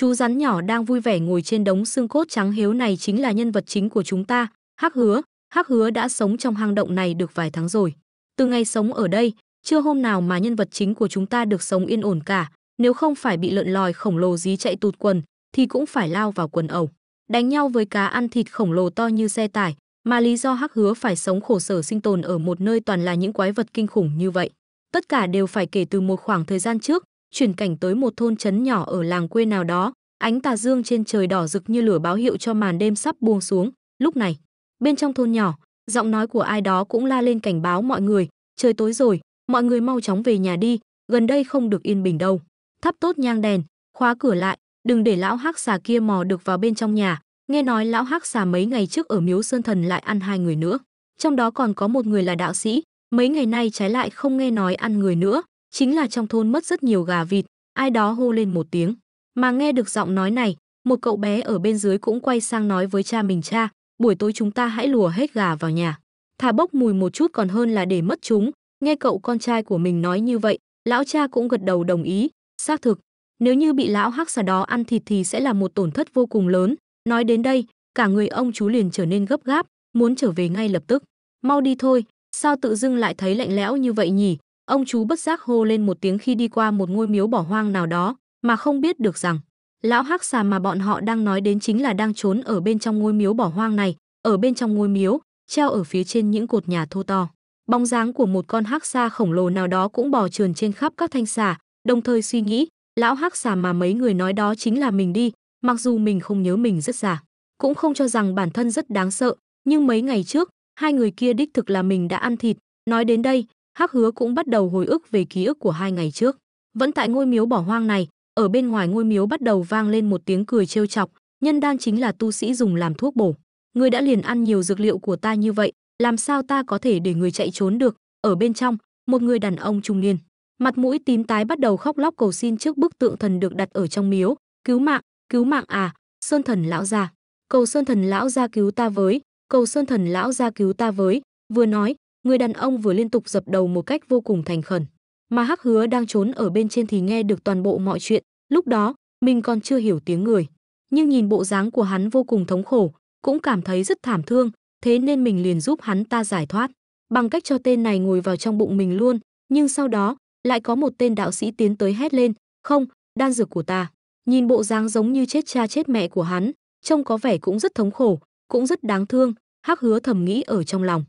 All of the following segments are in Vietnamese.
Chú rắn nhỏ đang vui vẻ ngồi trên đống xương cốt trắng hiếu này chính là nhân vật chính của chúng ta, Hắc Hứa. Hắc Hứa đã sống trong hang động này được vài tháng rồi. Từ ngày sống ở đây, chưa hôm nào mà nhân vật chính của chúng ta được sống yên ổn cả, nếu không phải bị lợn lòi khổng lồ dí chạy tụt quần thì cũng phải lao vào quần ẩu. Đánh nhau với cá ăn thịt khổng lồ to như xe tải, mà lý do Hắc Hứa phải sống khổ sở sinh tồn ở một nơi toàn là những quái vật kinh khủng như vậy. Tất cả đều phải kể từ một khoảng thời gian trước, chuyển cảnh tới một thôn trấn nhỏ ở làng quê nào đó, ánh tà dương trên trời đỏ rực như lửa báo hiệu cho màn đêm sắp buông xuống, lúc này, bên trong thôn nhỏ, giọng nói của ai đó cũng la lên cảnh báo mọi người, trời tối rồi, mọi người mau chóng về nhà đi, gần đây không được yên bình đâu. Thắp tốt nhang đèn, khóa cửa lại, đừng để lão hắc xà kia mò được vào bên trong nhà, nghe nói lão hắc xà mấy ngày trước ở miếu sơn thần lại ăn hai người nữa trong đó còn có một người là đạo sĩ mấy ngày nay trái lại không nghe nói ăn người nữa chính là trong thôn mất rất nhiều gà vịt, ai đó hô lên một tiếng. Mà nghe được giọng nói này, một cậu bé ở bên dưới cũng quay sang nói với cha mình cha, buổi tối chúng ta hãy lùa hết gà vào nhà. thà bốc mùi một chút còn hơn là để mất chúng, nghe cậu con trai của mình nói như vậy, lão cha cũng gật đầu đồng ý, xác thực. Nếu như bị lão hắc xà đó ăn thịt thì sẽ là một tổn thất vô cùng lớn. Nói đến đây, cả người ông chú liền trở nên gấp gáp, muốn trở về ngay lập tức. Mau đi thôi, sao tự dưng lại thấy lạnh lẽo như vậy nhỉ? Ông chú bất giác hô lên một tiếng khi đi qua một ngôi miếu bỏ hoang nào đó, mà không biết được rằng, lão hắc xà mà bọn họ đang nói đến chính là đang trốn ở bên trong ngôi miếu bỏ hoang này, ở bên trong ngôi miếu, treo ở phía trên những cột nhà thô to. Bóng dáng của một con hắc xà khổng lồ nào đó cũng bò trườn trên khắp các thanh xà, đồng thời suy nghĩ, lão hắc xà mà mấy người nói đó chính là mình đi, mặc dù mình không nhớ mình rất già, cũng không cho rằng bản thân rất đáng sợ, nhưng mấy ngày trước, hai người kia đích thực là mình đã ăn thịt. Nói đến đây, Hắc Hứa cũng bắt đầu hồi ức về ký ức của hai ngày trước. Vẫn tại ngôi miếu bỏ hoang này, ở bên ngoài ngôi miếu bắt đầu vang lên một tiếng cười trêu chọc, nhân đan chính là tu sĩ dùng làm thuốc bổ. người đã liền ăn nhiều dược liệu của ta như vậy, làm sao ta có thể để người chạy trốn được? Ở bên trong, một người đàn ông trung niên, mặt mũi tím tái bắt đầu khóc lóc cầu xin trước bức tượng thần được đặt ở trong miếu, "Cứu mạng, cứu mạng à, Sơn Thần lão gia, cầu Sơn Thần lão gia cứu ta với, cầu Sơn Thần lão gia cứu ta với." Vừa nói, Người đàn ông vừa liên tục dập đầu một cách vô cùng thành khẩn, mà Hắc Hứa đang trốn ở bên trên thì nghe được toàn bộ mọi chuyện, lúc đó, mình còn chưa hiểu tiếng người, nhưng nhìn bộ dáng của hắn vô cùng thống khổ, cũng cảm thấy rất thảm thương, thế nên mình liền giúp hắn ta giải thoát, bằng cách cho tên này ngồi vào trong bụng mình luôn, nhưng sau đó, lại có một tên đạo sĩ tiến tới hét lên, "Không, đan dược của ta." Nhìn bộ dáng giống như chết cha chết mẹ của hắn, trông có vẻ cũng rất thống khổ, cũng rất đáng thương, Hắc Hứa thầm nghĩ ở trong lòng.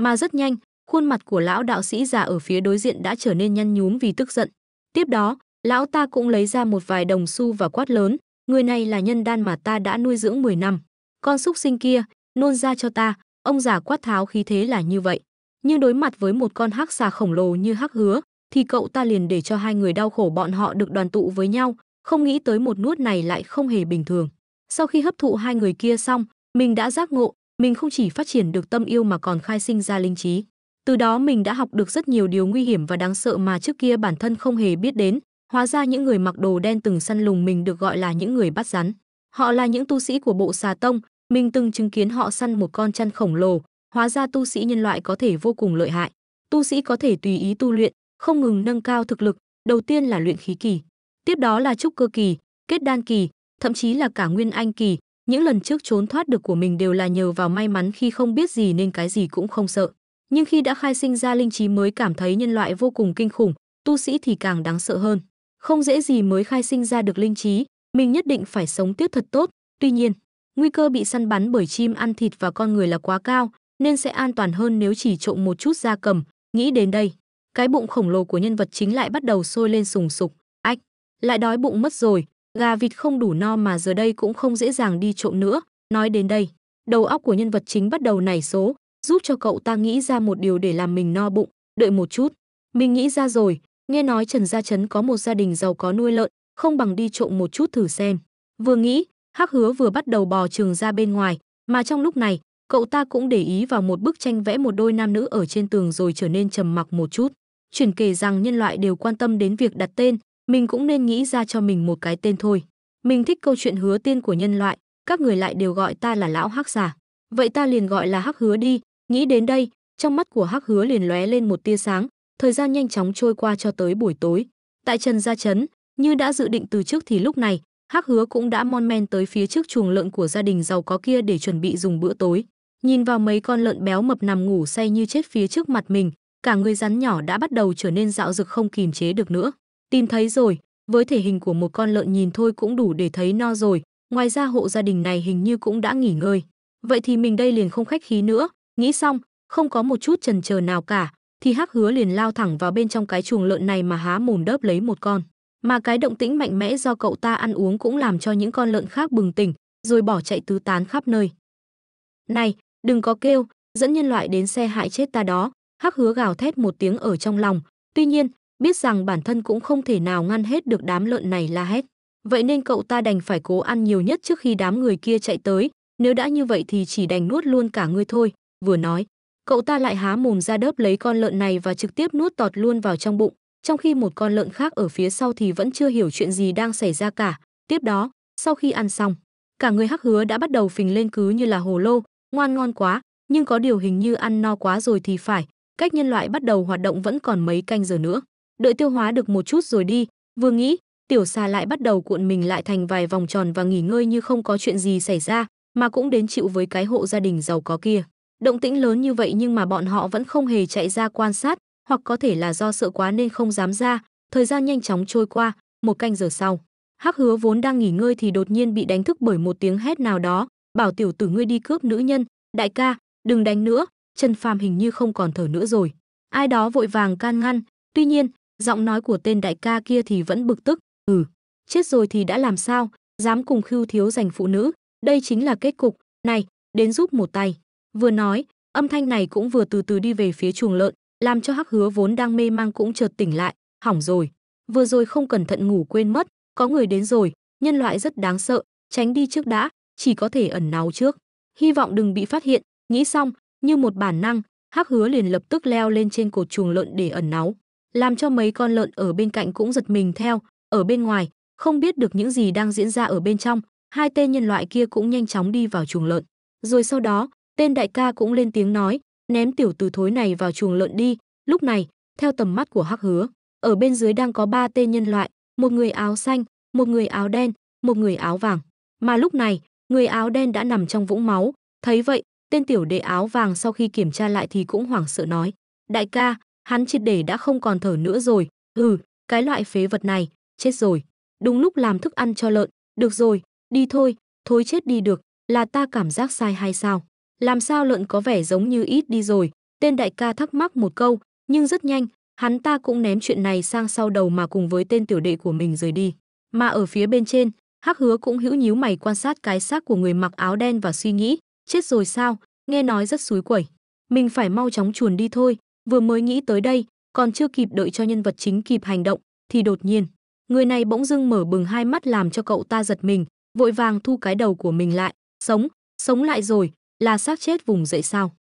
Mà rất nhanh, khuôn mặt của lão đạo sĩ già ở phía đối diện đã trở nên nhăn nhúm vì tức giận. Tiếp đó, lão ta cũng lấy ra một vài đồng xu và quát lớn, người này là nhân đan mà ta đã nuôi dưỡng 10 năm. Con súc sinh kia, nôn ra cho ta, ông già quát tháo khí thế là như vậy. Nhưng đối mặt với một con hắc xà khổng lồ như hắc hứa, thì cậu ta liền để cho hai người đau khổ bọn họ được đoàn tụ với nhau, không nghĩ tới một nuốt này lại không hề bình thường. Sau khi hấp thụ hai người kia xong, mình đã giác ngộ, mình không chỉ phát triển được tâm yêu mà còn khai sinh ra linh trí. Từ đó mình đã học được rất nhiều điều nguy hiểm và đáng sợ mà trước kia bản thân không hề biết đến. Hóa ra những người mặc đồ đen từng săn lùng mình được gọi là những người bắt rắn. Họ là những tu sĩ của bộ xà tông, mình từng chứng kiến họ săn một con chăn khổng lồ. Hóa ra tu sĩ nhân loại có thể vô cùng lợi hại. Tu sĩ có thể tùy ý tu luyện, không ngừng nâng cao thực lực, đầu tiên là luyện khí kỳ, tiếp đó là trúc cơ kỳ, kết đan kỳ, thậm chí là cả nguyên anh kỳ, những lần trước trốn thoát được của mình đều là nhờ vào may mắn khi không biết gì nên cái gì cũng không sợ. Nhưng khi đã khai sinh ra linh trí mới cảm thấy nhân loại vô cùng kinh khủng, tu sĩ thì càng đáng sợ hơn. Không dễ gì mới khai sinh ra được linh trí, mình nhất định phải sống tiếp thật tốt. Tuy nhiên, nguy cơ bị săn bắn bởi chim ăn thịt và con người là quá cao, nên sẽ an toàn hơn nếu chỉ trộm một chút da cầm. Nghĩ đến đây, cái bụng khổng lồ của nhân vật chính lại bắt đầu sôi lên sùng sục. Ách, lại đói bụng mất rồi, Gà vịt không đủ no mà giờ đây cũng không dễ dàng đi trộm nữa. Nói đến đây, đầu óc của nhân vật chính bắt đầu nảy số, giúp cho cậu ta nghĩ ra một điều để làm mình no bụng. Đợi một chút, mình nghĩ ra rồi, nghe nói Trần Gia Trấn có một gia đình giàu có nuôi lợn, không bằng đi trộm một chút thử xem. Vừa nghĩ, Hắc Hứa vừa bắt đầu bò trường ra bên ngoài, mà trong lúc này, cậu ta cũng để ý vào một bức tranh vẽ một đôi nam nữ ở trên tường rồi trở nên trầm mặc một chút. Chuyển kể rằng nhân loại đều quan tâm đến việc đặt tên, mình cũng nên nghĩ ra cho mình một cái tên thôi. Mình thích câu chuyện hứa tiên của nhân loại, các người lại đều gọi ta là lão hắc giả. Vậy ta liền gọi là hắc hứa đi, nghĩ đến đây, trong mắt của hắc hứa liền lóe lên một tia sáng, thời gian nhanh chóng trôi qua cho tới buổi tối. Tại Trần Gia Trấn, như đã dự định từ trước thì lúc này, hắc hứa cũng đã mon men tới phía trước chuồng lợn của gia đình giàu có kia để chuẩn bị dùng bữa tối. Nhìn vào mấy con lợn béo mập nằm ngủ say như chết phía trước mặt mình, cả người rắn nhỏ đã bắt đầu trở nên dạo rực không kìm chế được nữa. Tìm thấy rồi, với thể hình của một con lợn nhìn thôi cũng đủ để thấy no rồi, ngoài ra hộ gia đình này hình như cũng đã nghỉ ngơi. Vậy thì mình đây liền không khách khí nữa, nghĩ xong, không có một chút trần chờ nào cả, thì Hắc Hứa liền lao thẳng vào bên trong cái chuồng lợn này mà há mồm đớp lấy một con. Mà cái động tĩnh mạnh mẽ do cậu ta ăn uống cũng làm cho những con lợn khác bừng tỉnh, rồi bỏ chạy tứ tán khắp nơi. Này, đừng có kêu, dẫn nhân loại đến xe hại chết ta đó, Hắc Hứa gào thét một tiếng ở trong lòng, tuy nhiên, biết rằng bản thân cũng không thể nào ngăn hết được đám lợn này la hét. Vậy nên cậu ta đành phải cố ăn nhiều nhất trước khi đám người kia chạy tới, nếu đã như vậy thì chỉ đành nuốt luôn cả ngươi thôi, vừa nói. Cậu ta lại há mồm ra đớp lấy con lợn này và trực tiếp nuốt tọt luôn vào trong bụng, trong khi một con lợn khác ở phía sau thì vẫn chưa hiểu chuyện gì đang xảy ra cả. Tiếp đó, sau khi ăn xong, cả người hắc hứa đã bắt đầu phình lên cứ như là hồ lô, ngoan ngon quá, nhưng có điều hình như ăn no quá rồi thì phải, cách nhân loại bắt đầu hoạt động vẫn còn mấy canh giờ nữa đợi tiêu hóa được một chút rồi đi, vừa nghĩ, tiểu xà lại bắt đầu cuộn mình lại thành vài vòng tròn và nghỉ ngơi như không có chuyện gì xảy ra, mà cũng đến chịu với cái hộ gia đình giàu có kia. Động tĩnh lớn như vậy nhưng mà bọn họ vẫn không hề chạy ra quan sát, hoặc có thể là do sợ quá nên không dám ra, thời gian nhanh chóng trôi qua, một canh giờ sau. Hắc hứa vốn đang nghỉ ngơi thì đột nhiên bị đánh thức bởi một tiếng hét nào đó, bảo tiểu tử ngươi đi cướp nữ nhân, đại ca, đừng đánh nữa, Trần Phàm hình như không còn thở nữa rồi. Ai đó vội vàng can ngăn, tuy nhiên, giọng nói của tên đại ca kia thì vẫn bực tức, ừ, chết rồi thì đã làm sao, dám cùng Khưu thiếu giành phụ nữ, đây chính là kết cục, này, đến giúp một tay. Vừa nói, âm thanh này cũng vừa từ từ đi về phía chuồng lợn, làm cho Hắc Hứa vốn đang mê mang cũng chợt tỉnh lại, hỏng rồi, vừa rồi không cẩn thận ngủ quên mất, có người đến rồi, nhân loại rất đáng sợ, tránh đi trước đã, chỉ có thể ẩn náu trước, hy vọng đừng bị phát hiện, nghĩ xong, như một bản năng, Hắc Hứa liền lập tức leo lên trên cột chuồng lợn để ẩn náu làm cho mấy con lợn ở bên cạnh cũng giật mình theo, ở bên ngoài, không biết được những gì đang diễn ra ở bên trong, hai tên nhân loại kia cũng nhanh chóng đi vào chuồng lợn. Rồi sau đó, tên đại ca cũng lên tiếng nói, ném tiểu tử thối này vào chuồng lợn đi, lúc này, theo tầm mắt của Hắc Hứa, ở bên dưới đang có ba tên nhân loại, một người áo xanh, một người áo đen, một người áo vàng. Mà lúc này, người áo đen đã nằm trong vũng máu, thấy vậy, tên tiểu đệ áo vàng sau khi kiểm tra lại thì cũng hoảng sợ nói, đại ca, hắn triệt để đã không còn thở nữa rồi ừ cái loại phế vật này chết rồi đúng lúc làm thức ăn cho lợn được rồi đi thôi thôi chết đi được là ta cảm giác sai hay sao làm sao lợn có vẻ giống như ít đi rồi tên đại ca thắc mắc một câu nhưng rất nhanh hắn ta cũng ném chuyện này sang sau đầu mà cùng với tên tiểu đệ của mình rời đi mà ở phía bên trên hắc hứa cũng hữu nhíu mày quan sát cái xác của người mặc áo đen và suy nghĩ chết rồi sao nghe nói rất suối quẩy mình phải mau chóng chuồn đi thôi Vừa mới nghĩ tới đây, còn chưa kịp đợi cho nhân vật chính kịp hành động, thì đột nhiên, người này bỗng dưng mở bừng hai mắt làm cho cậu ta giật mình, vội vàng thu cái đầu của mình lại, sống, sống lại rồi, là xác chết vùng dậy sao.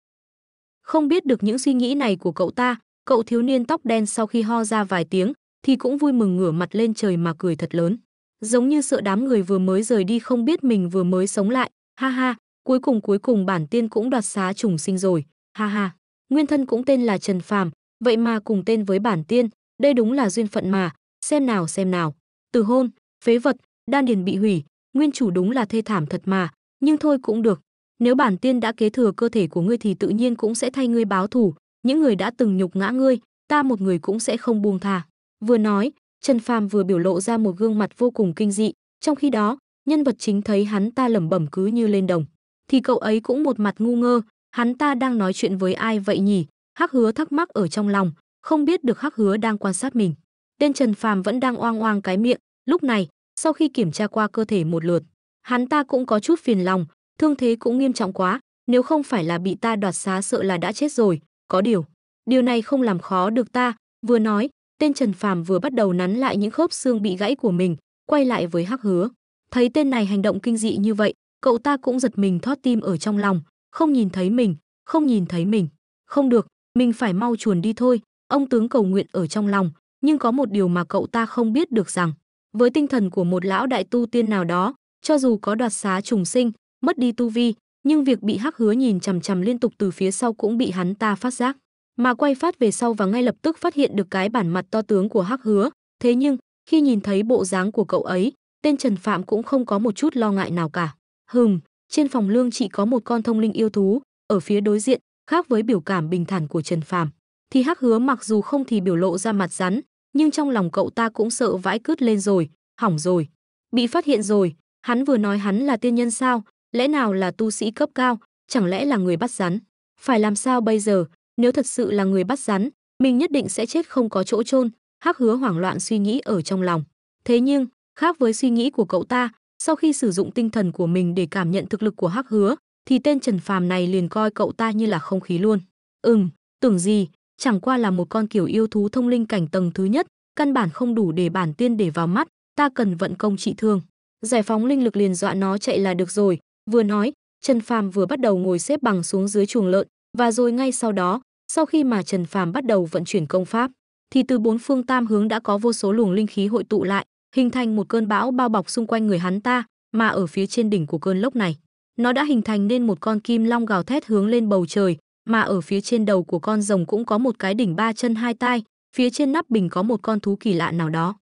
Không biết được những suy nghĩ này của cậu ta, cậu thiếu niên tóc đen sau khi ho ra vài tiếng, thì cũng vui mừng ngửa mặt lên trời mà cười thật lớn. Giống như sợ đám người vừa mới rời đi không biết mình vừa mới sống lại, ha ha, cuối cùng cuối cùng bản tiên cũng đoạt xá trùng sinh rồi, ha ha nguyên thân cũng tên là Trần Phàm, vậy mà cùng tên với bản tiên, đây đúng là duyên phận mà, xem nào xem nào. Từ hôn, phế vật, đan điền bị hủy, nguyên chủ đúng là thê thảm thật mà, nhưng thôi cũng được. Nếu bản tiên đã kế thừa cơ thể của ngươi thì tự nhiên cũng sẽ thay ngươi báo thù, những người đã từng nhục ngã ngươi, ta một người cũng sẽ không buông tha. Vừa nói, Trần Phàm vừa biểu lộ ra một gương mặt vô cùng kinh dị, trong khi đó, nhân vật chính thấy hắn ta lẩm bẩm cứ như lên đồng, thì cậu ấy cũng một mặt ngu ngơ, hắn ta đang nói chuyện với ai vậy nhỉ hắc hứa thắc mắc ở trong lòng không biết được hắc hứa đang quan sát mình tên trần phàm vẫn đang oang oang cái miệng lúc này sau khi kiểm tra qua cơ thể một lượt hắn ta cũng có chút phiền lòng thương thế cũng nghiêm trọng quá nếu không phải là bị ta đoạt xá sợ là đã chết rồi có điều điều này không làm khó được ta vừa nói tên trần phàm vừa bắt đầu nắn lại những khớp xương bị gãy của mình quay lại với hắc hứa thấy tên này hành động kinh dị như vậy cậu ta cũng giật mình thoát tim ở trong lòng không nhìn thấy mình, không nhìn thấy mình. Không được, mình phải mau chuồn đi thôi, ông tướng cầu nguyện ở trong lòng, nhưng có một điều mà cậu ta không biết được rằng, với tinh thần của một lão đại tu tiên nào đó, cho dù có đoạt xá trùng sinh, mất đi tu vi, nhưng việc bị Hắc Hứa nhìn chằm chằm liên tục từ phía sau cũng bị hắn ta phát giác, mà quay phát về sau và ngay lập tức phát hiện được cái bản mặt to tướng của Hắc Hứa, thế nhưng khi nhìn thấy bộ dáng của cậu ấy, tên Trần Phạm cũng không có một chút lo ngại nào cả. Hừm, trên phòng lương chỉ có một con thông linh yêu thú, ở phía đối diện, khác với biểu cảm bình thản của Trần Phàm, thì Hắc Hứa mặc dù không thì biểu lộ ra mặt rắn, nhưng trong lòng cậu ta cũng sợ vãi cướt lên rồi, hỏng rồi, bị phát hiện rồi, hắn vừa nói hắn là tiên nhân sao, lẽ nào là tu sĩ cấp cao, chẳng lẽ là người bắt rắn? Phải làm sao bây giờ, nếu thật sự là người bắt rắn, mình nhất định sẽ chết không có chỗ chôn, Hắc Hứa hoảng loạn suy nghĩ ở trong lòng. Thế nhưng, khác với suy nghĩ của cậu ta, sau khi sử dụng tinh thần của mình để cảm nhận thực lực của Hắc Hứa, thì tên Trần Phàm này liền coi cậu ta như là không khí luôn. Ừm, tưởng gì, chẳng qua là một con kiểu yêu thú thông linh cảnh tầng thứ nhất, căn bản không đủ để bản tiên để vào mắt, ta cần vận công trị thương. Giải phóng linh lực liền dọa nó chạy là được rồi, vừa nói, Trần Phàm vừa bắt đầu ngồi xếp bằng xuống dưới chuồng lợn, và rồi ngay sau đó, sau khi mà Trần Phàm bắt đầu vận chuyển công pháp, thì từ bốn phương tam hướng đã có vô số luồng linh khí hội tụ lại, hình thành một cơn bão bao bọc xung quanh người hắn ta, mà ở phía trên đỉnh của cơn lốc này, nó đã hình thành nên một con kim long gào thét hướng lên bầu trời, mà ở phía trên đầu của con rồng cũng có một cái đỉnh ba chân hai tai, phía trên nắp bình có một con thú kỳ lạ nào đó.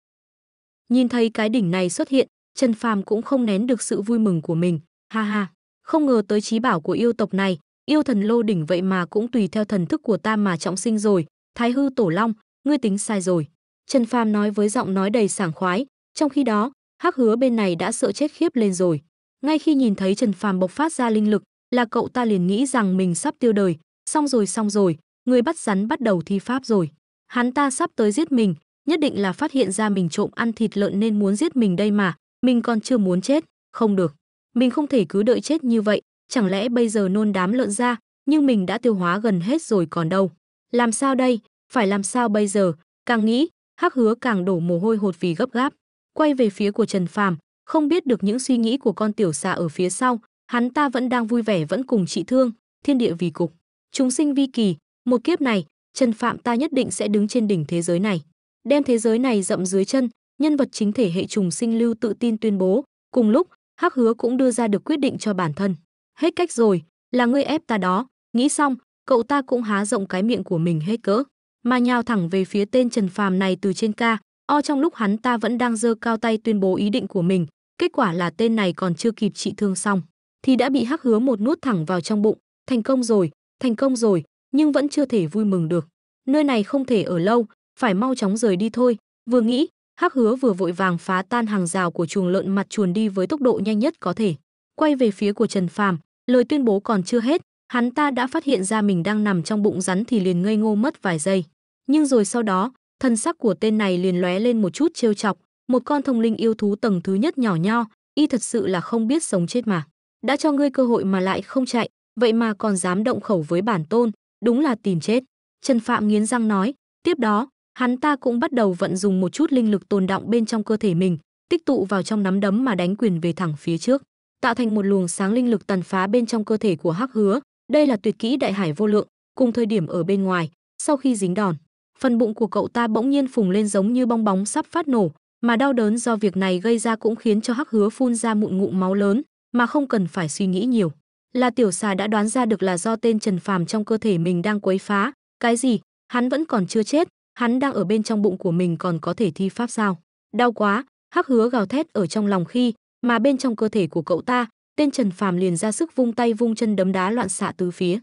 Nhìn thấy cái đỉnh này xuất hiện, Trần Phàm cũng không nén được sự vui mừng của mình, ha ha, không ngờ tới trí bảo của yêu tộc này, yêu thần lô đỉnh vậy mà cũng tùy theo thần thức của ta mà trọng sinh rồi, Thái hư tổ long, ngươi tính sai rồi. Trần Phàm nói với giọng nói đầy sảng khoái, trong khi đó, Hắc Hứa bên này đã sợ chết khiếp lên rồi. Ngay khi nhìn thấy Trần Phàm bộc phát ra linh lực, là cậu ta liền nghĩ rằng mình sắp tiêu đời, xong rồi xong rồi, người bắt rắn bắt đầu thi pháp rồi. Hắn ta sắp tới giết mình, nhất định là phát hiện ra mình trộm ăn thịt lợn nên muốn giết mình đây mà, mình còn chưa muốn chết, không được. Mình không thể cứ đợi chết như vậy, chẳng lẽ bây giờ nôn đám lợn ra, nhưng mình đã tiêu hóa gần hết rồi còn đâu. Làm sao đây, phải làm sao bây giờ, càng nghĩ, hắc hứa càng đổ mồ hôi hột vì gấp gáp quay về phía của Trần Phàm, không biết được những suy nghĩ của con tiểu xà ở phía sau, hắn ta vẫn đang vui vẻ vẫn cùng chị thương, thiên địa vì cục, chúng sinh vi kỳ, một kiếp này, Trần phàm ta nhất định sẽ đứng trên đỉnh thế giới này, đem thế giới này dậm dưới chân, nhân vật chính thể hệ trùng sinh lưu tự tin tuyên bố, cùng lúc, Hắc Hứa cũng đưa ra được quyết định cho bản thân. Hết cách rồi, là ngươi ép ta đó, nghĩ xong, cậu ta cũng há rộng cái miệng của mình hết cỡ, mà nhào thẳng về phía tên Trần Phàm này từ trên ca, O trong lúc hắn ta vẫn đang giơ cao tay tuyên bố ý định của mình, kết quả là tên này còn chưa kịp trị thương xong, thì đã bị hắc hứa một nuốt thẳng vào trong bụng, thành công rồi, thành công rồi, nhưng vẫn chưa thể vui mừng được. Nơi này không thể ở lâu, phải mau chóng rời đi thôi, vừa nghĩ, hắc hứa vừa vội vàng phá tan hàng rào của chuồng lợn mặt chuồn đi với tốc độ nhanh nhất có thể. Quay về phía của Trần Phàm, lời tuyên bố còn chưa hết, hắn ta đã phát hiện ra mình đang nằm trong bụng rắn thì liền ngây ngô mất vài giây. Nhưng rồi sau đó, thân sắc của tên này liền lóe lên một chút trêu chọc một con thông linh yêu thú tầng thứ nhất nhỏ nho y thật sự là không biết sống chết mà đã cho ngươi cơ hội mà lại không chạy vậy mà còn dám động khẩu với bản tôn đúng là tìm chết trần phạm nghiến răng nói tiếp đó hắn ta cũng bắt đầu vận dùng một chút linh lực tồn động bên trong cơ thể mình tích tụ vào trong nắm đấm mà đánh quyền về thẳng phía trước tạo thành một luồng sáng linh lực tàn phá bên trong cơ thể của hắc hứa đây là tuyệt kỹ đại hải vô lượng cùng thời điểm ở bên ngoài sau khi dính đòn phần bụng của cậu ta bỗng nhiên phùng lên giống như bong bóng sắp phát nổ, mà đau đớn do việc này gây ra cũng khiến cho Hắc Hứa phun ra mụn ngụm máu lớn, mà không cần phải suy nghĩ nhiều. Là tiểu xà đã đoán ra được là do tên Trần Phàm trong cơ thể mình đang quấy phá, cái gì? Hắn vẫn còn chưa chết, hắn đang ở bên trong bụng của mình còn có thể thi pháp sao? Đau quá, Hắc Hứa gào thét ở trong lòng khi, mà bên trong cơ thể của cậu ta, tên Trần Phàm liền ra sức vung tay vung chân đấm đá loạn xạ tứ phía.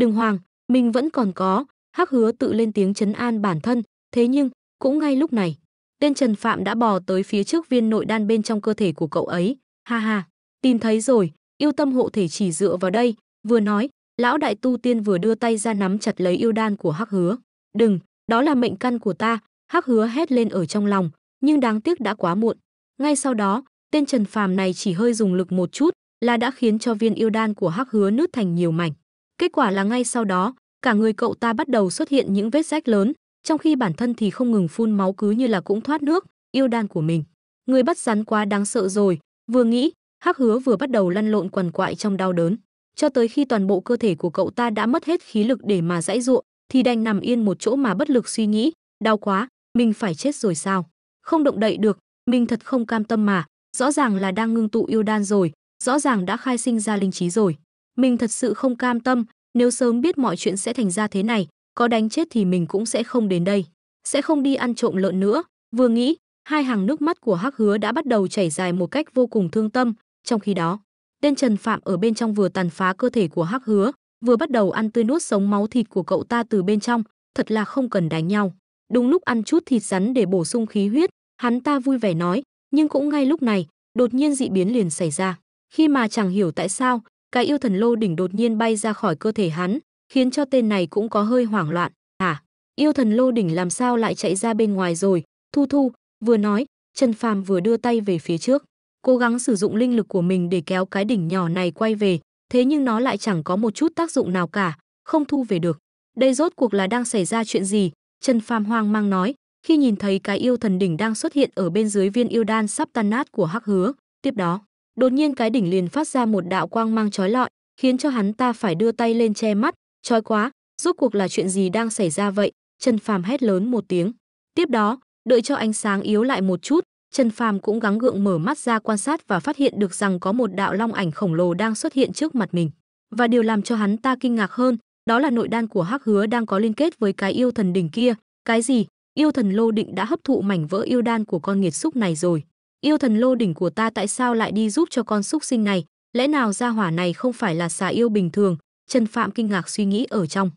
"Đừng hoàng, mình vẫn còn có, Hắc Hứa tự lên tiếng chấn an bản thân, thế nhưng cũng ngay lúc này, tên Trần Phạm đã bò tới phía trước viên nội đan bên trong cơ thể của cậu ấy, ha ha, tìm thấy rồi, yêu tâm hộ thể chỉ dựa vào đây, vừa nói, lão đại tu tiên vừa đưa tay ra nắm chặt lấy yêu đan của Hắc Hứa. "Đừng, đó là mệnh căn của ta." Hắc Hứa hét lên ở trong lòng, nhưng đáng tiếc đã quá muộn. Ngay sau đó, tên Trần Phạm này chỉ hơi dùng lực một chút là đã khiến cho viên yêu đan của Hắc Hứa nứt thành nhiều mảnh. Kết quả là ngay sau đó, cả người cậu ta bắt đầu xuất hiện những vết rách lớn, trong khi bản thân thì không ngừng phun máu cứ như là cũng thoát nước, yêu đan của mình. Người bắt rắn quá đáng sợ rồi, vừa nghĩ, Hắc Hứa vừa bắt đầu lăn lộn quằn quại trong đau đớn, cho tới khi toàn bộ cơ thể của cậu ta đã mất hết khí lực để mà dãy giụa, thì đành nằm yên một chỗ mà bất lực suy nghĩ, đau quá, mình phải chết rồi sao? Không động đậy được, mình thật không cam tâm mà, rõ ràng là đang ngưng tụ yêu đan rồi, rõ ràng đã khai sinh ra linh trí rồi. Mình thật sự không cam tâm, nếu sớm biết mọi chuyện sẽ thành ra thế này, có đánh chết thì mình cũng sẽ không đến đây, sẽ không đi ăn trộm lợn nữa. Vừa nghĩ, hai hàng nước mắt của Hắc Hứa đã bắt đầu chảy dài một cách vô cùng thương tâm, trong khi đó, tên Trần Phạm ở bên trong vừa tàn phá cơ thể của Hắc Hứa, vừa bắt đầu ăn tươi nuốt sống máu thịt của cậu ta từ bên trong, thật là không cần đánh nhau. Đúng lúc ăn chút thịt rắn để bổ sung khí huyết, hắn ta vui vẻ nói, nhưng cũng ngay lúc này, đột nhiên dị biến liền xảy ra. Khi mà chẳng hiểu tại sao, cái yêu thần lô đỉnh đột nhiên bay ra khỏi cơ thể hắn, khiến cho tên này cũng có hơi hoảng loạn. À, yêu thần lô đỉnh làm sao lại chạy ra bên ngoài rồi? Thu Thu vừa nói, Trần Phàm vừa đưa tay về phía trước, cố gắng sử dụng linh lực của mình để kéo cái đỉnh nhỏ này quay về, thế nhưng nó lại chẳng có một chút tác dụng nào cả, không thu về được. Đây rốt cuộc là đang xảy ra chuyện gì? Trần Phàm hoang mang nói, khi nhìn thấy cái yêu thần đỉnh đang xuất hiện ở bên dưới viên yêu đan sắp tan nát của Hắc Hứa, tiếp đó, Đột nhiên cái đỉnh liền phát ra một đạo quang mang chói lọi, khiến cho hắn ta phải đưa tay lên che mắt, chói quá, rốt cuộc là chuyện gì đang xảy ra vậy? Trần Phàm hét lớn một tiếng. Tiếp đó, đợi cho ánh sáng yếu lại một chút, Trần Phàm cũng gắng gượng mở mắt ra quan sát và phát hiện được rằng có một đạo long ảnh khổng lồ đang xuất hiện trước mặt mình. Và điều làm cho hắn ta kinh ngạc hơn, đó là nội đan của Hắc Hứa đang có liên kết với cái yêu thần đỉnh kia. Cái gì? Yêu thần Lô Định đã hấp thụ mảnh vỡ yêu đan của con nghiệt xúc này rồi yêu thần lô đỉnh của ta tại sao lại đi giúp cho con súc sinh này, lẽ nào gia hỏa này không phải là xà yêu bình thường, Trần Phạm kinh ngạc suy nghĩ ở trong.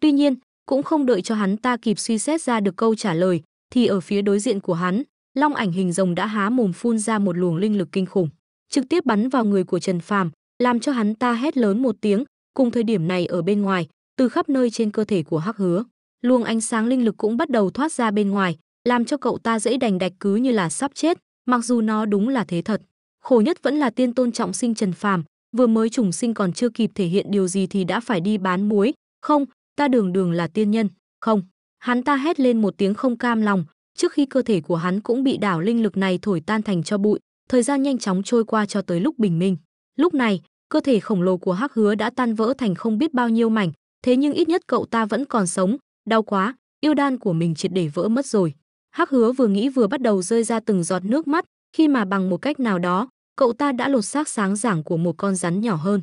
Tuy nhiên, cũng không đợi cho hắn ta kịp suy xét ra được câu trả lời, thì ở phía đối diện của hắn, long ảnh hình rồng đã há mồm phun ra một luồng linh lực kinh khủng, trực tiếp bắn vào người của Trần Phạm, làm cho hắn ta hét lớn một tiếng, cùng thời điểm này ở bên ngoài, từ khắp nơi trên cơ thể của Hắc Hứa, luồng ánh sáng linh lực cũng bắt đầu thoát ra bên ngoài, làm cho cậu ta dễ đành đạch cứ như là sắp chết, mặc dù nó đúng là thế thật. Khổ nhất vẫn là tiên tôn trọng sinh Trần Phàm, vừa mới trùng sinh còn chưa kịp thể hiện điều gì thì đã phải đi bán muối, không, ta đường đường là tiên nhân, không. Hắn ta hét lên một tiếng không cam lòng, trước khi cơ thể của hắn cũng bị đảo linh lực này thổi tan thành cho bụi, thời gian nhanh chóng trôi qua cho tới lúc bình minh. Lúc này, cơ thể khổng lồ của Hắc Hứa đã tan vỡ thành không biết bao nhiêu mảnh, thế nhưng ít nhất cậu ta vẫn còn sống, đau quá, yêu đan của mình triệt để vỡ mất rồi. Hắc hứa vừa nghĩ vừa bắt đầu rơi ra từng giọt nước mắt, khi mà bằng một cách nào đó, cậu ta đã lột xác sáng giảng của một con rắn nhỏ hơn.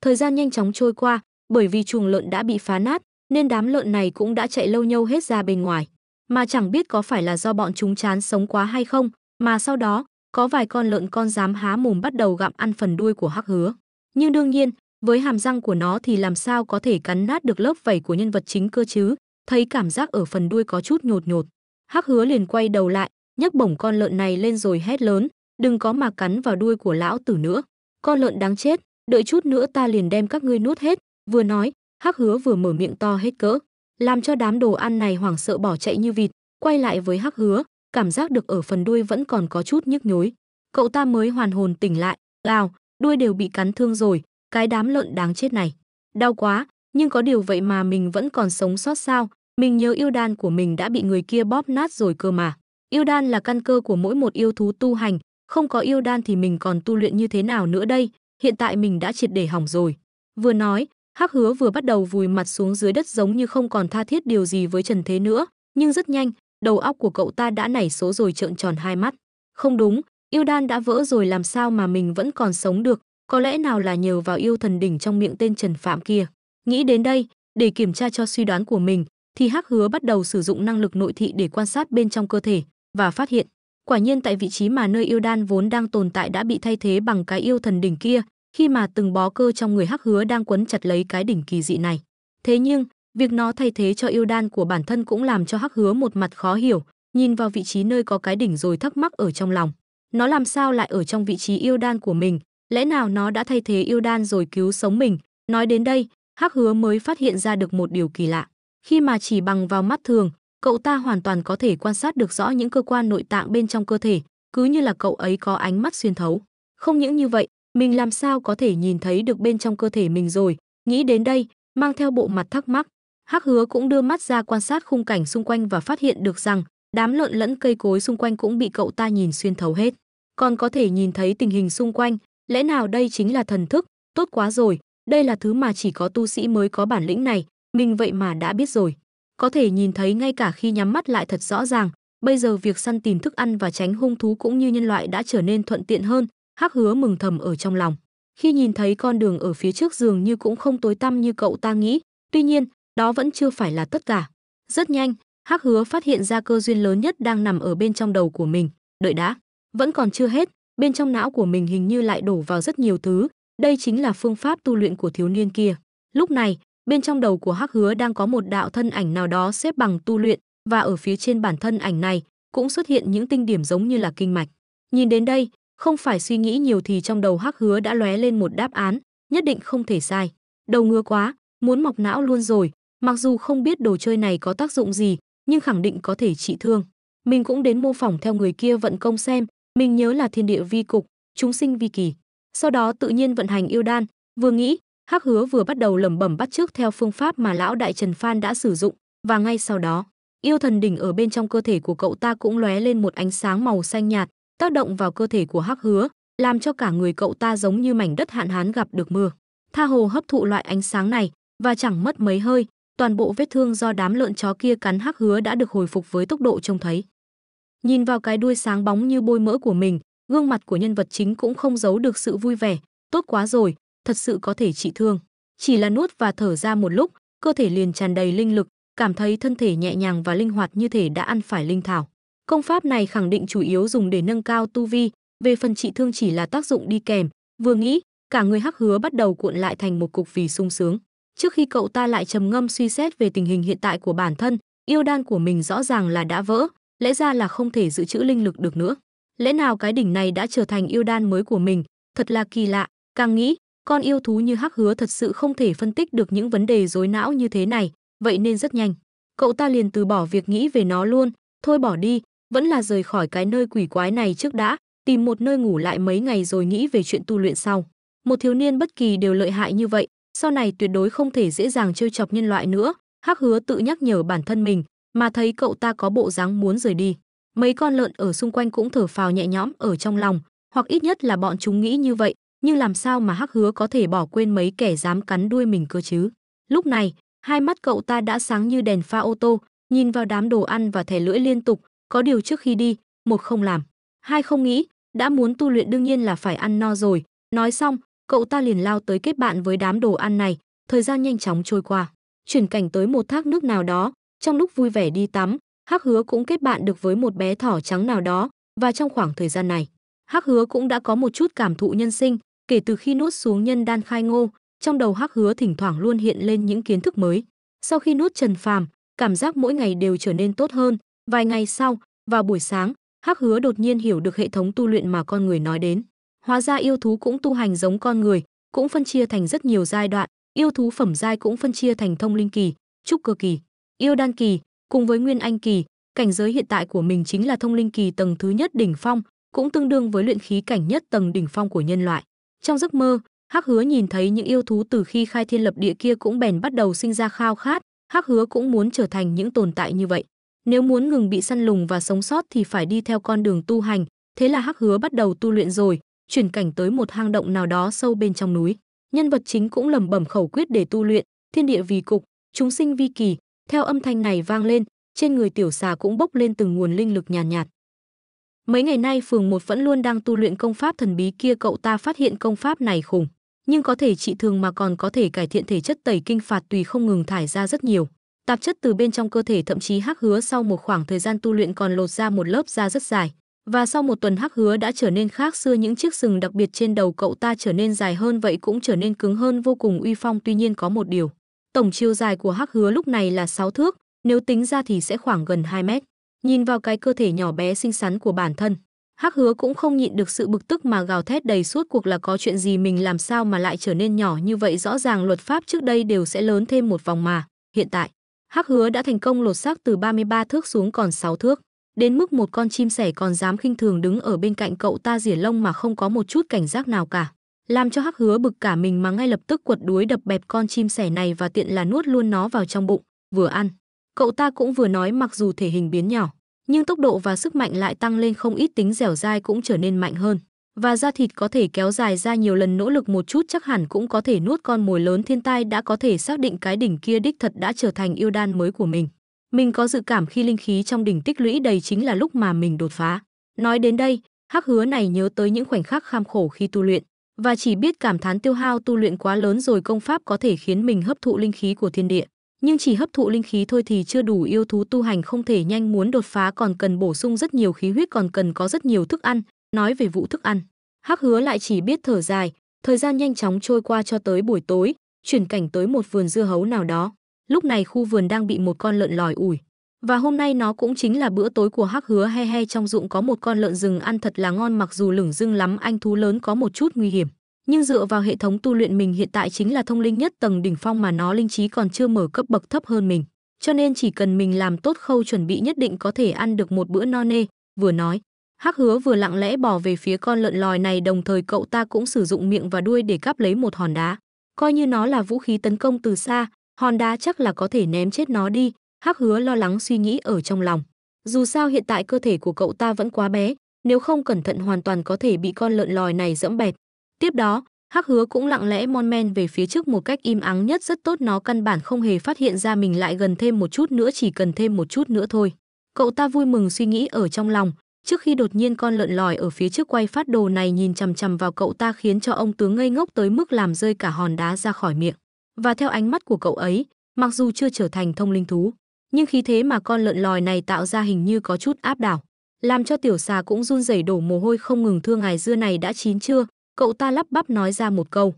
Thời gian nhanh chóng trôi qua, bởi vì chuồng lợn đã bị phá nát, nên đám lợn này cũng đã chạy lâu nhâu hết ra bên ngoài. Mà chẳng biết có phải là do bọn chúng chán sống quá hay không, mà sau đó, có vài con lợn con dám há mồm bắt đầu gặm ăn phần đuôi của hắc hứa. Nhưng đương nhiên, với hàm răng của nó thì làm sao có thể cắn nát được lớp vảy của nhân vật chính cơ chứ, thấy cảm giác ở phần đuôi có chút nhột nhột. Hắc hứa liền quay đầu lại, nhấc bổng con lợn này lên rồi hét lớn, đừng có mà cắn vào đuôi của lão tử nữa. Con lợn đáng chết, đợi chút nữa ta liền đem các ngươi nuốt hết, vừa nói, hắc hứa vừa mở miệng to hết cỡ, làm cho đám đồ ăn này hoảng sợ bỏ chạy như vịt, quay lại với hắc hứa, cảm giác được ở phần đuôi vẫn còn có chút nhức nhối. Cậu ta mới hoàn hồn tỉnh lại, gào, đuôi đều bị cắn thương rồi, cái đám lợn đáng chết này. Đau quá, nhưng có điều vậy mà mình vẫn còn sống sót sao, mình nhớ yêu đan của mình đã bị người kia bóp nát rồi cơ mà. Yêu đan là căn cơ của mỗi một yêu thú tu hành, không có yêu đan thì mình còn tu luyện như thế nào nữa đây, hiện tại mình đã triệt để hỏng rồi. Vừa nói, Hắc Hứa vừa bắt đầu vùi mặt xuống dưới đất giống như không còn tha thiết điều gì với Trần Thế nữa, nhưng rất nhanh, đầu óc của cậu ta đã nảy số rồi trợn tròn hai mắt. Không đúng, yêu đan đã vỡ rồi làm sao mà mình vẫn còn sống được, có lẽ nào là nhờ vào yêu thần đỉnh trong miệng tên Trần Phạm kia. Nghĩ đến đây, để kiểm tra cho suy đoán của mình, thì Hắc Hứa bắt đầu sử dụng năng lực nội thị để quan sát bên trong cơ thể và phát hiện, quả nhiên tại vị trí mà nơi yêu đan vốn đang tồn tại đã bị thay thế bằng cái yêu thần đỉnh kia, khi mà từng bó cơ trong người Hắc Hứa đang quấn chặt lấy cái đỉnh kỳ dị này. Thế nhưng, việc nó thay thế cho yêu đan của bản thân cũng làm cho Hắc Hứa một mặt khó hiểu, nhìn vào vị trí nơi có cái đỉnh rồi thắc mắc ở trong lòng. Nó làm sao lại ở trong vị trí yêu đan của mình? Lẽ nào nó đã thay thế yêu đan rồi cứu sống mình? Nói đến đây, Hắc Hứa mới phát hiện ra được một điều kỳ lạ. Khi mà chỉ bằng vào mắt thường, cậu ta hoàn toàn có thể quan sát được rõ những cơ quan nội tạng bên trong cơ thể, cứ như là cậu ấy có ánh mắt xuyên thấu. Không những như vậy, mình làm sao có thể nhìn thấy được bên trong cơ thể mình rồi, nghĩ đến đây, mang theo bộ mặt thắc mắc. Hắc hứa cũng đưa mắt ra quan sát khung cảnh xung quanh và phát hiện được rằng, đám lợn lẫn cây cối xung quanh cũng bị cậu ta nhìn xuyên thấu hết. Còn có thể nhìn thấy tình hình xung quanh, lẽ nào đây chính là thần thức, tốt quá rồi, đây là thứ mà chỉ có tu sĩ mới có bản lĩnh này, mình vậy mà đã biết rồi. Có thể nhìn thấy ngay cả khi nhắm mắt lại thật rõ ràng, bây giờ việc săn tìm thức ăn và tránh hung thú cũng như nhân loại đã trở nên thuận tiện hơn, Hắc Hứa mừng thầm ở trong lòng. Khi nhìn thấy con đường ở phía trước giường như cũng không tối tăm như cậu ta nghĩ, tuy nhiên, đó vẫn chưa phải là tất cả. Rất nhanh, Hắc Hứa phát hiện ra cơ duyên lớn nhất đang nằm ở bên trong đầu của mình, đợi đã, vẫn còn chưa hết, bên trong não của mình hình như lại đổ vào rất nhiều thứ, đây chính là phương pháp tu luyện của thiếu niên kia. Lúc này, bên trong đầu của hắc hứa đang có một đạo thân ảnh nào đó xếp bằng tu luyện và ở phía trên bản thân ảnh này cũng xuất hiện những tinh điểm giống như là kinh mạch nhìn đến đây không phải suy nghĩ nhiều thì trong đầu hắc hứa đã lóe lên một đáp án nhất định không thể sai đầu ngứa quá muốn mọc não luôn rồi mặc dù không biết đồ chơi này có tác dụng gì nhưng khẳng định có thể trị thương mình cũng đến mô phỏng theo người kia vận công xem mình nhớ là thiên địa vi cục chúng sinh vi kỳ sau đó tự nhiên vận hành yêu đan vừa nghĩ Hắc Hứa vừa bắt đầu lẩm bẩm bắt chước theo phương pháp mà lão đại Trần Phan đã sử dụng, và ngay sau đó, yêu thần đỉnh ở bên trong cơ thể của cậu ta cũng lóe lên một ánh sáng màu xanh nhạt, tác động vào cơ thể của Hắc Hứa, làm cho cả người cậu ta giống như mảnh đất hạn hán gặp được mưa. Tha Hồ hấp thụ loại ánh sáng này và chẳng mất mấy hơi, toàn bộ vết thương do đám lợn chó kia cắn Hắc Hứa đã được hồi phục với tốc độ trông thấy. Nhìn vào cái đuôi sáng bóng như bôi mỡ của mình, gương mặt của nhân vật chính cũng không giấu được sự vui vẻ, tốt quá rồi, thật sự có thể trị thương. Chỉ là nuốt và thở ra một lúc, cơ thể liền tràn đầy linh lực, cảm thấy thân thể nhẹ nhàng và linh hoạt như thể đã ăn phải linh thảo. Công pháp này khẳng định chủ yếu dùng để nâng cao tu vi, về phần trị thương chỉ là tác dụng đi kèm. Vừa nghĩ, cả người Hắc Hứa bắt đầu cuộn lại thành một cục vì sung sướng. Trước khi cậu ta lại trầm ngâm suy xét về tình hình hiện tại của bản thân, yêu đan của mình rõ ràng là đã vỡ, lẽ ra là không thể giữ trữ linh lực được nữa. Lẽ nào cái đỉnh này đã trở thành yêu đan mới của mình, thật là kỳ lạ, càng nghĩ, con yêu thú như hắc hứa thật sự không thể phân tích được những vấn đề rối não như thế này, vậy nên rất nhanh. Cậu ta liền từ bỏ việc nghĩ về nó luôn, thôi bỏ đi, vẫn là rời khỏi cái nơi quỷ quái này trước đã, tìm một nơi ngủ lại mấy ngày rồi nghĩ về chuyện tu luyện sau. Một thiếu niên bất kỳ đều lợi hại như vậy, sau này tuyệt đối không thể dễ dàng trêu chọc nhân loại nữa, Hắc Hứa tự nhắc nhở bản thân mình, mà thấy cậu ta có bộ dáng muốn rời đi. Mấy con lợn ở xung quanh cũng thở phào nhẹ nhõm ở trong lòng, hoặc ít nhất là bọn chúng nghĩ như vậy, nhưng làm sao mà hắc hứa có thể bỏ quên mấy kẻ dám cắn đuôi mình cơ chứ lúc này hai mắt cậu ta đã sáng như đèn pha ô tô nhìn vào đám đồ ăn và thẻ lưỡi liên tục có điều trước khi đi một không làm hai không nghĩ đã muốn tu luyện đương nhiên là phải ăn no rồi nói xong cậu ta liền lao tới kết bạn với đám đồ ăn này thời gian nhanh chóng trôi qua chuyển cảnh tới một thác nước nào đó trong lúc vui vẻ đi tắm hắc hứa cũng kết bạn được với một bé thỏ trắng nào đó và trong khoảng thời gian này hắc hứa cũng đã có một chút cảm thụ nhân sinh Kể từ khi nuốt xuống nhân đan khai ngô, trong đầu Hắc Hứa thỉnh thoảng luôn hiện lên những kiến thức mới. Sau khi nuốt Trần Phàm, cảm giác mỗi ngày đều trở nên tốt hơn. Vài ngày sau, vào buổi sáng, Hắc Hứa đột nhiên hiểu được hệ thống tu luyện mà con người nói đến. Hóa ra yêu thú cũng tu hành giống con người, cũng phân chia thành rất nhiều giai đoạn, yêu thú phẩm giai cũng phân chia thành thông linh kỳ, trúc cơ kỳ, yêu đan kỳ, cùng với nguyên anh kỳ, cảnh giới hiện tại của mình chính là thông linh kỳ tầng thứ nhất đỉnh phong, cũng tương đương với luyện khí cảnh nhất tầng đỉnh phong của nhân loại. Trong giấc mơ, Hắc Hứa nhìn thấy những yêu thú từ khi khai thiên lập địa kia cũng bèn bắt đầu sinh ra khao khát, Hắc Hứa cũng muốn trở thành những tồn tại như vậy. Nếu muốn ngừng bị săn lùng và sống sót thì phải đi theo con đường tu hành, thế là Hắc Hứa bắt đầu tu luyện rồi, chuyển cảnh tới một hang động nào đó sâu bên trong núi. Nhân vật chính cũng lẩm bẩm khẩu quyết để tu luyện, thiên địa vì cục, chúng sinh vi kỳ. Theo âm thanh này vang lên, trên người tiểu xà cũng bốc lên từng nguồn linh lực nhàn nhạt, nhạt. Mấy ngày nay phường một vẫn luôn đang tu luyện công pháp thần bí kia cậu ta phát hiện công pháp này khủng, nhưng có thể trị thường mà còn có thể cải thiện thể chất tẩy kinh phạt tùy không ngừng thải ra rất nhiều. Tạp chất từ bên trong cơ thể thậm chí hắc hứa sau một khoảng thời gian tu luyện còn lột ra một lớp da rất dài. Và sau một tuần hắc hứa đã trở nên khác xưa những chiếc sừng đặc biệt trên đầu cậu ta trở nên dài hơn vậy cũng trở nên cứng hơn vô cùng uy phong tuy nhiên có một điều. Tổng chiều dài của hắc hứa lúc này là 6 thước, nếu tính ra thì sẽ khoảng gần 2 mét. Nhìn vào cái cơ thể nhỏ bé xinh xắn của bản thân, Hắc Hứa cũng không nhịn được sự bực tức mà gào thét đầy suốt cuộc là có chuyện gì mình làm sao mà lại trở nên nhỏ như vậy, rõ ràng luật pháp trước đây đều sẽ lớn thêm một vòng mà, hiện tại, Hắc Hứa đã thành công lột xác từ 33 thước xuống còn 6 thước, đến mức một con chim sẻ còn dám khinh thường đứng ở bên cạnh cậu ta rỉa lông mà không có một chút cảnh giác nào cả, làm cho Hắc Hứa bực cả mình mà ngay lập tức quật đuối đập bẹp con chim sẻ này và tiện là nuốt luôn nó vào trong bụng, vừa ăn, cậu ta cũng vừa nói mặc dù thể hình biến nhỏ nhưng tốc độ và sức mạnh lại tăng lên không ít tính dẻo dai cũng trở nên mạnh hơn và da thịt có thể kéo dài ra nhiều lần nỗ lực một chút chắc hẳn cũng có thể nuốt con mồi lớn thiên tai đã có thể xác định cái đỉnh kia đích thật đã trở thành yêu đan mới của mình. Mình có dự cảm khi linh khí trong đỉnh tích lũy đầy chính là lúc mà mình đột phá. Nói đến đây, Hắc Hứa này nhớ tới những khoảnh khắc kham khổ khi tu luyện và chỉ biết cảm thán tiêu hao tu luyện quá lớn rồi công pháp có thể khiến mình hấp thụ linh khí của thiên địa nhưng chỉ hấp thụ linh khí thôi thì chưa đủ yêu thú tu hành không thể nhanh muốn đột phá còn cần bổ sung rất nhiều khí huyết còn cần có rất nhiều thức ăn nói về vụ thức ăn hắc hứa lại chỉ biết thở dài thời gian nhanh chóng trôi qua cho tới buổi tối chuyển cảnh tới một vườn dưa hấu nào đó lúc này khu vườn đang bị một con lợn lòi ủi và hôm nay nó cũng chính là bữa tối của hắc hứa he he trong ruộng có một con lợn rừng ăn thật là ngon mặc dù lửng dưng lắm anh thú lớn có một chút nguy hiểm nhưng dựa vào hệ thống tu luyện mình hiện tại chính là thông linh nhất tầng đỉnh phong mà nó linh trí còn chưa mở cấp bậc thấp hơn mình cho nên chỉ cần mình làm tốt khâu chuẩn bị nhất định có thể ăn được một bữa no nê vừa nói hắc hứa vừa lặng lẽ bỏ về phía con lợn lòi này đồng thời cậu ta cũng sử dụng miệng và đuôi để cắp lấy một hòn đá coi như nó là vũ khí tấn công từ xa hòn đá chắc là có thể ném chết nó đi hắc hứa lo lắng suy nghĩ ở trong lòng dù sao hiện tại cơ thể của cậu ta vẫn quá bé nếu không cẩn thận hoàn toàn có thể bị con lợn lòi này dẫm bẹp Tiếp đó, Hắc Hứa cũng lặng lẽ mon men về phía trước một cách im ắng nhất rất tốt nó căn bản không hề phát hiện ra mình lại gần thêm một chút nữa chỉ cần thêm một chút nữa thôi. Cậu ta vui mừng suy nghĩ ở trong lòng, trước khi đột nhiên con lợn lòi ở phía trước quay phát đồ này nhìn chằm chằm vào cậu ta khiến cho ông tướng ngây ngốc tới mức làm rơi cả hòn đá ra khỏi miệng. Và theo ánh mắt của cậu ấy, mặc dù chưa trở thành thông linh thú, nhưng khí thế mà con lợn lòi này tạo ra hình như có chút áp đảo, làm cho tiểu xà cũng run rẩy đổ mồ hôi không ngừng thương ngài dưa này đã chín chưa, cậu ta lắp bắp nói ra một câu.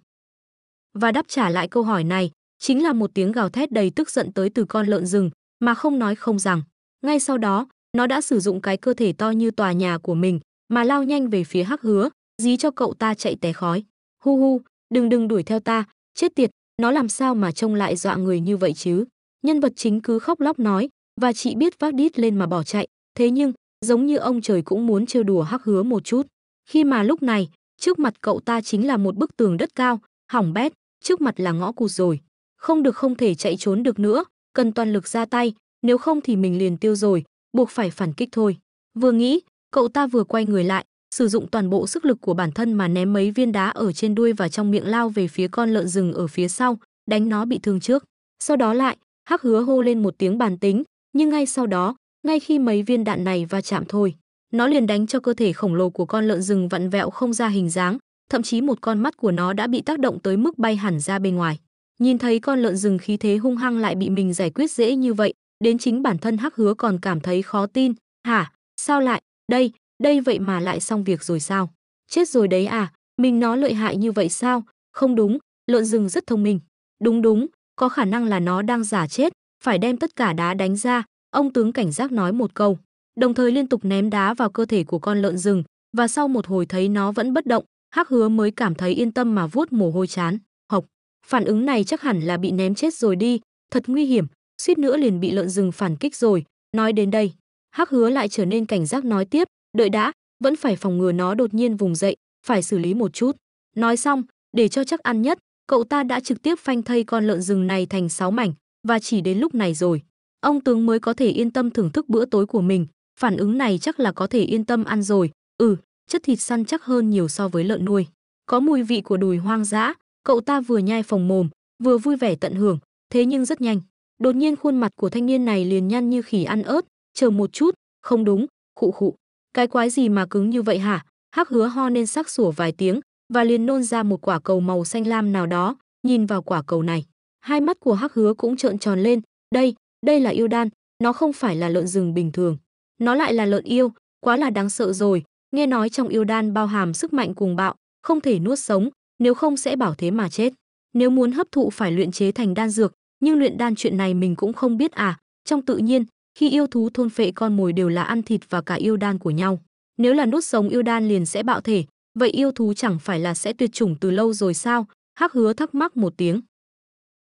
Và đáp trả lại câu hỏi này, chính là một tiếng gào thét đầy tức giận tới từ con lợn rừng, mà không nói không rằng. Ngay sau đó, nó đã sử dụng cái cơ thể to như tòa nhà của mình, mà lao nhanh về phía hắc hứa, dí cho cậu ta chạy té khói. Hu hu, đừng đừng đuổi theo ta, chết tiệt, nó làm sao mà trông lại dọa người như vậy chứ. Nhân vật chính cứ khóc lóc nói, và chị biết vác đít lên mà bỏ chạy, thế nhưng, giống như ông trời cũng muốn trêu đùa hắc hứa một chút. Khi mà lúc này, Trước mặt cậu ta chính là một bức tường đất cao, hỏng bét, trước mặt là ngõ cụt rồi. Không được không thể chạy trốn được nữa, cần toàn lực ra tay, nếu không thì mình liền tiêu rồi, buộc phải phản kích thôi. Vừa nghĩ, cậu ta vừa quay người lại, sử dụng toàn bộ sức lực của bản thân mà ném mấy viên đá ở trên đuôi và trong miệng lao về phía con lợn rừng ở phía sau, đánh nó bị thương trước. Sau đó lại, Hắc Hứa hô lên một tiếng bàn tính, nhưng ngay sau đó, ngay khi mấy viên đạn này va chạm thôi, nó liền đánh cho cơ thể khổng lồ của con lợn rừng vặn vẹo không ra hình dáng, thậm chí một con mắt của nó đã bị tác động tới mức bay hẳn ra bên ngoài. Nhìn thấy con lợn rừng khí thế hung hăng lại bị mình giải quyết dễ như vậy, đến chính bản thân Hắc Hứa còn cảm thấy khó tin, "Hả? Sao lại? Đây, đây vậy mà lại xong việc rồi sao? Chết rồi đấy à, mình nó lợi hại như vậy sao? Không đúng, lợn rừng rất thông minh." "Đúng đúng, có khả năng là nó đang giả chết, phải đem tất cả đá đánh ra." Ông tướng cảnh giác nói một câu đồng thời liên tục ném đá vào cơ thể của con lợn rừng và sau một hồi thấy nó vẫn bất động, Hắc Hứa mới cảm thấy yên tâm mà vuốt mồ hôi chán. Hộc phản ứng này chắc hẳn là bị ném chết rồi đi, thật nguy hiểm, suýt nữa liền bị lợn rừng phản kích rồi. Nói đến đây, Hắc Hứa lại trở nên cảnh giác nói tiếp, đợi đã, vẫn phải phòng ngừa nó đột nhiên vùng dậy, phải xử lý một chút. Nói xong, để cho chắc ăn nhất, cậu ta đã trực tiếp phanh thây con lợn rừng này thành sáu mảnh, và chỉ đến lúc này rồi, ông tướng mới có thể yên tâm thưởng thức bữa tối của mình, Phản ứng này chắc là có thể yên tâm ăn rồi. Ừ, chất thịt săn chắc hơn nhiều so với lợn nuôi. Có mùi vị của đùi hoang dã, cậu ta vừa nhai phồng mồm, vừa vui vẻ tận hưởng, thế nhưng rất nhanh. Đột nhiên khuôn mặt của thanh niên này liền nhăn như khỉ ăn ớt, chờ một chút, không đúng, khụ khụ. Cái quái gì mà cứng như vậy hả? Hắc hứa ho nên sắc sủa vài tiếng và liền nôn ra một quả cầu màu xanh lam nào đó, nhìn vào quả cầu này. Hai mắt của hắc hứa cũng trợn tròn lên, đây, đây là yêu đan, nó không phải là lợn rừng bình thường. Nó lại là lợn yêu, quá là đáng sợ rồi, nghe nói trong yêu đan bao hàm sức mạnh cùng bạo, không thể nuốt sống, nếu không sẽ bảo thế mà chết. Nếu muốn hấp thụ phải luyện chế thành đan dược, nhưng luyện đan chuyện này mình cũng không biết à, trong tự nhiên, khi yêu thú thôn phệ con mồi đều là ăn thịt và cả yêu đan của nhau. Nếu là nuốt sống yêu đan liền sẽ bạo thể, vậy yêu thú chẳng phải là sẽ tuyệt chủng từ lâu rồi sao? Hắc hứa thắc mắc một tiếng.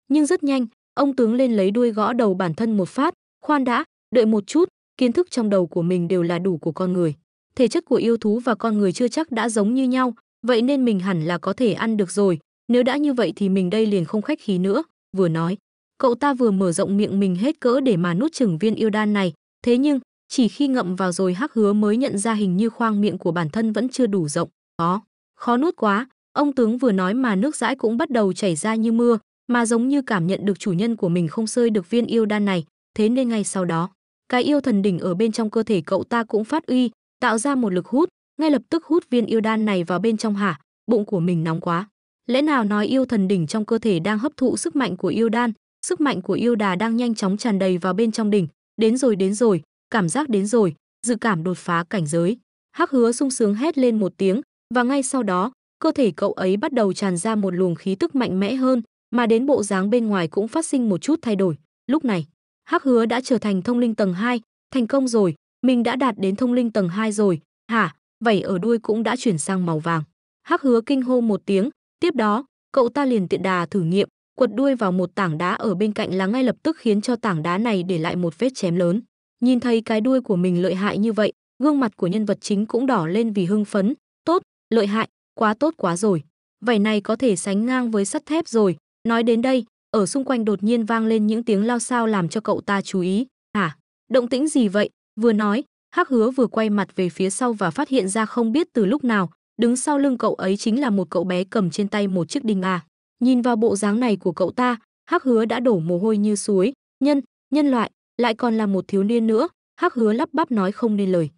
Nhưng rất nhanh, ông tướng lên lấy đuôi gõ đầu bản thân một phát, khoan đã, đợi một chút, kiến thức trong đầu của mình đều là đủ của con người. Thể chất của yêu thú và con người chưa chắc đã giống như nhau, vậy nên mình hẳn là có thể ăn được rồi, nếu đã như vậy thì mình đây liền không khách khí nữa, vừa nói. Cậu ta vừa mở rộng miệng mình hết cỡ để mà nuốt chừng viên yêu đan này, thế nhưng, chỉ khi ngậm vào rồi hắc hứa mới nhận ra hình như khoang miệng của bản thân vẫn chưa đủ rộng, khó, khó nuốt quá, ông tướng vừa nói mà nước dãi cũng bắt đầu chảy ra như mưa, mà giống như cảm nhận được chủ nhân của mình không sơi được viên yêu đan này, thế nên ngay sau đó, cái yêu thần đỉnh ở bên trong cơ thể cậu ta cũng phát uy, tạo ra một lực hút, ngay lập tức hút viên yêu đan này vào bên trong hả, bụng của mình nóng quá. Lẽ nào nói yêu thần đỉnh trong cơ thể đang hấp thụ sức mạnh của yêu đan, sức mạnh của yêu đà đang nhanh chóng tràn đầy vào bên trong đỉnh, đến rồi đến rồi, cảm giác đến rồi, dự cảm đột phá cảnh giới. Hắc Hứa sung sướng hét lên một tiếng, và ngay sau đó, cơ thể cậu ấy bắt đầu tràn ra một luồng khí tức mạnh mẽ hơn, mà đến bộ dáng bên ngoài cũng phát sinh một chút thay đổi. Lúc này, Hắc Hứa đã trở thành thông linh tầng 2, thành công rồi, mình đã đạt đến thông linh tầng 2 rồi, hả? Vảy ở đuôi cũng đã chuyển sang màu vàng. Hắc Hứa kinh hô một tiếng, tiếp đó, cậu ta liền tiện đà thử nghiệm, quật đuôi vào một tảng đá ở bên cạnh là ngay lập tức khiến cho tảng đá này để lại một vết chém lớn. Nhìn thấy cái đuôi của mình lợi hại như vậy, gương mặt của nhân vật chính cũng đỏ lên vì hưng phấn, tốt, lợi hại, quá tốt quá rồi. Vảy này có thể sánh ngang với sắt thép rồi. Nói đến đây, ở xung quanh đột nhiên vang lên những tiếng lao sao làm cho cậu ta chú ý. Hả? Động tĩnh gì vậy? Vừa nói, Hắc Hứa vừa quay mặt về phía sau và phát hiện ra không biết từ lúc nào, đứng sau lưng cậu ấy chính là một cậu bé cầm trên tay một chiếc đinh à. Nhìn vào bộ dáng này của cậu ta, Hắc Hứa đã đổ mồ hôi như suối, nhân, nhân loại, lại còn là một thiếu niên nữa, Hắc Hứa lắp bắp nói không nên lời.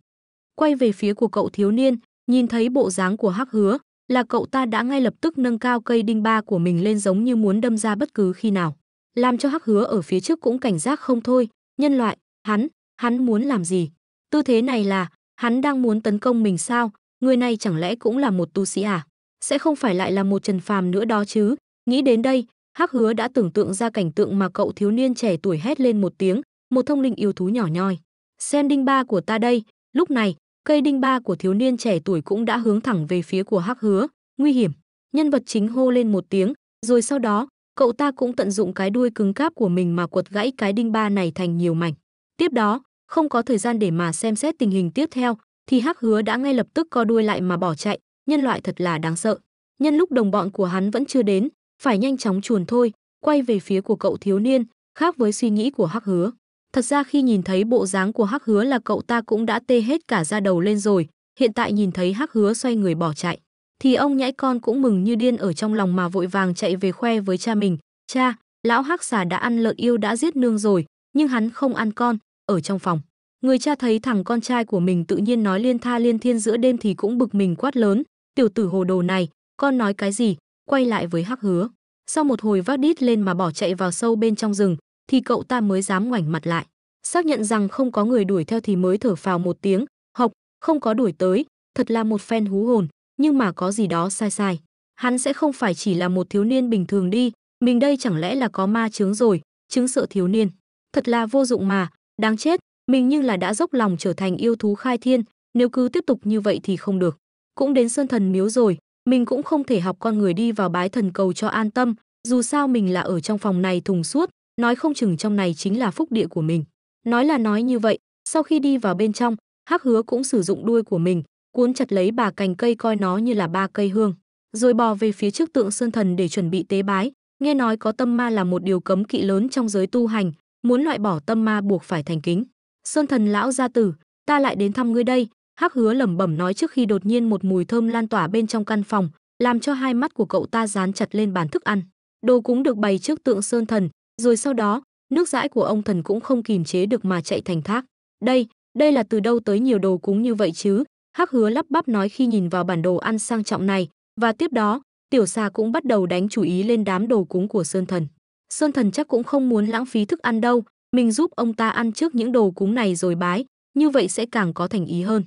Quay về phía của cậu thiếu niên, nhìn thấy bộ dáng của Hắc Hứa, là cậu ta đã ngay lập tức nâng cao cây đinh ba của mình lên giống như muốn đâm ra bất cứ khi nào làm cho hắc hứa ở phía trước cũng cảnh giác không thôi nhân loại hắn hắn muốn làm gì tư thế này là hắn đang muốn tấn công mình sao người này chẳng lẽ cũng là một tu sĩ à sẽ không phải lại là một trần phàm nữa đó chứ nghĩ đến đây hắc hứa đã tưởng tượng ra cảnh tượng mà cậu thiếu niên trẻ tuổi hét lên một tiếng một thông linh yêu thú nhỏ nhoi xem đinh ba của ta đây lúc này cây đinh ba của thiếu niên trẻ tuổi cũng đã hướng thẳng về phía của hắc hứa nguy hiểm nhân vật chính hô lên một tiếng rồi sau đó cậu ta cũng tận dụng cái đuôi cứng cáp của mình mà quật gãy cái đinh ba này thành nhiều mảnh tiếp đó không có thời gian để mà xem xét tình hình tiếp theo thì hắc hứa đã ngay lập tức co đuôi lại mà bỏ chạy nhân loại thật là đáng sợ nhân lúc đồng bọn của hắn vẫn chưa đến phải nhanh chóng chuồn thôi quay về phía của cậu thiếu niên khác với suy nghĩ của hắc hứa Thật ra khi nhìn thấy bộ dáng của Hắc Hứa là cậu ta cũng đã tê hết cả da đầu lên rồi, hiện tại nhìn thấy Hắc Hứa xoay người bỏ chạy, thì ông nhãi con cũng mừng như điên ở trong lòng mà vội vàng chạy về khoe với cha mình, "Cha, lão Hắc xà đã ăn lợn yêu đã giết nương rồi, nhưng hắn không ăn con." Ở trong phòng, người cha thấy thằng con trai của mình tự nhiên nói liên tha liên thiên giữa đêm thì cũng bực mình quát lớn, "Tiểu tử hồ đồ này, con nói cái gì?" Quay lại với Hắc Hứa, sau một hồi vác đít lên mà bỏ chạy vào sâu bên trong rừng, thì cậu ta mới dám ngoảnh mặt lại. Xác nhận rằng không có người đuổi theo thì mới thở phào một tiếng, học, không có đuổi tới, thật là một phen hú hồn, nhưng mà có gì đó sai sai. Hắn sẽ không phải chỉ là một thiếu niên bình thường đi, mình đây chẳng lẽ là có ma chứng rồi, chứng sợ thiếu niên. Thật là vô dụng mà, đáng chết, mình như là đã dốc lòng trở thành yêu thú khai thiên, nếu cứ tiếp tục như vậy thì không được. Cũng đến sơn thần miếu rồi, mình cũng không thể học con người đi vào bái thần cầu cho an tâm, dù sao mình là ở trong phòng này thùng suốt, nói không chừng trong này chính là phúc địa của mình. Nói là nói như vậy, sau khi đi vào bên trong, Hắc Hứa cũng sử dụng đuôi của mình, cuốn chặt lấy bà cành cây coi nó như là ba cây hương, rồi bò về phía trước tượng sơn thần để chuẩn bị tế bái. Nghe nói có tâm ma là một điều cấm kỵ lớn trong giới tu hành, muốn loại bỏ tâm ma buộc phải thành kính. Sơn thần lão gia tử, ta lại đến thăm ngươi đây, Hắc Hứa lẩm bẩm nói trước khi đột nhiên một mùi thơm lan tỏa bên trong căn phòng, làm cho hai mắt của cậu ta dán chặt lên bàn thức ăn. Đồ cũng được bày trước tượng sơn thần, rồi sau đó, nước dãi của ông thần cũng không kìm chế được mà chạy thành thác. Đây, đây là từ đâu tới nhiều đồ cúng như vậy chứ? Hắc hứa lắp bắp nói khi nhìn vào bản đồ ăn sang trọng này, và tiếp đó, tiểu xà cũng bắt đầu đánh chú ý lên đám đồ cúng của Sơn Thần. Sơn Thần chắc cũng không muốn lãng phí thức ăn đâu, mình giúp ông ta ăn trước những đồ cúng này rồi bái, như vậy sẽ càng có thành ý hơn.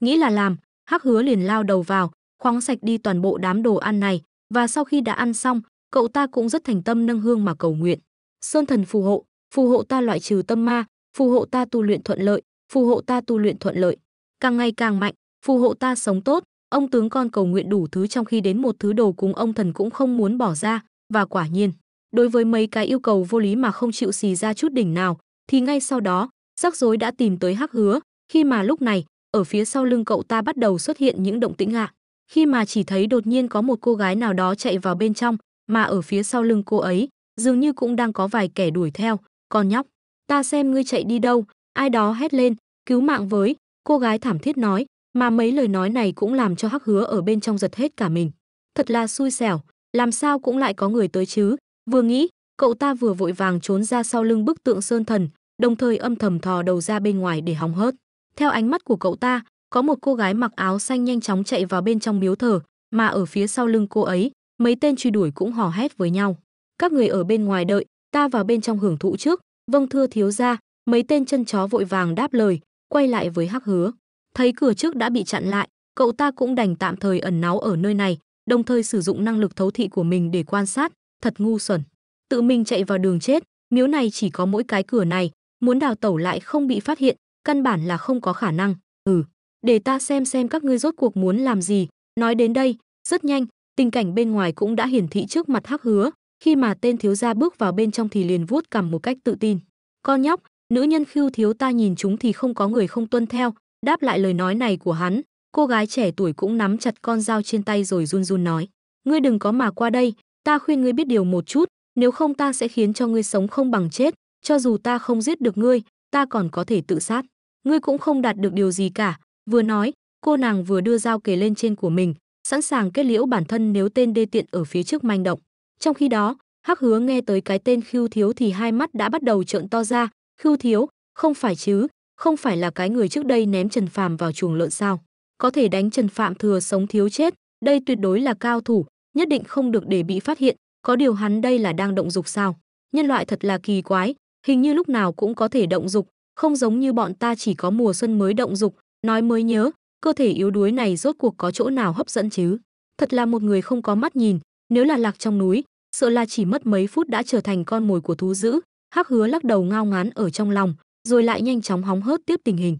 Nghĩ là làm, Hắc hứa liền lao đầu vào, khoáng sạch đi toàn bộ đám đồ ăn này, và sau khi đã ăn xong, cậu ta cũng rất thành tâm nâng hương mà cầu nguyện. Sơn thần phù hộ, phù hộ ta loại trừ tâm ma, phù hộ ta tu luyện thuận lợi, phù hộ ta tu luyện thuận lợi, càng ngày càng mạnh, phù hộ ta sống tốt. Ông tướng con cầu nguyện đủ thứ trong khi đến một thứ đồ cúng ông thần cũng không muốn bỏ ra, và quả nhiên, đối với mấy cái yêu cầu vô lý mà không chịu xì ra chút đỉnh nào, thì ngay sau đó, rắc rối đã tìm tới Hắc Hứa, khi mà lúc này, ở phía sau lưng cậu ta bắt đầu xuất hiện những động tĩnh lạ. Khi mà chỉ thấy đột nhiên có một cô gái nào đó chạy vào bên trong, mà ở phía sau lưng cô ấy dường như cũng đang có vài kẻ đuổi theo. Con nhóc, ta xem ngươi chạy đi đâu, ai đó hét lên, cứu mạng với, cô gái thảm thiết nói, mà mấy lời nói này cũng làm cho hắc hứa ở bên trong giật hết cả mình. Thật là xui xẻo, làm sao cũng lại có người tới chứ, vừa nghĩ, cậu ta vừa vội vàng trốn ra sau lưng bức tượng sơn thần, đồng thời âm thầm thò đầu ra bên ngoài để hóng hớt. Theo ánh mắt của cậu ta, có một cô gái mặc áo xanh nhanh chóng chạy vào bên trong miếu thờ, mà ở phía sau lưng cô ấy, mấy tên truy đuổi cũng hò hét với nhau các người ở bên ngoài đợi ta vào bên trong hưởng thụ trước vâng thưa thiếu gia mấy tên chân chó vội vàng đáp lời quay lại với hắc hứa thấy cửa trước đã bị chặn lại cậu ta cũng đành tạm thời ẩn náu ở nơi này đồng thời sử dụng năng lực thấu thị của mình để quan sát thật ngu xuẩn tự mình chạy vào đường chết miếu này chỉ có mỗi cái cửa này muốn đào tẩu lại không bị phát hiện căn bản là không có khả năng ừ để ta xem xem các ngươi rốt cuộc muốn làm gì nói đến đây rất nhanh tình cảnh bên ngoài cũng đã hiển thị trước mặt hắc hứa khi mà tên thiếu gia bước vào bên trong thì liền vuốt cằm một cách tự tin. Con nhóc, nữ nhân khiêu thiếu ta nhìn chúng thì không có người không tuân theo, đáp lại lời nói này của hắn, cô gái trẻ tuổi cũng nắm chặt con dao trên tay rồi run run nói. Ngươi đừng có mà qua đây, ta khuyên ngươi biết điều một chút, nếu không ta sẽ khiến cho ngươi sống không bằng chết, cho dù ta không giết được ngươi, ta còn có thể tự sát. Ngươi cũng không đạt được điều gì cả, vừa nói, cô nàng vừa đưa dao kề lên trên của mình, sẵn sàng kết liễu bản thân nếu tên đê tiện ở phía trước manh động. Trong khi đó, Hắc Hứa nghe tới cái tên Khưu Thiếu thì hai mắt đã bắt đầu trợn to ra, Khưu Thiếu, không phải chứ, không phải là cái người trước đây ném Trần Phàm vào chuồng lợn sao? Có thể đánh Trần Phạm thừa sống thiếu chết, đây tuyệt đối là cao thủ, nhất định không được để bị phát hiện, có điều hắn đây là đang động dục sao? Nhân loại thật là kỳ quái, hình như lúc nào cũng có thể động dục, không giống như bọn ta chỉ có mùa xuân mới động dục, nói mới nhớ, cơ thể yếu đuối này rốt cuộc có chỗ nào hấp dẫn chứ? Thật là một người không có mắt nhìn, nếu là lạc trong núi, sợ là chỉ mất mấy phút đã trở thành con mồi của thú dữ, Hắc Hứa lắc đầu ngao ngán ở trong lòng, rồi lại nhanh chóng hóng hớt tiếp tình hình.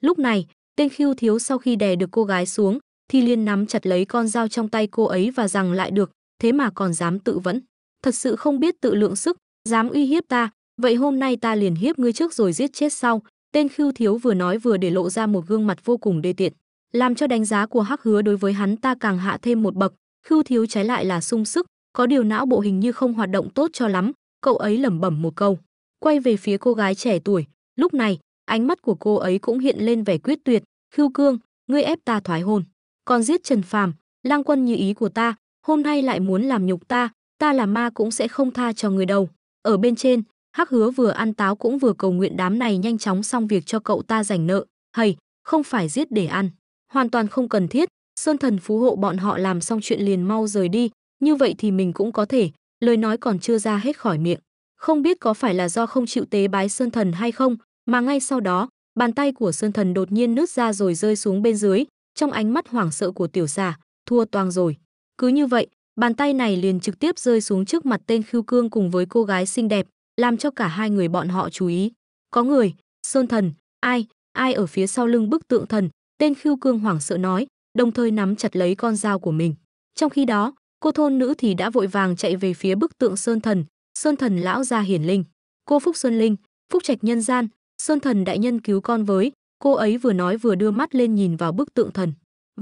Lúc này, tên Khiêu thiếu sau khi đè được cô gái xuống, thì liền nắm chặt lấy con dao trong tay cô ấy và rằng lại được, thế mà còn dám tự vẫn. Thật sự không biết tự lượng sức, dám uy hiếp ta, vậy hôm nay ta liền hiếp ngươi trước rồi giết chết sau. Tên Khiêu thiếu vừa nói vừa để lộ ra một gương mặt vô cùng đê tiện, làm cho đánh giá của Hắc Hứa đối với hắn ta càng hạ thêm một bậc, Khưu thiếu trái lại là sung sức, có điều não bộ hình như không hoạt động tốt cho lắm, cậu ấy lẩm bẩm một câu, quay về phía cô gái trẻ tuổi, lúc này, ánh mắt của cô ấy cũng hiện lên vẻ quyết tuyệt, "Khưu Cương, ngươi ép ta thoái hôn, còn giết Trần Phàm, lang quân như ý của ta, hôm nay lại muốn làm nhục ta, ta là ma cũng sẽ không tha cho người đâu." Ở bên trên, Hắc Hứa vừa ăn táo cũng vừa cầu nguyện đám này nhanh chóng xong việc cho cậu ta giành nợ, hay không phải giết để ăn, hoàn toàn không cần thiết, Sơn thần phú hộ bọn họ làm xong chuyện liền mau rời đi, như vậy thì mình cũng có thể, lời nói còn chưa ra hết khỏi miệng. Không biết có phải là do không chịu tế bái Sơn thần hay không, mà ngay sau đó, bàn tay của Sơn thần đột nhiên nứt ra rồi rơi xuống bên dưới, trong ánh mắt hoảng sợ của tiểu xà, thua toang rồi. Cứ như vậy, bàn tay này liền trực tiếp rơi xuống trước mặt tên khiêu Cương cùng với cô gái xinh đẹp, làm cho cả hai người bọn họ chú ý. Có người, Sơn Thần, ai, ai ở phía sau lưng bức tượng thần, tên khiêu Cương hoảng sợ nói, đồng thời nắm chặt lấy con dao của mình. Trong khi đó, cô thôn nữ thì đã vội vàng chạy về phía bức tượng Sơn Thần, Sơn Thần lão gia hiển linh. Cô Phúc Xuân Linh, Phúc Trạch nhân gian, Sơn Thần đại nhân cứu con với, cô ấy vừa nói vừa đưa mắt lên nhìn vào bức tượng thần.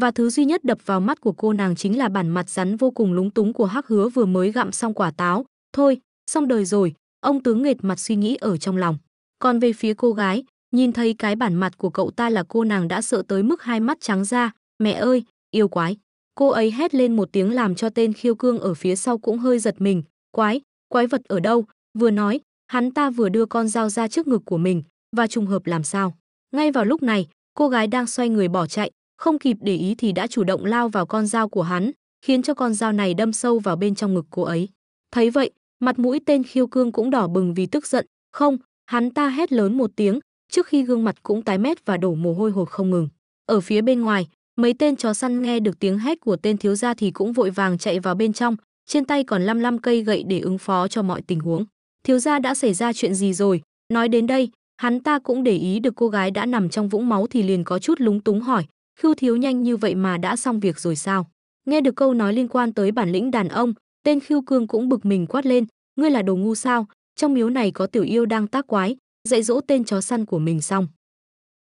Và thứ duy nhất đập vào mắt của cô nàng chính là bản mặt rắn vô cùng lúng túng của Hắc Hứa vừa mới gặm xong quả táo. Thôi, xong đời rồi, ông tướng nghệt mặt suy nghĩ ở trong lòng. Còn về phía cô gái, nhìn thấy cái bản mặt của cậu ta là cô nàng đã sợ tới mức hai mắt trắng ra, Mẹ ơi, yêu quái. Cô ấy hét lên một tiếng làm cho tên khiêu cương ở phía sau cũng hơi giật mình. Quái, quái vật ở đâu? Vừa nói, hắn ta vừa đưa con dao ra trước ngực của mình, và trùng hợp làm sao. Ngay vào lúc này, cô gái đang xoay người bỏ chạy, không kịp để ý thì đã chủ động lao vào con dao của hắn, khiến cho con dao này đâm sâu vào bên trong ngực cô ấy. Thấy vậy, mặt mũi tên khiêu cương cũng đỏ bừng vì tức giận, không, hắn ta hét lớn một tiếng, trước khi gương mặt cũng tái mét và đổ mồ hôi hột không ngừng. Ở phía bên ngoài, Mấy tên chó săn nghe được tiếng hét của tên thiếu gia thì cũng vội vàng chạy vào bên trong, trên tay còn lăm lăm cây gậy để ứng phó cho mọi tình huống. Thiếu gia đã xảy ra chuyện gì rồi? Nói đến đây, hắn ta cũng để ý được cô gái đã nằm trong vũng máu thì liền có chút lúng túng hỏi, Khưu thiếu nhanh như vậy mà đã xong việc rồi sao? Nghe được câu nói liên quan tới bản lĩnh đàn ông, tên Khưu Cương cũng bực mình quát lên, ngươi là đồ ngu sao? Trong miếu này có tiểu yêu đang tác quái, dạy dỗ tên chó săn của mình xong.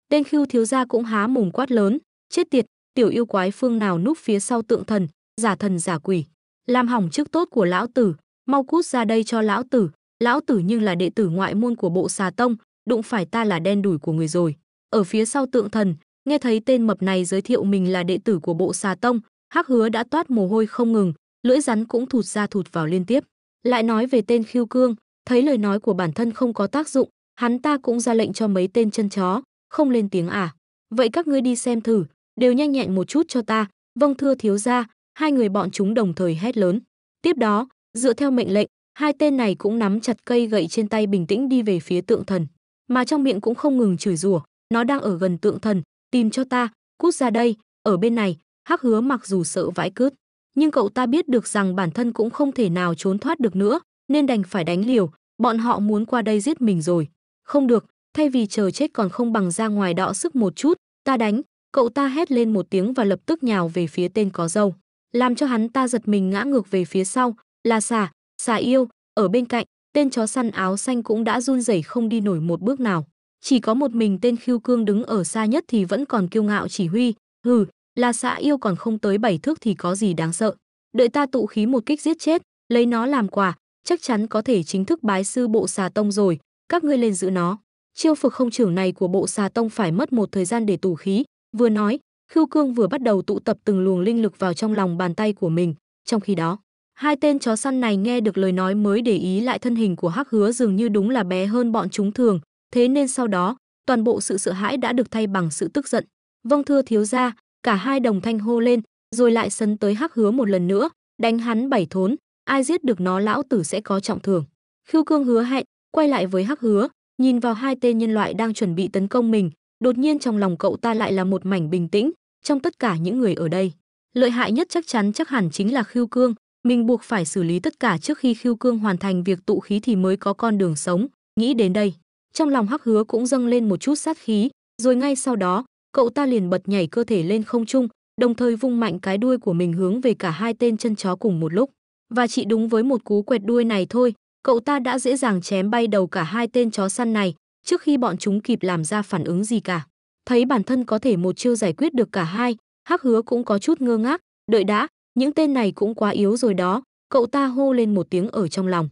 Tên Khưu thiếu gia cũng há mồm quát lớn, Chết tiệt, tiểu yêu quái phương nào núp phía sau tượng thần, giả thần giả quỷ. Làm hỏng chức tốt của lão tử, mau cút ra đây cho lão tử. Lão tử nhưng là đệ tử ngoại môn của bộ xà tông, đụng phải ta là đen đủi của người rồi. Ở phía sau tượng thần, nghe thấy tên mập này giới thiệu mình là đệ tử của bộ xà tông, hắc hứa đã toát mồ hôi không ngừng, lưỡi rắn cũng thụt ra thụt vào liên tiếp. Lại nói về tên khiêu cương, thấy lời nói của bản thân không có tác dụng, hắn ta cũng ra lệnh cho mấy tên chân chó, không lên tiếng à. Vậy các ngươi đi xem thử, đều nhanh nhẹn một chút cho ta vâng thưa thiếu gia hai người bọn chúng đồng thời hét lớn tiếp đó dựa theo mệnh lệnh hai tên này cũng nắm chặt cây gậy trên tay bình tĩnh đi về phía tượng thần mà trong miệng cũng không ngừng chửi rủa nó đang ở gần tượng thần tìm cho ta cút ra đây ở bên này hắc hứa mặc dù sợ vãi cướp nhưng cậu ta biết được rằng bản thân cũng không thể nào trốn thoát được nữa nên đành phải đánh liều bọn họ muốn qua đây giết mình rồi không được thay vì chờ chết còn không bằng ra ngoài đọ sức một chút ta đánh Cậu ta hét lên một tiếng và lập tức nhào về phía tên có dâu, làm cho hắn ta giật mình ngã ngược về phía sau, là xà, xà yêu, ở bên cạnh, tên chó săn áo xanh cũng đã run rẩy không đi nổi một bước nào. Chỉ có một mình tên khiêu cương đứng ở xa nhất thì vẫn còn kiêu ngạo chỉ huy, hừ, là xạ yêu còn không tới bảy thước thì có gì đáng sợ. Đợi ta tụ khí một kích giết chết, lấy nó làm quà, chắc chắn có thể chính thức bái sư bộ xà tông rồi, các ngươi lên giữ nó. Chiêu phục không trưởng này của bộ xà tông phải mất một thời gian để tù khí, Vừa nói, Khưu Cương vừa bắt đầu tụ tập từng luồng linh lực vào trong lòng bàn tay của mình, trong khi đó, hai tên chó săn này nghe được lời nói mới để ý lại thân hình của Hắc Hứa dường như đúng là bé hơn bọn chúng thường, thế nên sau đó, toàn bộ sự sợ hãi đã được thay bằng sự tức giận. "Vâng thưa thiếu gia." Cả hai đồng thanh hô lên, rồi lại sấn tới Hắc Hứa một lần nữa, đánh hắn bảy thốn, ai giết được nó lão tử sẽ có trọng thưởng. Khưu Cương hứa hẹn, quay lại với Hắc Hứa, nhìn vào hai tên nhân loại đang chuẩn bị tấn công mình, Đột nhiên trong lòng cậu ta lại là một mảnh bình tĩnh, trong tất cả những người ở đây. Lợi hại nhất chắc chắn chắc hẳn chính là khiêu Cương, mình buộc phải xử lý tất cả trước khi khiêu Cương hoàn thành việc tụ khí thì mới có con đường sống, nghĩ đến đây. Trong lòng Hắc Hứa cũng dâng lên một chút sát khí, rồi ngay sau đó, cậu ta liền bật nhảy cơ thể lên không trung, đồng thời vung mạnh cái đuôi của mình hướng về cả hai tên chân chó cùng một lúc. Và chỉ đúng với một cú quẹt đuôi này thôi, cậu ta đã dễ dàng chém bay đầu cả hai tên chó săn này, trước khi bọn chúng kịp làm ra phản ứng gì cả. Thấy bản thân có thể một chiêu giải quyết được cả hai, Hắc Hứa cũng có chút ngơ ngác, đợi đã, những tên này cũng quá yếu rồi đó, cậu ta hô lên một tiếng ở trong lòng.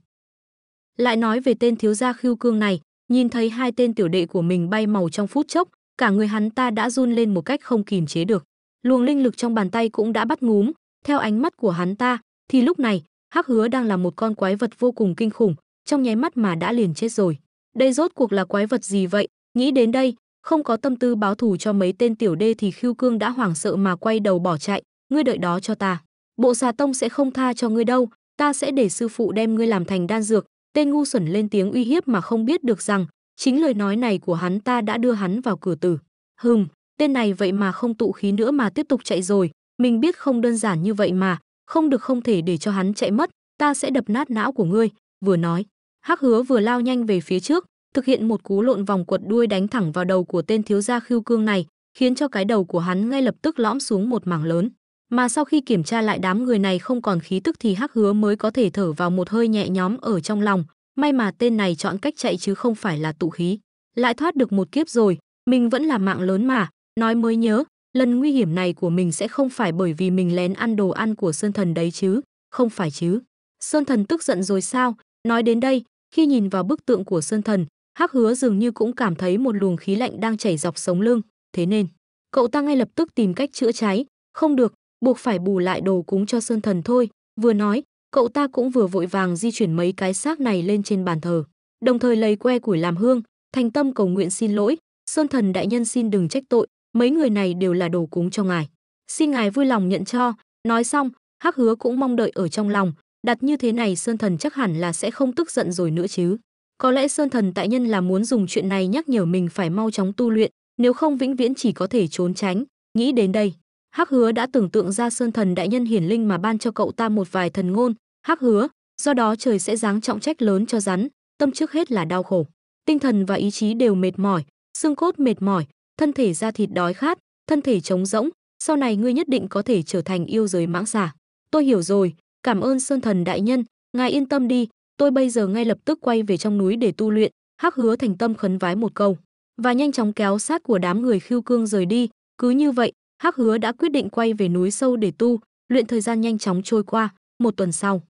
Lại nói về tên thiếu gia Khưu Cương này, nhìn thấy hai tên tiểu đệ của mình bay màu trong phút chốc, cả người hắn ta đã run lên một cách không kìm chế được. Luồng linh lực trong bàn tay cũng đã bắt ngúm, theo ánh mắt của hắn ta, thì lúc này, Hắc Hứa đang là một con quái vật vô cùng kinh khủng, trong nháy mắt mà đã liền chết rồi đây rốt cuộc là quái vật gì vậy? Nghĩ đến đây, không có tâm tư báo thù cho mấy tên tiểu đê thì Khưu Cương đã hoảng sợ mà quay đầu bỏ chạy, ngươi đợi đó cho ta. Bộ xà tông sẽ không tha cho ngươi đâu, ta sẽ để sư phụ đem ngươi làm thành đan dược. Tên ngu xuẩn lên tiếng uy hiếp mà không biết được rằng, chính lời nói này của hắn ta đã đưa hắn vào cửa tử. Hừm, tên này vậy mà không tụ khí nữa mà tiếp tục chạy rồi, mình biết không đơn giản như vậy mà, không được không thể để cho hắn chạy mất, ta sẽ đập nát não của ngươi, vừa nói, Hắc Hứa vừa lao nhanh về phía trước, thực hiện một cú lộn vòng quật đuôi đánh thẳng vào đầu của tên thiếu gia Khưu Cương này, khiến cho cái đầu của hắn ngay lập tức lõm xuống một mảng lớn. Mà sau khi kiểm tra lại đám người này không còn khí tức thì Hắc Hứa mới có thể thở vào một hơi nhẹ nhóm ở trong lòng, may mà tên này chọn cách chạy chứ không phải là tụ khí. Lại thoát được một kiếp rồi, mình vẫn là mạng lớn mà, nói mới nhớ, lần nguy hiểm này của mình sẽ không phải bởi vì mình lén ăn đồ ăn của Sơn Thần đấy chứ, không phải chứ. Sơn Thần tức giận rồi sao, nói đến đây, khi nhìn vào bức tượng của Sơn Thần, Hắc Hứa dường như cũng cảm thấy một luồng khí lạnh đang chảy dọc sống lưng, thế nên, cậu ta ngay lập tức tìm cách chữa cháy, không được, buộc phải bù lại đồ cúng cho Sơn Thần thôi, vừa nói, cậu ta cũng vừa vội vàng di chuyển mấy cái xác này lên trên bàn thờ, đồng thời lấy que củi làm hương, thành tâm cầu nguyện xin lỗi, Sơn Thần đại nhân xin đừng trách tội, mấy người này đều là đồ cúng cho ngài, xin ngài vui lòng nhận cho, nói xong, Hắc Hứa cũng mong đợi ở trong lòng, đặt như thế này Sơn Thần chắc hẳn là sẽ không tức giận rồi nữa chứ. Có lẽ Sơn Thần tại nhân là muốn dùng chuyện này nhắc nhở mình phải mau chóng tu luyện, nếu không vĩnh viễn chỉ có thể trốn tránh. Nghĩ đến đây, Hắc Hứa đã tưởng tượng ra Sơn Thần đại nhân hiển linh mà ban cho cậu ta một vài thần ngôn, Hắc Hứa, do đó trời sẽ giáng trọng trách lớn cho rắn, tâm trước hết là đau khổ. Tinh thần và ý chí đều mệt mỏi, xương cốt mệt mỏi, thân thể da thịt đói khát, thân thể trống rỗng, sau này ngươi nhất định có thể trở thành yêu giới mãng xà. Tôi hiểu rồi, cảm ơn sơn thần đại nhân ngài yên tâm đi tôi bây giờ ngay lập tức quay về trong núi để tu luyện hắc hứa thành tâm khấn vái một câu và nhanh chóng kéo sát của đám người khiêu cương rời đi cứ như vậy hắc hứa đã quyết định quay về núi sâu để tu luyện thời gian nhanh chóng trôi qua một tuần sau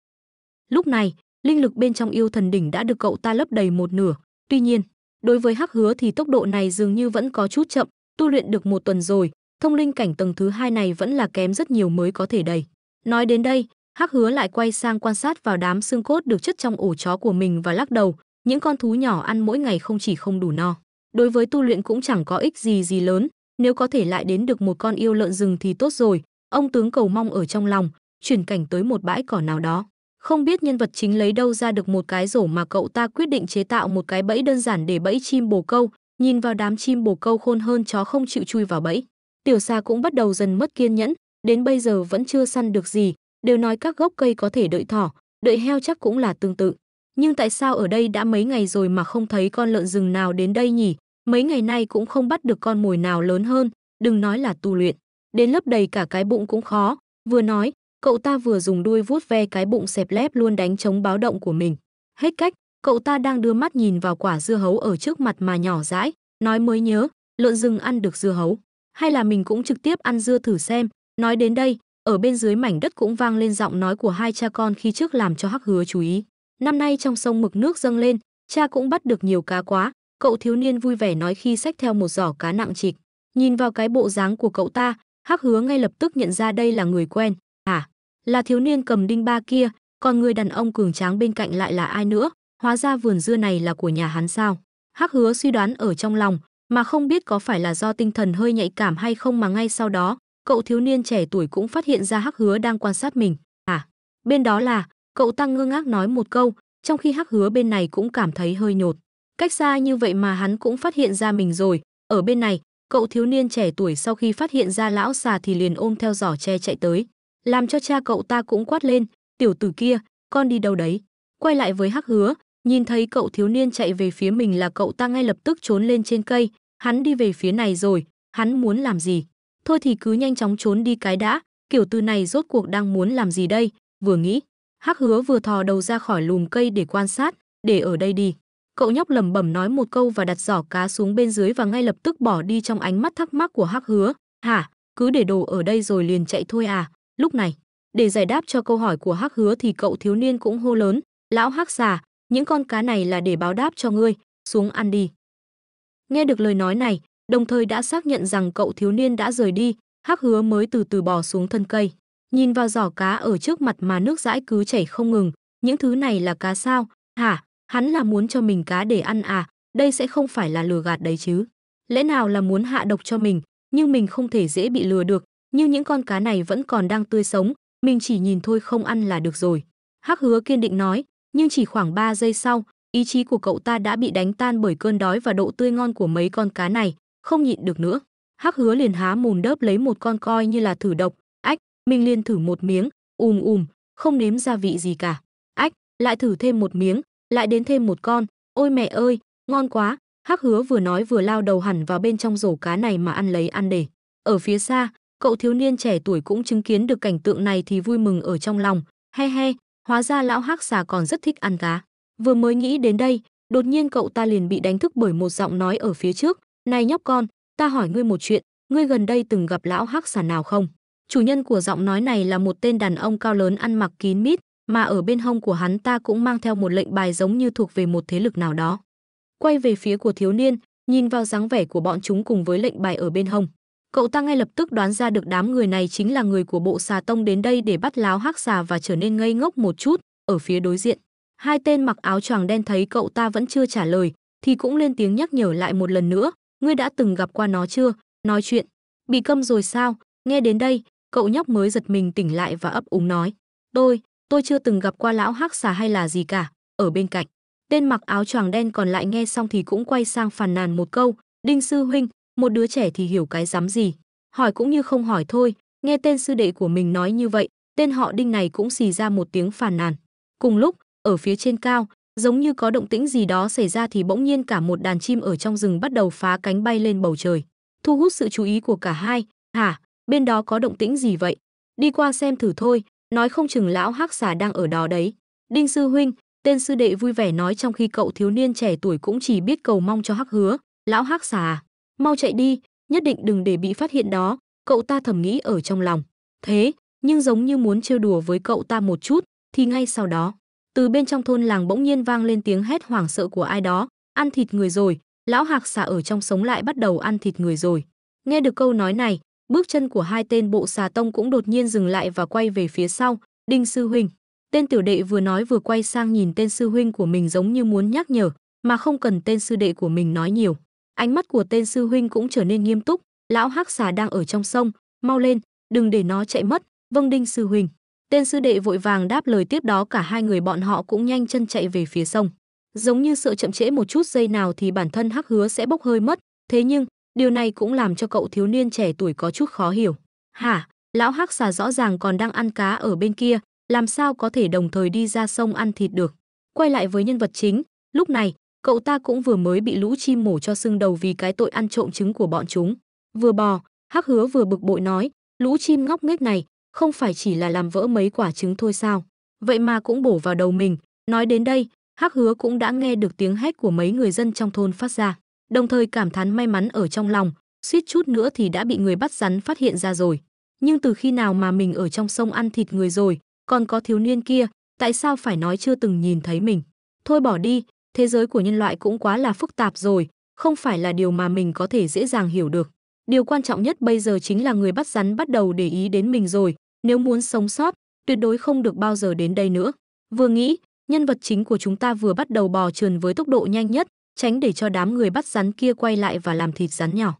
lúc này linh lực bên trong yêu thần đỉnh đã được cậu ta lấp đầy một nửa tuy nhiên đối với hắc hứa thì tốc độ này dường như vẫn có chút chậm tu luyện được một tuần rồi thông linh cảnh tầng thứ hai này vẫn là kém rất nhiều mới có thể đầy nói đến đây Hắc hứa lại quay sang quan sát vào đám xương cốt được chất trong ổ chó của mình và lắc đầu, những con thú nhỏ ăn mỗi ngày không chỉ không đủ no. Đối với tu luyện cũng chẳng có ích gì gì lớn, nếu có thể lại đến được một con yêu lợn rừng thì tốt rồi, ông tướng cầu mong ở trong lòng, chuyển cảnh tới một bãi cỏ nào đó. Không biết nhân vật chính lấy đâu ra được một cái rổ mà cậu ta quyết định chế tạo một cái bẫy đơn giản để bẫy chim bồ câu, nhìn vào đám chim bồ câu khôn hơn chó không chịu chui vào bẫy. Tiểu xa cũng bắt đầu dần mất kiên nhẫn, đến bây giờ vẫn chưa săn được gì, đều nói các gốc cây có thể đợi thỏ, đợi heo chắc cũng là tương tự. Nhưng tại sao ở đây đã mấy ngày rồi mà không thấy con lợn rừng nào đến đây nhỉ? Mấy ngày nay cũng không bắt được con mồi nào lớn hơn, đừng nói là tu luyện. Đến lớp đầy cả cái bụng cũng khó, vừa nói, cậu ta vừa dùng đuôi vuốt ve cái bụng xẹp lép luôn đánh chống báo động của mình. Hết cách, cậu ta đang đưa mắt nhìn vào quả dưa hấu ở trước mặt mà nhỏ rãi, nói mới nhớ, lợn rừng ăn được dưa hấu. Hay là mình cũng trực tiếp ăn dưa thử xem, nói đến đây, ở bên dưới mảnh đất cũng vang lên giọng nói của hai cha con khi trước làm cho hắc hứa chú ý năm nay trong sông mực nước dâng lên cha cũng bắt được nhiều cá quá cậu thiếu niên vui vẻ nói khi xách theo một giỏ cá nặng trịch nhìn vào cái bộ dáng của cậu ta hắc hứa ngay lập tức nhận ra đây là người quen à là thiếu niên cầm đinh ba kia còn người đàn ông cường tráng bên cạnh lại là ai nữa hóa ra vườn dưa này là của nhà hắn sao hắc hứa suy đoán ở trong lòng mà không biết có phải là do tinh thần hơi nhạy cảm hay không mà ngay sau đó cậu thiếu niên trẻ tuổi cũng phát hiện ra Hắc Hứa đang quan sát mình. À, bên đó là, cậu ta ngơ ngác nói một câu, trong khi Hắc Hứa bên này cũng cảm thấy hơi nhột. Cách xa như vậy mà hắn cũng phát hiện ra mình rồi, ở bên này, cậu thiếu niên trẻ tuổi sau khi phát hiện ra lão xà thì liền ôm theo giỏ tre chạy tới, làm cho cha cậu ta cũng quát lên, "Tiểu tử kia, con đi đâu đấy?" Quay lại với Hắc Hứa, nhìn thấy cậu thiếu niên chạy về phía mình là cậu ta ngay lập tức trốn lên trên cây, hắn đi về phía này rồi, hắn muốn làm gì? Thôi thì cứ nhanh chóng trốn đi cái đã, kiểu tư này rốt cuộc đang muốn làm gì đây, vừa nghĩ. Hắc hứa vừa thò đầu ra khỏi lùm cây để quan sát, để ở đây đi. Cậu nhóc lẩm bẩm nói một câu và đặt giỏ cá xuống bên dưới và ngay lập tức bỏ đi trong ánh mắt thắc mắc của Hắc hứa. Hả, cứ để đồ ở đây rồi liền chạy thôi à, lúc này. Để giải đáp cho câu hỏi của Hắc hứa thì cậu thiếu niên cũng hô lớn, lão Hắc xà, những con cá này là để báo đáp cho ngươi, xuống ăn đi. Nghe được lời nói này, đồng thời đã xác nhận rằng cậu thiếu niên đã rời đi, hắc hứa mới từ từ bò xuống thân cây. Nhìn vào giỏ cá ở trước mặt mà nước dãi cứ chảy không ngừng, những thứ này là cá sao, hả, hắn là muốn cho mình cá để ăn à, đây sẽ không phải là lừa gạt đấy chứ. Lẽ nào là muốn hạ độc cho mình, nhưng mình không thể dễ bị lừa được, nhưng những con cá này vẫn còn đang tươi sống, mình chỉ nhìn thôi không ăn là được rồi. Hắc hứa kiên định nói, nhưng chỉ khoảng 3 giây sau, ý chí của cậu ta đã bị đánh tan bởi cơn đói và độ tươi ngon của mấy con cá này, không nhịn được nữa hắc hứa liền há mồm đớp lấy một con coi như là thử độc ách minh liên thử một miếng ùm ùm không nếm gia vị gì cả ách lại thử thêm một miếng lại đến thêm một con ôi mẹ ơi ngon quá hắc hứa vừa nói vừa lao đầu hẳn vào bên trong rổ cá này mà ăn lấy ăn để ở phía xa cậu thiếu niên trẻ tuổi cũng chứng kiến được cảnh tượng này thì vui mừng ở trong lòng he he hóa ra lão hắc xà còn rất thích ăn cá vừa mới nghĩ đến đây đột nhiên cậu ta liền bị đánh thức bởi một giọng nói ở phía trước này nhóc con, ta hỏi ngươi một chuyện, ngươi gần đây từng gặp lão hắc xà nào không? Chủ nhân của giọng nói này là một tên đàn ông cao lớn ăn mặc kín mít, mà ở bên hông của hắn ta cũng mang theo một lệnh bài giống như thuộc về một thế lực nào đó. Quay về phía của thiếu niên, nhìn vào dáng vẻ của bọn chúng cùng với lệnh bài ở bên hông. Cậu ta ngay lập tức đoán ra được đám người này chính là người của bộ xà tông đến đây để bắt láo hắc xà và trở nên ngây ngốc một chút, ở phía đối diện. Hai tên mặc áo choàng đen thấy cậu ta vẫn chưa trả lời, thì cũng lên tiếng nhắc nhở lại một lần nữa, ngươi đã từng gặp qua nó chưa nói chuyện bị câm rồi sao nghe đến đây cậu nhóc mới giật mình tỉnh lại và ấp úng nói tôi tôi chưa từng gặp qua lão hắc xà hay là gì cả ở bên cạnh tên mặc áo choàng đen còn lại nghe xong thì cũng quay sang phàn nàn một câu đinh sư huynh một đứa trẻ thì hiểu cái dám gì hỏi cũng như không hỏi thôi nghe tên sư đệ của mình nói như vậy tên họ đinh này cũng xì ra một tiếng phàn nàn cùng lúc ở phía trên cao giống như có động tĩnh gì đó xảy ra thì bỗng nhiên cả một đàn chim ở trong rừng bắt đầu phá cánh bay lên bầu trời thu hút sự chú ý của cả hai hả bên đó có động tĩnh gì vậy đi qua xem thử thôi nói không chừng lão hắc xà đang ở đó đấy đinh sư huynh tên sư đệ vui vẻ nói trong khi cậu thiếu niên trẻ tuổi cũng chỉ biết cầu mong cho hắc hứa lão hắc xà à? mau chạy đi nhất định đừng để bị phát hiện đó cậu ta thầm nghĩ ở trong lòng thế nhưng giống như muốn trêu đùa với cậu ta một chút thì ngay sau đó từ bên trong thôn làng bỗng nhiên vang lên tiếng hét hoảng sợ của ai đó, ăn thịt người rồi, lão hạc xà ở trong sống lại bắt đầu ăn thịt người rồi. Nghe được câu nói này, bước chân của hai tên bộ xà tông cũng đột nhiên dừng lại và quay về phía sau, đinh sư huynh. Tên tiểu đệ vừa nói vừa quay sang nhìn tên sư huynh của mình giống như muốn nhắc nhở, mà không cần tên sư đệ của mình nói nhiều. Ánh mắt của tên sư huynh cũng trở nên nghiêm túc, lão hắc xà đang ở trong sông, mau lên, đừng để nó chạy mất, vâng đinh sư huynh. Tên sư đệ vội vàng đáp lời tiếp đó cả hai người bọn họ cũng nhanh chân chạy về phía sông. Giống như sợ chậm trễ một chút giây nào thì bản thân Hắc Hứa sẽ bốc hơi mất, thế nhưng điều này cũng làm cho cậu thiếu niên trẻ tuổi có chút khó hiểu. Hả, lão Hắc xà rõ ràng còn đang ăn cá ở bên kia, làm sao có thể đồng thời đi ra sông ăn thịt được. Quay lại với nhân vật chính, lúc này, cậu ta cũng vừa mới bị lũ chim mổ cho xương đầu vì cái tội ăn trộm trứng của bọn chúng. Vừa bò, Hắc Hứa vừa bực bội nói, lũ chim ngóc nghếch này, không phải chỉ là làm vỡ mấy quả trứng thôi sao? Vậy mà cũng bổ vào đầu mình. Nói đến đây, Hắc Hứa cũng đã nghe được tiếng hét của mấy người dân trong thôn phát ra, đồng thời cảm thán may mắn ở trong lòng, suýt chút nữa thì đã bị người bắt rắn phát hiện ra rồi. Nhưng từ khi nào mà mình ở trong sông ăn thịt người rồi, còn có thiếu niên kia, tại sao phải nói chưa từng nhìn thấy mình? Thôi bỏ đi, thế giới của nhân loại cũng quá là phức tạp rồi, không phải là điều mà mình có thể dễ dàng hiểu được. Điều quan trọng nhất bây giờ chính là người bắt rắn bắt đầu để ý đến mình rồi, nếu muốn sống sót, tuyệt đối không được bao giờ đến đây nữa. Vừa nghĩ, nhân vật chính của chúng ta vừa bắt đầu bò trườn với tốc độ nhanh nhất, tránh để cho đám người bắt rắn kia quay lại và làm thịt rắn nhỏ.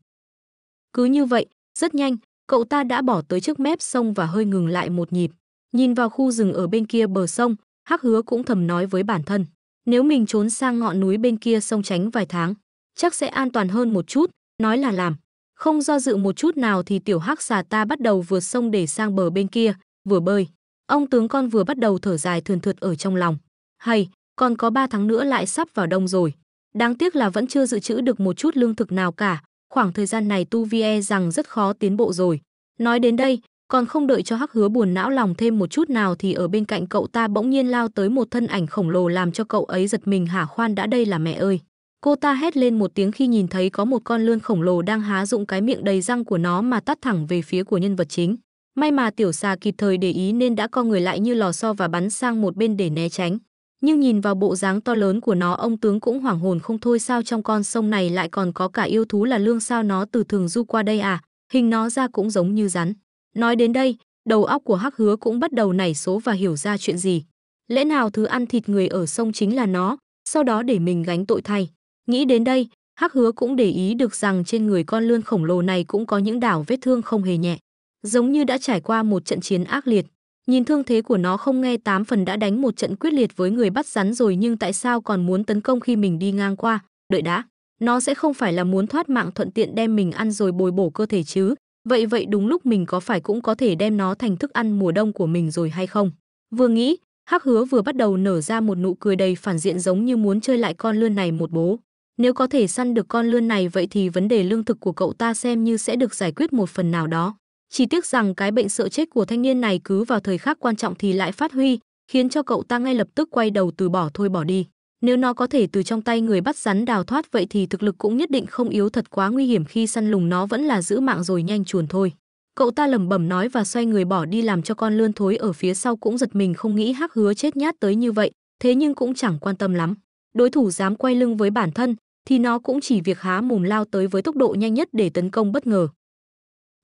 Cứ như vậy, rất nhanh, cậu ta đã bỏ tới trước mép sông và hơi ngừng lại một nhịp. Nhìn vào khu rừng ở bên kia bờ sông, Hắc Hứa cũng thầm nói với bản thân. Nếu mình trốn sang ngọn núi bên kia sông tránh vài tháng, chắc sẽ an toàn hơn một chút, nói là làm. Không do dự một chút nào thì tiểu hắc xà ta bắt đầu vượt sông để sang bờ bên kia, vừa bơi. Ông tướng con vừa bắt đầu thở dài thườn thượt ở trong lòng. Hay, còn có 3 tháng nữa lại sắp vào đông rồi. Đáng tiếc là vẫn chưa dự trữ được một chút lương thực nào cả, khoảng thời gian này tu vi e rằng rất khó tiến bộ rồi. Nói đến đây, còn không đợi cho hắc hứa buồn não lòng thêm một chút nào thì ở bên cạnh cậu ta bỗng nhiên lao tới một thân ảnh khổng lồ làm cho cậu ấy giật mình hả khoan đã đây là mẹ ơi. Cô ta hét lên một tiếng khi nhìn thấy có một con lươn khổng lồ đang há dụng cái miệng đầy răng của nó mà tắt thẳng về phía của nhân vật chính. May mà tiểu xà kịp thời để ý nên đã co người lại như lò xo và bắn sang một bên để né tránh. Nhưng nhìn vào bộ dáng to lớn của nó ông tướng cũng hoảng hồn không thôi sao trong con sông này lại còn có cả yêu thú là lương sao nó từ thường du qua đây à, hình nó ra cũng giống như rắn. Nói đến đây, đầu óc của hắc hứa cũng bắt đầu nảy số và hiểu ra chuyện gì. Lẽ nào thứ ăn thịt người ở sông chính là nó, sau đó để mình gánh tội thay. Nghĩ đến đây, Hắc Hứa cũng để ý được rằng trên người con lươn khổng lồ này cũng có những đảo vết thương không hề nhẹ, giống như đã trải qua một trận chiến ác liệt. Nhìn thương thế của nó không nghe tám phần đã đánh một trận quyết liệt với người bắt rắn rồi nhưng tại sao còn muốn tấn công khi mình đi ngang qua, đợi đã. Nó sẽ không phải là muốn thoát mạng thuận tiện đem mình ăn rồi bồi bổ cơ thể chứ. Vậy vậy đúng lúc mình có phải cũng có thể đem nó thành thức ăn mùa đông của mình rồi hay không? Vừa nghĩ, Hắc Hứa vừa bắt đầu nở ra một nụ cười đầy phản diện giống như muốn chơi lại con lươn này một bố. Nếu có thể săn được con lươn này vậy thì vấn đề lương thực của cậu ta xem như sẽ được giải quyết một phần nào đó. Chỉ tiếc rằng cái bệnh sợ chết của thanh niên này cứ vào thời khắc quan trọng thì lại phát huy, khiến cho cậu ta ngay lập tức quay đầu từ bỏ thôi bỏ đi. Nếu nó có thể từ trong tay người bắt rắn đào thoát vậy thì thực lực cũng nhất định không yếu thật quá nguy hiểm khi săn lùng nó vẫn là giữ mạng rồi nhanh chuồn thôi. Cậu ta lẩm bẩm nói và xoay người bỏ đi làm cho con lươn thối ở phía sau cũng giật mình không nghĩ hắc hứa chết nhát tới như vậy, thế nhưng cũng chẳng quan tâm lắm. Đối thủ dám quay lưng với bản thân, thì nó cũng chỉ việc há mồm lao tới với tốc độ nhanh nhất để tấn công bất ngờ.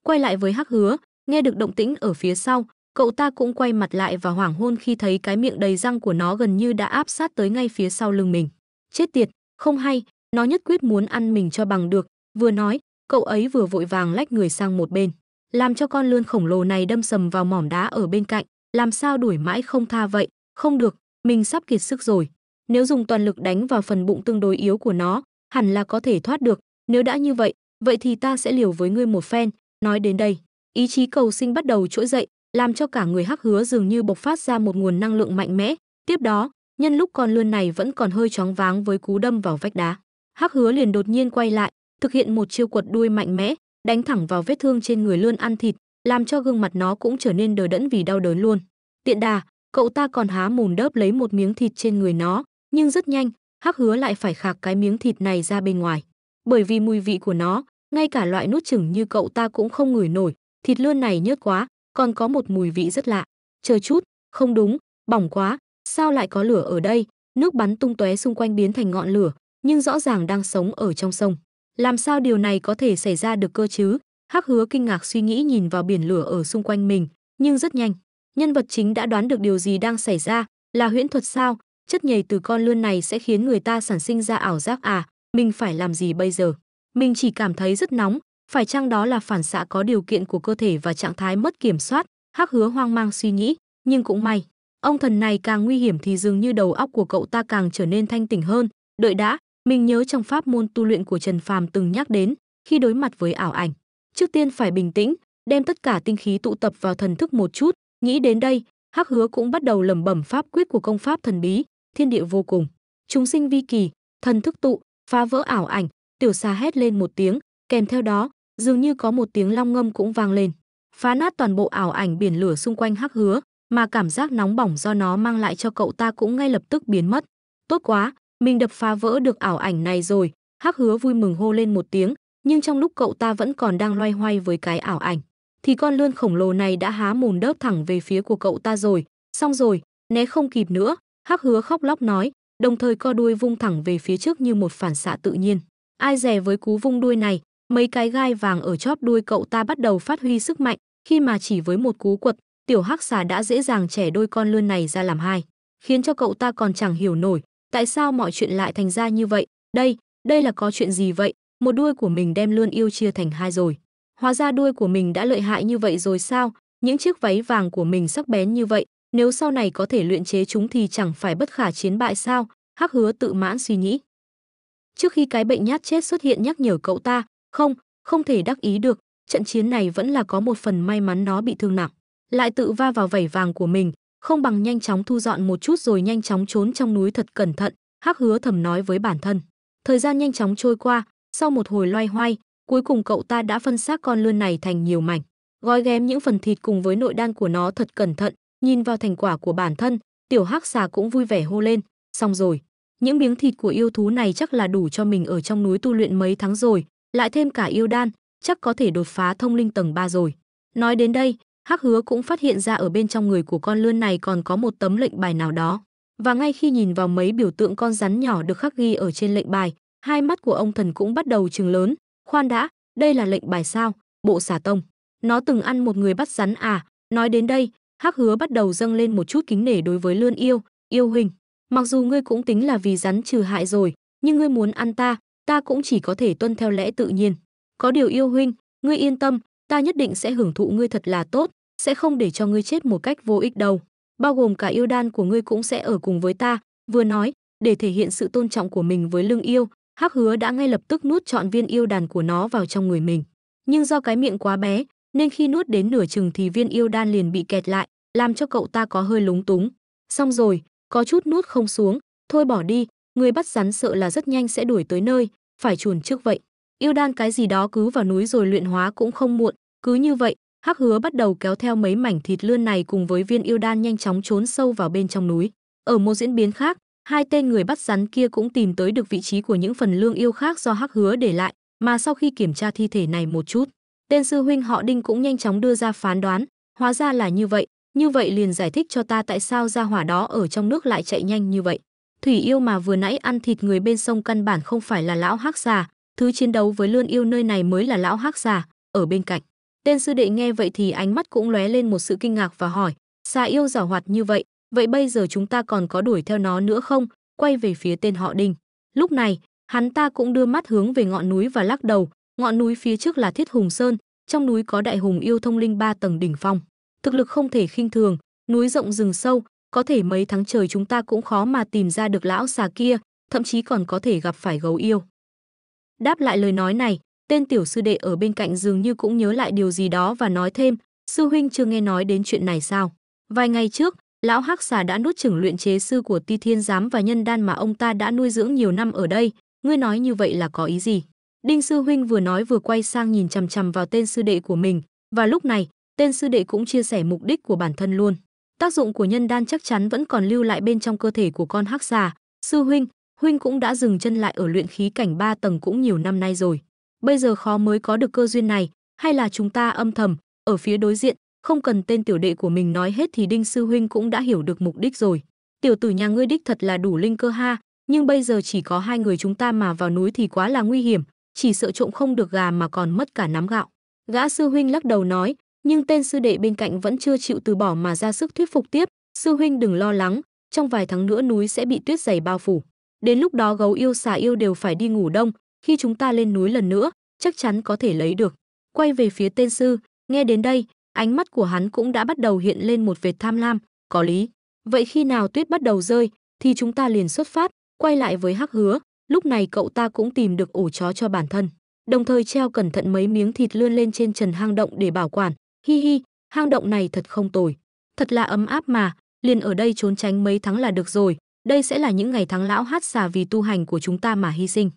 Quay lại với Hắc Hứa, nghe được động tĩnh ở phía sau, cậu ta cũng quay mặt lại và hoảng hôn khi thấy cái miệng đầy răng của nó gần như đã áp sát tới ngay phía sau lưng mình. Chết tiệt, không hay, nó nhất quyết muốn ăn mình cho bằng được, vừa nói, cậu ấy vừa vội vàng lách người sang một bên, làm cho con lươn khổng lồ này đâm sầm vào mỏm đá ở bên cạnh, làm sao đuổi mãi không tha vậy, không được, mình sắp kiệt sức rồi. Nếu dùng toàn lực đánh vào phần bụng tương đối yếu của nó, hẳn là có thể thoát được, nếu đã như vậy, vậy thì ta sẽ liều với ngươi một phen." Nói đến đây, ý chí cầu sinh bắt đầu trỗi dậy, làm cho cả người Hắc Hứa dường như bộc phát ra một nguồn năng lượng mạnh mẽ. Tiếp đó, nhân lúc con lươn này vẫn còn hơi chóng váng với cú đâm vào vách đá, Hắc Hứa liền đột nhiên quay lại, thực hiện một chiêu quật đuôi mạnh mẽ, đánh thẳng vào vết thương trên người lươn ăn thịt, làm cho gương mặt nó cũng trở nên đờ đẫn vì đau đớn luôn. Tiện đà, cậu ta còn há mồm đớp lấy một miếng thịt trên người nó, nhưng rất nhanh, Hắc Hứa lại phải khạc cái miếng thịt này ra bên ngoài, bởi vì mùi vị của nó, ngay cả loại nút chừng như cậu ta cũng không ngửi nổi, thịt lươn này nhớt quá, còn có một mùi vị rất lạ. Chờ chút, không đúng, bỏng quá, sao lại có lửa ở đây? Nước bắn tung tóe xung quanh biến thành ngọn lửa, nhưng rõ ràng đang sống ở trong sông. Làm sao điều này có thể xảy ra được cơ chứ? Hắc Hứa kinh ngạc suy nghĩ nhìn vào biển lửa ở xung quanh mình, nhưng rất nhanh, nhân vật chính đã đoán được điều gì đang xảy ra, là huyễn thuật sao? chất nhầy từ con lươn này sẽ khiến người ta sản sinh ra ảo giác à, mình phải làm gì bây giờ? Mình chỉ cảm thấy rất nóng, phải chăng đó là phản xạ có điều kiện của cơ thể và trạng thái mất kiểm soát, Hắc Hứa hoang mang suy nghĩ, nhưng cũng may, ông thần này càng nguy hiểm thì dường như đầu óc của cậu ta càng trở nên thanh tỉnh hơn, đợi đã, mình nhớ trong pháp môn tu luyện của Trần Phàm từng nhắc đến, khi đối mặt với ảo ảnh, trước tiên phải bình tĩnh, đem tất cả tinh khí tụ tập vào thần thức một chút, nghĩ đến đây, Hắc Hứa cũng bắt đầu lẩm bẩm pháp quyết của công pháp thần bí, thiên địa vô cùng. Chúng sinh vi kỳ, thần thức tụ, phá vỡ ảo ảnh, tiểu xà hét lên một tiếng, kèm theo đó, dường như có một tiếng long ngâm cũng vang lên, phá nát toàn bộ ảo ảnh biển lửa xung quanh Hắc Hứa, mà cảm giác nóng bỏng do nó mang lại cho cậu ta cũng ngay lập tức biến mất. Tốt quá, mình đập phá vỡ được ảo ảnh này rồi, Hắc Hứa vui mừng hô lên một tiếng, nhưng trong lúc cậu ta vẫn còn đang loay hoay với cái ảo ảnh, thì con lươn khổng lồ này đã há mồm đớp thẳng về phía của cậu ta rồi, xong rồi, né không kịp nữa, Hắc hứa khóc lóc nói, đồng thời co đuôi vung thẳng về phía trước như một phản xạ tự nhiên. Ai dè với cú vung đuôi này, mấy cái gai vàng ở chóp đuôi cậu ta bắt đầu phát huy sức mạnh, khi mà chỉ với một cú quật, tiểu hắc xà đã dễ dàng chẻ đôi con lươn này ra làm hai, khiến cho cậu ta còn chẳng hiểu nổi, tại sao mọi chuyện lại thành ra như vậy, đây, đây là có chuyện gì vậy, một đuôi của mình đem lươn yêu chia thành hai rồi. Hóa ra đuôi của mình đã lợi hại như vậy rồi sao, những chiếc váy vàng của mình sắc bén như vậy, nếu sau này có thể luyện chế chúng thì chẳng phải bất khả chiến bại sao, hắc hứa tự mãn suy nghĩ. Trước khi cái bệnh nhát chết xuất hiện nhắc nhở cậu ta, không, không thể đắc ý được, trận chiến này vẫn là có một phần may mắn nó bị thương nặng. Lại tự va vào vảy vàng của mình, không bằng nhanh chóng thu dọn một chút rồi nhanh chóng trốn trong núi thật cẩn thận, hắc hứa thầm nói với bản thân. Thời gian nhanh chóng trôi qua, sau một hồi loay hoay, cuối cùng cậu ta đã phân xác con lươn này thành nhiều mảnh gói ghém những phần thịt cùng với nội đan của nó thật cẩn thận Nhìn vào thành quả của bản thân, tiểu hắc xà cũng vui vẻ hô lên, xong rồi. Những miếng thịt của yêu thú này chắc là đủ cho mình ở trong núi tu luyện mấy tháng rồi, lại thêm cả yêu đan, chắc có thể đột phá thông linh tầng 3 rồi. Nói đến đây, Hắc Hứa cũng phát hiện ra ở bên trong người của con lươn này còn có một tấm lệnh bài nào đó. Và ngay khi nhìn vào mấy biểu tượng con rắn nhỏ được khắc ghi ở trên lệnh bài, hai mắt của ông thần cũng bắt đầu trừng lớn. Khoan đã, đây là lệnh bài sao? Bộ xà tông. Nó từng ăn một người bắt rắn à? Nói đến đây, hắc hứa bắt đầu dâng lên một chút kính nể đối với lươn yêu yêu Huynh. mặc dù ngươi cũng tính là vì rắn trừ hại rồi nhưng ngươi muốn ăn ta ta cũng chỉ có thể tuân theo lẽ tự nhiên có điều yêu huynh ngươi yên tâm ta nhất định sẽ hưởng thụ ngươi thật là tốt sẽ không để cho ngươi chết một cách vô ích đâu bao gồm cả yêu đan của ngươi cũng sẽ ở cùng với ta vừa nói để thể hiện sự tôn trọng của mình với Lương yêu hắc hứa đã ngay lập tức nuốt trọn viên yêu đan của nó vào trong người mình nhưng do cái miệng quá bé nên khi nuốt đến nửa chừng thì viên yêu đan liền bị kẹt lại làm cho cậu ta có hơi lúng túng. Xong rồi, có chút nuốt không xuống, thôi bỏ đi, người bắt rắn sợ là rất nhanh sẽ đuổi tới nơi, phải chuồn trước vậy. Yêu đan cái gì đó cứ vào núi rồi luyện hóa cũng không muộn, cứ như vậy, Hắc Hứa bắt đầu kéo theo mấy mảnh thịt lươn này cùng với viên yêu đan nhanh chóng trốn sâu vào bên trong núi. Ở một diễn biến khác, hai tên người bắt rắn kia cũng tìm tới được vị trí của những phần lương yêu khác do Hắc Hứa để lại, mà sau khi kiểm tra thi thể này một chút, tên sư huynh họ Đinh cũng nhanh chóng đưa ra phán đoán, hóa ra là như vậy, như vậy liền giải thích cho ta tại sao ra hỏa đó ở trong nước lại chạy nhanh như vậy. Thủy yêu mà vừa nãy ăn thịt người bên sông căn bản không phải là lão hắc già, thứ chiến đấu với lươn yêu nơi này mới là lão hắc già, ở bên cạnh. Tên sư đệ nghe vậy thì ánh mắt cũng lóe lên một sự kinh ngạc và hỏi, xà yêu giảo hoạt như vậy, vậy bây giờ chúng ta còn có đuổi theo nó nữa không? Quay về phía tên họ đình Lúc này, hắn ta cũng đưa mắt hướng về ngọn núi và lắc đầu, ngọn núi phía trước là Thiết Hùng Sơn, trong núi có đại hùng yêu thông linh ba tầng đỉnh phong thực lực không thể khinh thường, núi rộng rừng sâu, có thể mấy tháng trời chúng ta cũng khó mà tìm ra được lão xà kia, thậm chí còn có thể gặp phải gấu yêu. Đáp lại lời nói này, tên tiểu sư đệ ở bên cạnh dường như cũng nhớ lại điều gì đó và nói thêm, sư huynh chưa nghe nói đến chuyện này sao? Vài ngày trước, lão hắc xà đã nuốt chửng luyện chế sư của Ti Thiên Giám và nhân đan mà ông ta đã nuôi dưỡng nhiều năm ở đây, ngươi nói như vậy là có ý gì? Đinh sư huynh vừa nói vừa quay sang nhìn chằm chằm vào tên sư đệ của mình, và lúc này, tên sư đệ cũng chia sẻ mục đích của bản thân luôn. Tác dụng của nhân đan chắc chắn vẫn còn lưu lại bên trong cơ thể của con hắc xà. Sư huynh, huynh cũng đã dừng chân lại ở luyện khí cảnh 3 tầng cũng nhiều năm nay rồi. Bây giờ khó mới có được cơ duyên này, hay là chúng ta âm thầm, ở phía đối diện, không cần tên tiểu đệ của mình nói hết thì Đinh sư huynh cũng đã hiểu được mục đích rồi. Tiểu tử nhà ngươi đích thật là đủ linh cơ ha, nhưng bây giờ chỉ có hai người chúng ta mà vào núi thì quá là nguy hiểm, chỉ sợ trộm không được gà mà còn mất cả nắm gạo. Gã sư huynh lắc đầu nói, nhưng tên sư đệ bên cạnh vẫn chưa chịu từ bỏ mà ra sức thuyết phục tiếp, "Sư huynh đừng lo lắng, trong vài tháng nữa núi sẽ bị tuyết dày bao phủ, đến lúc đó gấu yêu xà yêu đều phải đi ngủ đông, khi chúng ta lên núi lần nữa, chắc chắn có thể lấy được." Quay về phía tên sư, nghe đến đây, ánh mắt của hắn cũng đã bắt đầu hiện lên một vệt tham lam, "Có lý, vậy khi nào tuyết bắt đầu rơi thì chúng ta liền xuất phát, quay lại với Hắc Hứa." Lúc này cậu ta cũng tìm được ổ chó cho bản thân đồng thời treo cẩn thận mấy miếng thịt lươn lên trên trần hang động để bảo quản, Hi hi, hang động này thật không tồi. Thật là ấm áp mà, liền ở đây trốn tránh mấy tháng là được rồi. Đây sẽ là những ngày tháng lão hát xà vì tu hành của chúng ta mà hy sinh.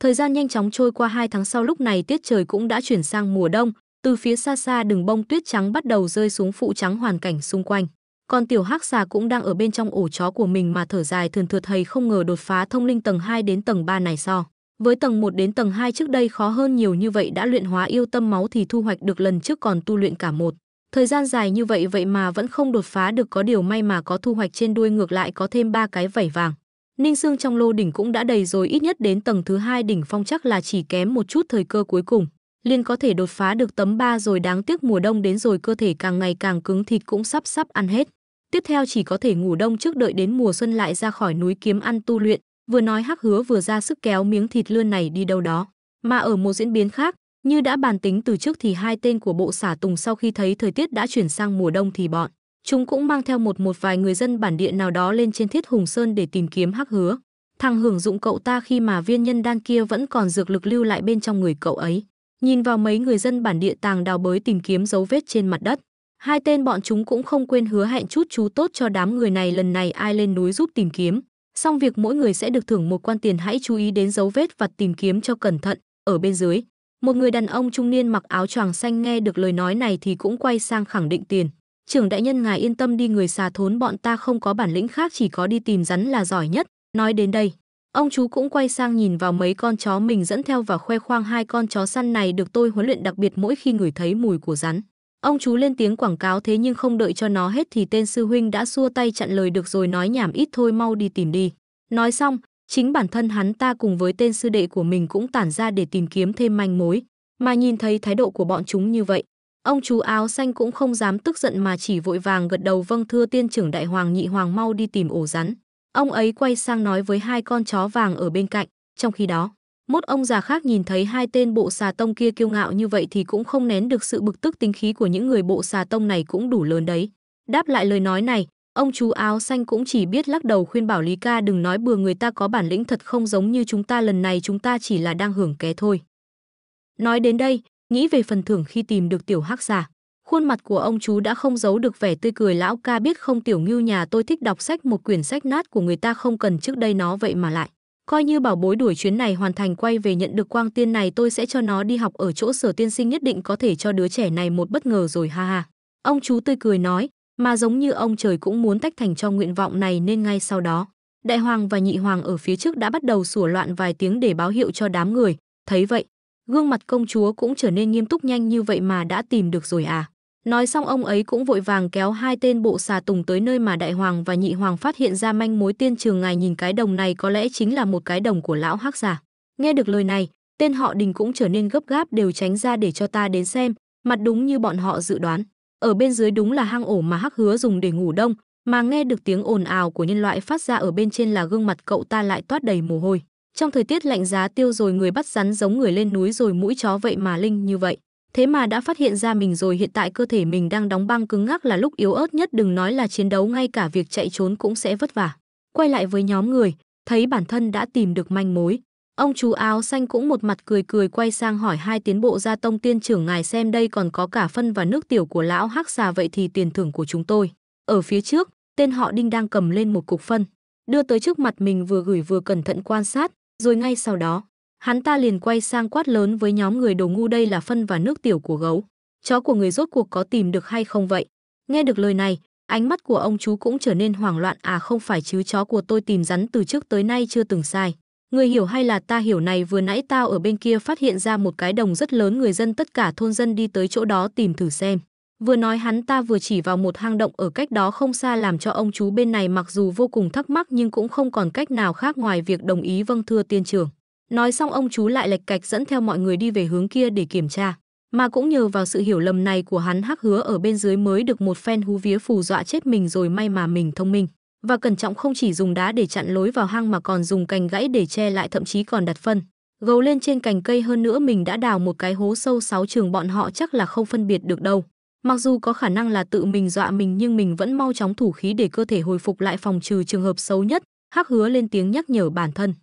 Thời gian nhanh chóng trôi qua hai tháng sau lúc này tiết trời cũng đã chuyển sang mùa đông, từ phía xa xa đường bông tuyết trắng bắt đầu rơi xuống phụ trắng hoàn cảnh xung quanh. Còn tiểu hắc xà cũng đang ở bên trong ổ chó của mình mà thở dài thườn thượt hầy không ngờ đột phá thông linh tầng 2 đến tầng 3 này so. Với tầng 1 đến tầng 2 trước đây khó hơn nhiều như vậy đã luyện hóa yêu tâm máu thì thu hoạch được lần trước còn tu luyện cả một. Thời gian dài như vậy vậy mà vẫn không đột phá được có điều may mà có thu hoạch trên đuôi ngược lại có thêm ba cái vảy vàng. Ninh xương trong lô đỉnh cũng đã đầy rồi ít nhất đến tầng thứ hai đỉnh phong chắc là chỉ kém một chút thời cơ cuối cùng. Liên có thể đột phá được tấm 3 rồi đáng tiếc mùa đông đến rồi cơ thể càng ngày càng cứng thịt cũng sắp sắp ăn hết. Tiếp theo chỉ có thể ngủ đông trước đợi đến mùa xuân lại ra khỏi núi kiếm ăn tu luyện. Vừa nói Hắc Hứa vừa ra sức kéo miếng thịt lươn này đi đâu đó. Mà ở một diễn biến khác, như đã bàn tính từ trước thì hai tên của bộ xả tùng sau khi thấy thời tiết đã chuyển sang mùa đông thì bọn chúng cũng mang theo một một vài người dân bản địa nào đó lên trên thiết hùng sơn để tìm kiếm hắc hứa thằng hưởng dụng cậu ta khi mà viên nhân đan kia vẫn còn dược lực lưu lại bên trong người cậu ấy nhìn vào mấy người dân bản địa tàng đào bới tìm kiếm dấu vết trên mặt đất hai tên bọn chúng cũng không quên hứa hẹn chút chú tốt cho đám người này lần này ai lên núi giúp tìm kiếm xong việc mỗi người sẽ được thưởng một quan tiền hãy chú ý đến dấu vết và tìm kiếm cho cẩn thận. Ở bên dưới, một người đàn ông trung niên mặc áo choàng xanh nghe được lời nói này thì cũng quay sang khẳng định tiền. Trưởng đại nhân ngài yên tâm đi người xà thốn bọn ta không có bản lĩnh khác chỉ có đi tìm rắn là giỏi nhất. Nói đến đây, ông chú cũng quay sang nhìn vào mấy con chó mình dẫn theo và khoe khoang hai con chó săn này được tôi huấn luyện đặc biệt mỗi khi ngửi thấy mùi của rắn. Ông chú lên tiếng quảng cáo thế nhưng không đợi cho nó hết thì tên sư huynh đã xua tay chặn lời được rồi nói nhảm ít thôi mau đi tìm đi. Nói xong, chính bản thân hắn ta cùng với tên sư đệ của mình cũng tản ra để tìm kiếm thêm manh mối. Mà nhìn thấy thái độ của bọn chúng như vậy, ông chú áo xanh cũng không dám tức giận mà chỉ vội vàng gật đầu vâng thưa tiên trưởng đại hoàng nhị hoàng mau đi tìm ổ rắn. Ông ấy quay sang nói với hai con chó vàng ở bên cạnh, trong khi đó, Mốt ông già khác nhìn thấy hai tên bộ xà tông kia kiêu ngạo như vậy thì cũng không nén được sự bực tức tính khí của những người bộ xà tông này cũng đủ lớn đấy. Đáp lại lời nói này, ông chú áo xanh cũng chỉ biết lắc đầu khuyên bảo Lý ca đừng nói bừa người ta có bản lĩnh thật không giống như chúng ta lần này chúng ta chỉ là đang hưởng ké thôi. Nói đến đây, nghĩ về phần thưởng khi tìm được tiểu hắc giả, Khuôn mặt của ông chú đã không giấu được vẻ tươi cười lão ca biết không tiểu ngưu nhà tôi thích đọc sách một quyển sách nát của người ta không cần trước đây nó vậy mà lại. Coi như bảo bối đuổi chuyến này hoàn thành quay về nhận được quang tiên này tôi sẽ cho nó đi học ở chỗ sở tiên sinh nhất định có thể cho đứa trẻ này một bất ngờ rồi ha ha. Ông chú tươi cười nói, mà giống như ông trời cũng muốn tách thành cho nguyện vọng này nên ngay sau đó, đại hoàng và nhị hoàng ở phía trước đã bắt đầu sủa loạn vài tiếng để báo hiệu cho đám người. Thấy vậy, gương mặt công chúa cũng trở nên nghiêm túc nhanh như vậy mà đã tìm được rồi à. Nói xong ông ấy cũng vội vàng kéo hai tên bộ xà tùng tới nơi mà đại hoàng và nhị hoàng phát hiện ra manh mối tiên trường ngài nhìn cái đồng này có lẽ chính là một cái đồng của lão hắc giả. Nghe được lời này, tên họ đình cũng trở nên gấp gáp đều tránh ra để cho ta đến xem, mặt đúng như bọn họ dự đoán. Ở bên dưới đúng là hang ổ mà hắc hứa dùng để ngủ đông, mà nghe được tiếng ồn ào của nhân loại phát ra ở bên trên là gương mặt cậu ta lại toát đầy mồ hôi. Trong thời tiết lạnh giá tiêu rồi người bắt rắn giống người lên núi rồi mũi chó vậy mà linh như vậy thế mà đã phát hiện ra mình rồi hiện tại cơ thể mình đang đóng băng cứng ngắc là lúc yếu ớt nhất đừng nói là chiến đấu ngay cả việc chạy trốn cũng sẽ vất vả. Quay lại với nhóm người, thấy bản thân đã tìm được manh mối. Ông chú áo xanh cũng một mặt cười cười quay sang hỏi hai tiến bộ gia tông tiên trưởng ngài xem đây còn có cả phân và nước tiểu của lão hắc xà vậy thì tiền thưởng của chúng tôi. Ở phía trước, tên họ Đinh đang cầm lên một cục phân, đưa tới trước mặt mình vừa gửi vừa cẩn thận quan sát, rồi ngay sau đó, Hắn ta liền quay sang quát lớn với nhóm người đồ ngu đây là phân và nước tiểu của gấu. Chó của người rốt cuộc có tìm được hay không vậy? Nghe được lời này, ánh mắt của ông chú cũng trở nên hoảng loạn à không phải chứ chó của tôi tìm rắn từ trước tới nay chưa từng sai. Người hiểu hay là ta hiểu này vừa nãy tao ở bên kia phát hiện ra một cái đồng rất lớn người dân tất cả thôn dân đi tới chỗ đó tìm thử xem. Vừa nói hắn ta vừa chỉ vào một hang động ở cách đó không xa làm cho ông chú bên này mặc dù vô cùng thắc mắc nhưng cũng không còn cách nào khác ngoài việc đồng ý vâng thưa tiên trưởng. Nói xong ông chú lại lệch cạch dẫn theo mọi người đi về hướng kia để kiểm tra. Mà cũng nhờ vào sự hiểu lầm này của hắn hắc hứa ở bên dưới mới được một phen hú vía phù dọa chết mình rồi may mà mình thông minh. Và cẩn trọng không chỉ dùng đá để chặn lối vào hang mà còn dùng cành gãy để che lại thậm chí còn đặt phân. gầu lên trên cành cây hơn nữa mình đã đào một cái hố sâu sáu trường bọn họ chắc là không phân biệt được đâu. Mặc dù có khả năng là tự mình dọa mình nhưng mình vẫn mau chóng thủ khí để cơ thể hồi phục lại phòng trừ trường hợp xấu nhất, hắc hứa lên tiếng nhắc nhở bản thân.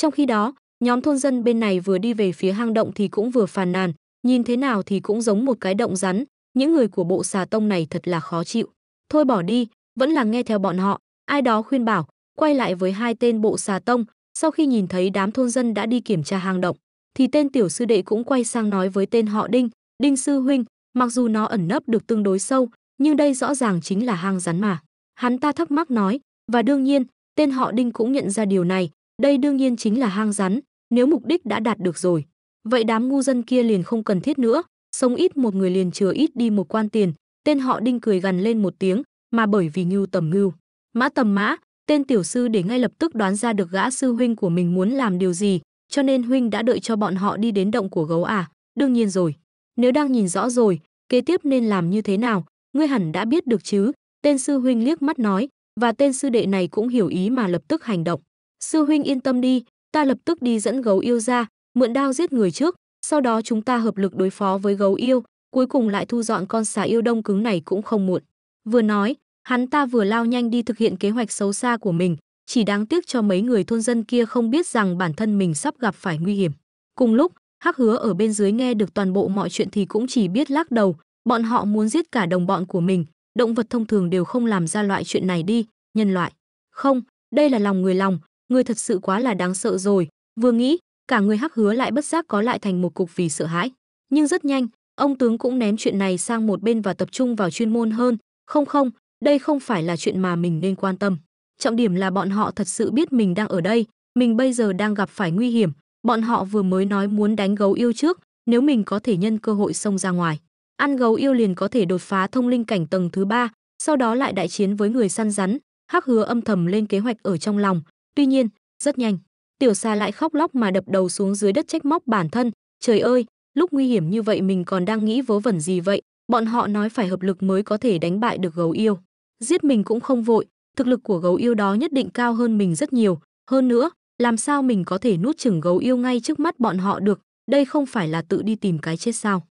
Trong khi đó, nhóm thôn dân bên này vừa đi về phía hang động thì cũng vừa phàn nàn, nhìn thế nào thì cũng giống một cái động rắn, những người của bộ xà tông này thật là khó chịu. Thôi bỏ đi, vẫn là nghe theo bọn họ, ai đó khuyên bảo, quay lại với hai tên bộ xà tông, sau khi nhìn thấy đám thôn dân đã đi kiểm tra hang động, thì tên tiểu sư đệ cũng quay sang nói với tên họ Đinh, Đinh sư huynh, mặc dù nó ẩn nấp được tương đối sâu, nhưng đây rõ ràng chính là hang rắn mà. Hắn ta thắc mắc nói, và đương nhiên, tên họ Đinh cũng nhận ra điều này, đây đương nhiên chính là hang rắn, nếu mục đích đã đạt được rồi. Vậy đám ngu dân kia liền không cần thiết nữa, sống ít một người liền chừa ít đi một quan tiền, tên họ đinh cười gằn lên một tiếng, mà bởi vì ngưu tầm ngưu. Mã tầm mã, tên tiểu sư để ngay lập tức đoán ra được gã sư huynh của mình muốn làm điều gì, cho nên huynh đã đợi cho bọn họ đi đến động của gấu à, đương nhiên rồi. Nếu đang nhìn rõ rồi, kế tiếp nên làm như thế nào, ngươi hẳn đã biết được chứ, tên sư huynh liếc mắt nói, và tên sư đệ này cũng hiểu ý mà lập tức hành động. Sư huynh yên tâm đi, ta lập tức đi dẫn gấu yêu ra, mượn đao giết người trước, sau đó chúng ta hợp lực đối phó với gấu yêu, cuối cùng lại thu dọn con xà yêu đông cứng này cũng không muộn. Vừa nói, hắn ta vừa lao nhanh đi thực hiện kế hoạch xấu xa của mình, chỉ đáng tiếc cho mấy người thôn dân kia không biết rằng bản thân mình sắp gặp phải nguy hiểm. Cùng lúc, Hắc Hứa ở bên dưới nghe được toàn bộ mọi chuyện thì cũng chỉ biết lắc đầu, bọn họ muốn giết cả đồng bọn của mình, động vật thông thường đều không làm ra loại chuyện này đi, nhân loại. Không, đây là lòng người lòng, ngươi thật sự quá là đáng sợ rồi. Vừa nghĩ, cả người Hắc Hứa lại bất giác có lại thành một cục vì sợ hãi. Nhưng rất nhanh, ông tướng cũng ném chuyện này sang một bên và tập trung vào chuyên môn hơn. Không không, đây không phải là chuyện mà mình nên quan tâm. Trọng điểm là bọn họ thật sự biết mình đang ở đây, mình bây giờ đang gặp phải nguy hiểm. Bọn họ vừa mới nói muốn đánh gấu yêu trước, nếu mình có thể nhân cơ hội xông ra ngoài. Ăn gấu yêu liền có thể đột phá thông linh cảnh tầng thứ ba, sau đó lại đại chiến với người săn rắn. Hắc hứa âm thầm lên kế hoạch ở trong lòng, Tuy nhiên, rất nhanh, tiểu xà lại khóc lóc mà đập đầu xuống dưới đất trách móc bản thân, trời ơi, lúc nguy hiểm như vậy mình còn đang nghĩ vớ vẩn gì vậy, bọn họ nói phải hợp lực mới có thể đánh bại được gấu yêu. Giết mình cũng không vội, thực lực của gấu yêu đó nhất định cao hơn mình rất nhiều, hơn nữa, làm sao mình có thể nuốt chửng gấu yêu ngay trước mắt bọn họ được, đây không phải là tự đi tìm cái chết sao.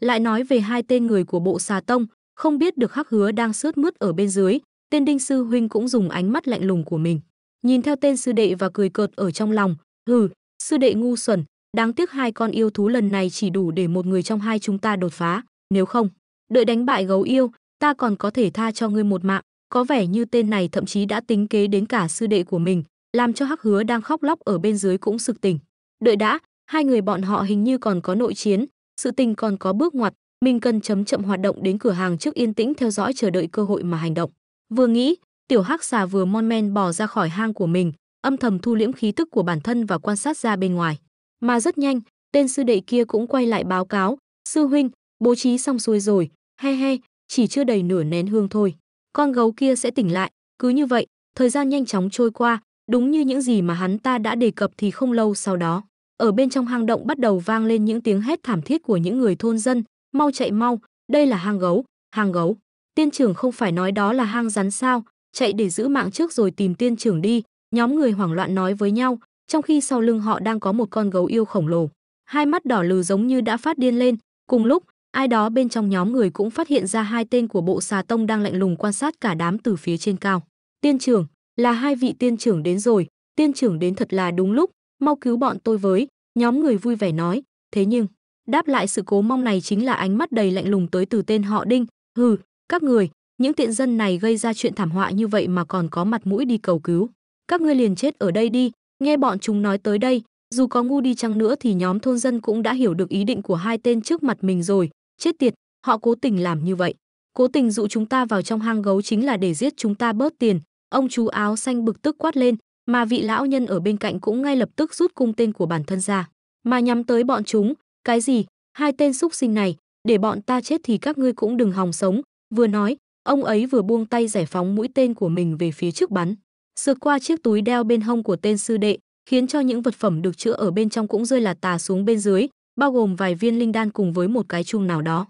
Lại nói về hai tên người của bộ xà tông, không biết được hắc hứa đang sướt mướt ở bên dưới, tên đinh sư huynh cũng dùng ánh mắt lạnh lùng của mình nhìn theo tên sư đệ và cười cợt ở trong lòng, hừ, sư đệ ngu xuẩn, đáng tiếc hai con yêu thú lần này chỉ đủ để một người trong hai chúng ta đột phá, nếu không, đợi đánh bại gấu yêu, ta còn có thể tha cho ngươi một mạng, có vẻ như tên này thậm chí đã tính kế đến cả sư đệ của mình, làm cho Hắc Hứa đang khóc lóc ở bên dưới cũng sực tỉnh. Đợi đã, hai người bọn họ hình như còn có nội chiến, sự tình còn có bước ngoặt, mình cần chấm chậm hoạt động đến cửa hàng trước yên tĩnh theo dõi chờ đợi cơ hội mà hành động. Vừa nghĩ, tiểu hắc xà vừa mon men bò ra khỏi hang của mình âm thầm thu liễm khí tức của bản thân và quan sát ra bên ngoài mà rất nhanh tên sư đệ kia cũng quay lại báo cáo sư huynh bố trí xong xuôi rồi he he chỉ chưa đầy nửa nén hương thôi con gấu kia sẽ tỉnh lại cứ như vậy thời gian nhanh chóng trôi qua đúng như những gì mà hắn ta đã đề cập thì không lâu sau đó ở bên trong hang động bắt đầu vang lên những tiếng hét thảm thiết của những người thôn dân mau chạy mau đây là hang gấu hang gấu tiên trưởng không phải nói đó là hang rắn sao chạy để giữ mạng trước rồi tìm tiên trưởng đi, nhóm người hoảng loạn nói với nhau, trong khi sau lưng họ đang có một con gấu yêu khổng lồ. Hai mắt đỏ lừ giống như đã phát điên lên, cùng lúc, ai đó bên trong nhóm người cũng phát hiện ra hai tên của bộ xà tông đang lạnh lùng quan sát cả đám từ phía trên cao. Tiên trưởng, là hai vị tiên trưởng đến rồi, tiên trưởng đến thật là đúng lúc, mau cứu bọn tôi với, nhóm người vui vẻ nói, thế nhưng, đáp lại sự cố mong này chính là ánh mắt đầy lạnh lùng tới từ tên họ Đinh, hừ, các người, những tiện dân này gây ra chuyện thảm họa như vậy mà còn có mặt mũi đi cầu cứu các ngươi liền chết ở đây đi nghe bọn chúng nói tới đây dù có ngu đi chăng nữa thì nhóm thôn dân cũng đã hiểu được ý định của hai tên trước mặt mình rồi chết tiệt họ cố tình làm như vậy cố tình dụ chúng ta vào trong hang gấu chính là để giết chúng ta bớt tiền ông chú áo xanh bực tức quát lên mà vị lão nhân ở bên cạnh cũng ngay lập tức rút cung tên của bản thân ra mà nhắm tới bọn chúng cái gì hai tên xúc sinh này để bọn ta chết thì các ngươi cũng đừng hòng sống vừa nói Ông ấy vừa buông tay giải phóng mũi tên của mình về phía trước bắn, sượt qua chiếc túi đeo bên hông của tên sư đệ, khiến cho những vật phẩm được chữa ở bên trong cũng rơi là tà xuống bên dưới, bao gồm vài viên linh đan cùng với một cái chung nào đó.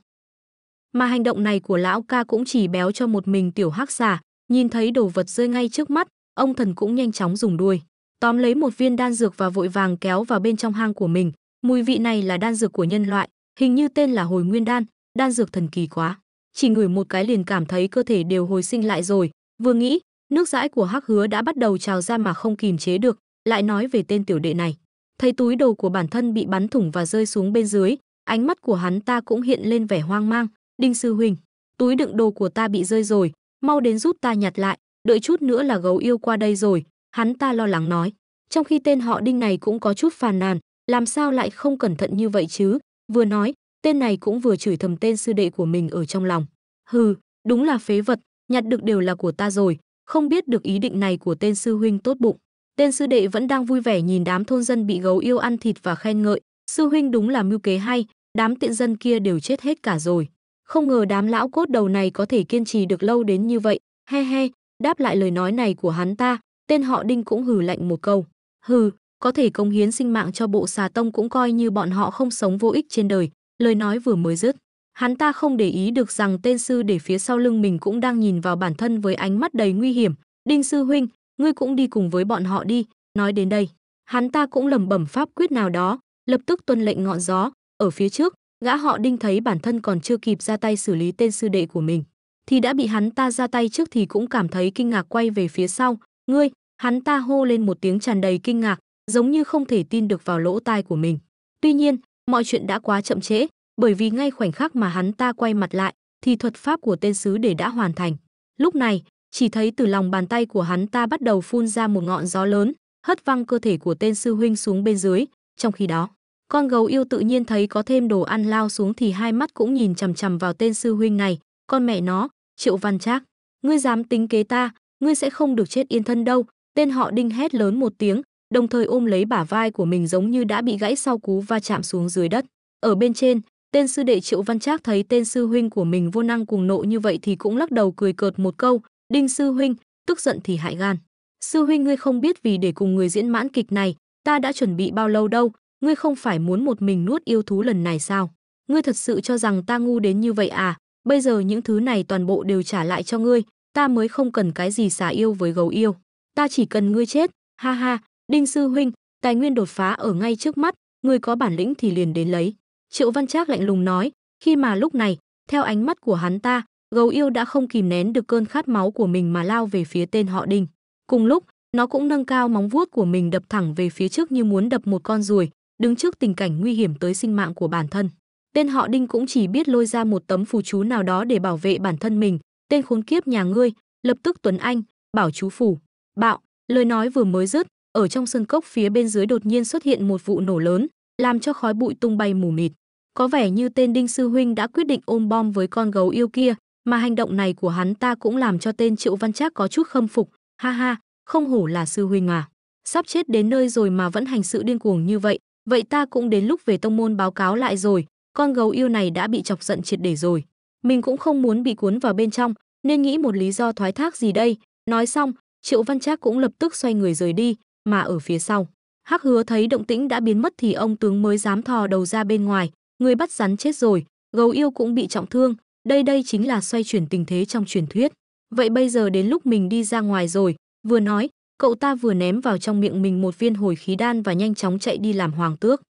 Mà hành động này của lão ca cũng chỉ béo cho một mình tiểu hắc xà, nhìn thấy đồ vật rơi ngay trước mắt, ông thần cũng nhanh chóng dùng đuôi, tóm lấy một viên đan dược và vội vàng kéo vào bên trong hang của mình, mùi vị này là đan dược của nhân loại, hình như tên là hồi nguyên đan, đan dược thần kỳ quá chỉ ngửi một cái liền cảm thấy cơ thể đều hồi sinh lại rồi vừa nghĩ nước dãi của hắc hứa đã bắt đầu trào ra mà không kìm chế được lại nói về tên tiểu đệ này thấy túi đồ của bản thân bị bắn thủng và rơi xuống bên dưới ánh mắt của hắn ta cũng hiện lên vẻ hoang mang đinh sư huynh túi đựng đồ của ta bị rơi rồi mau đến giúp ta nhặt lại đợi chút nữa là gấu yêu qua đây rồi hắn ta lo lắng nói trong khi tên họ đinh này cũng có chút phàn nàn làm sao lại không cẩn thận như vậy chứ vừa nói Tên này cũng vừa chửi thầm tên sư đệ của mình ở trong lòng. Hừ, đúng là phế vật, nhặt được đều là của ta rồi, không biết được ý định này của tên sư huynh tốt bụng. Tên sư đệ vẫn đang vui vẻ nhìn đám thôn dân bị gấu yêu ăn thịt và khen ngợi, sư huynh đúng là mưu kế hay, đám tiện dân kia đều chết hết cả rồi. Không ngờ đám lão cốt đầu này có thể kiên trì được lâu đến như vậy, he he, đáp lại lời nói này của hắn ta, tên họ Đinh cũng hừ lạnh một câu. Hừ, có thể công hiến sinh mạng cho bộ xà tông cũng coi như bọn họ không sống vô ích trên đời, Lời nói vừa mới dứt, hắn ta không để ý được rằng tên sư để phía sau lưng mình cũng đang nhìn vào bản thân với ánh mắt đầy nguy hiểm. Đinh sư huynh, ngươi cũng đi cùng với bọn họ đi, nói đến đây. Hắn ta cũng lẩm bẩm pháp quyết nào đó, lập tức tuân lệnh ngọn gió, ở phía trước, gã họ đinh thấy bản thân còn chưa kịp ra tay xử lý tên sư đệ của mình thì đã bị hắn ta ra tay trước thì cũng cảm thấy kinh ngạc quay về phía sau ngươi hắn ta hô lên một tiếng tràn đầy kinh ngạc giống như không thể tin được vào lỗ tai của mình tuy nhiên mọi chuyện đã quá chậm trễ bởi vì ngay khoảnh khắc mà hắn ta quay mặt lại thì thuật pháp của tên sứ để đã hoàn thành lúc này chỉ thấy từ lòng bàn tay của hắn ta bắt đầu phun ra một ngọn gió lớn hất văng cơ thể của tên sư huynh xuống bên dưới trong khi đó con gấu yêu tự nhiên thấy có thêm đồ ăn lao xuống thì hai mắt cũng nhìn chằm chằm vào tên sư huynh này con mẹ nó triệu văn trác ngươi dám tính kế ta ngươi sẽ không được chết yên thân đâu tên họ đinh hét lớn một tiếng đồng thời ôm lấy bả vai của mình giống như đã bị gãy sau cú va chạm xuống dưới đất. Ở bên trên, tên sư đệ Triệu Văn Trác thấy tên sư huynh của mình vô năng cùng nộ như vậy thì cũng lắc đầu cười cợt một câu, "Đinh sư huynh, tức giận thì hại gan. Sư huynh ngươi không biết vì để cùng người diễn mãn kịch này, ta đã chuẩn bị bao lâu đâu, ngươi không phải muốn một mình nuốt yêu thú lần này sao? Ngươi thật sự cho rằng ta ngu đến như vậy à? Bây giờ những thứ này toàn bộ đều trả lại cho ngươi, ta mới không cần cái gì xả yêu với gấu yêu. Ta chỉ cần ngươi chết, ha ha, Đinh sư huynh, tài nguyên đột phá ở ngay trước mắt, người có bản lĩnh thì liền đến lấy. Triệu Văn Trác lạnh lùng nói, khi mà lúc này, theo ánh mắt của hắn ta, gấu yêu đã không kìm nén được cơn khát máu của mình mà lao về phía tên họ Đinh. Cùng lúc, nó cũng nâng cao móng vuốt của mình đập thẳng về phía trước như muốn đập một con ruồi, đứng trước tình cảnh nguy hiểm tới sinh mạng của bản thân. Tên họ Đinh cũng chỉ biết lôi ra một tấm phù chú nào đó để bảo vệ bản thân mình, tên khốn kiếp nhà ngươi, lập tức Tuấn Anh, bảo chú phủ. Bạo, lời nói vừa mới dứt, ở trong sơn cốc phía bên dưới đột nhiên xuất hiện một vụ nổ lớn, làm cho khói bụi tung bay mù mịt. Có vẻ như tên Đinh Sư Huynh đã quyết định ôm bom với con gấu yêu kia, mà hành động này của hắn ta cũng làm cho tên Triệu Văn Trác có chút khâm phục. Ha ha, không hổ là Sư Huynh à. Sắp chết đến nơi rồi mà vẫn hành sự điên cuồng như vậy, vậy ta cũng đến lúc về tông môn báo cáo lại rồi, con gấu yêu này đã bị chọc giận triệt để rồi. Mình cũng không muốn bị cuốn vào bên trong, nên nghĩ một lý do thoái thác gì đây. Nói xong, Triệu Văn Trác cũng lập tức xoay người rời đi, mà ở phía sau. Hắc hứa thấy động tĩnh đã biến mất thì ông tướng mới dám thò đầu ra bên ngoài, người bắt rắn chết rồi, gấu yêu cũng bị trọng thương, đây đây chính là xoay chuyển tình thế trong truyền thuyết. Vậy bây giờ đến lúc mình đi ra ngoài rồi, vừa nói, cậu ta vừa ném vào trong miệng mình một viên hồi khí đan và nhanh chóng chạy đi làm hoàng tước.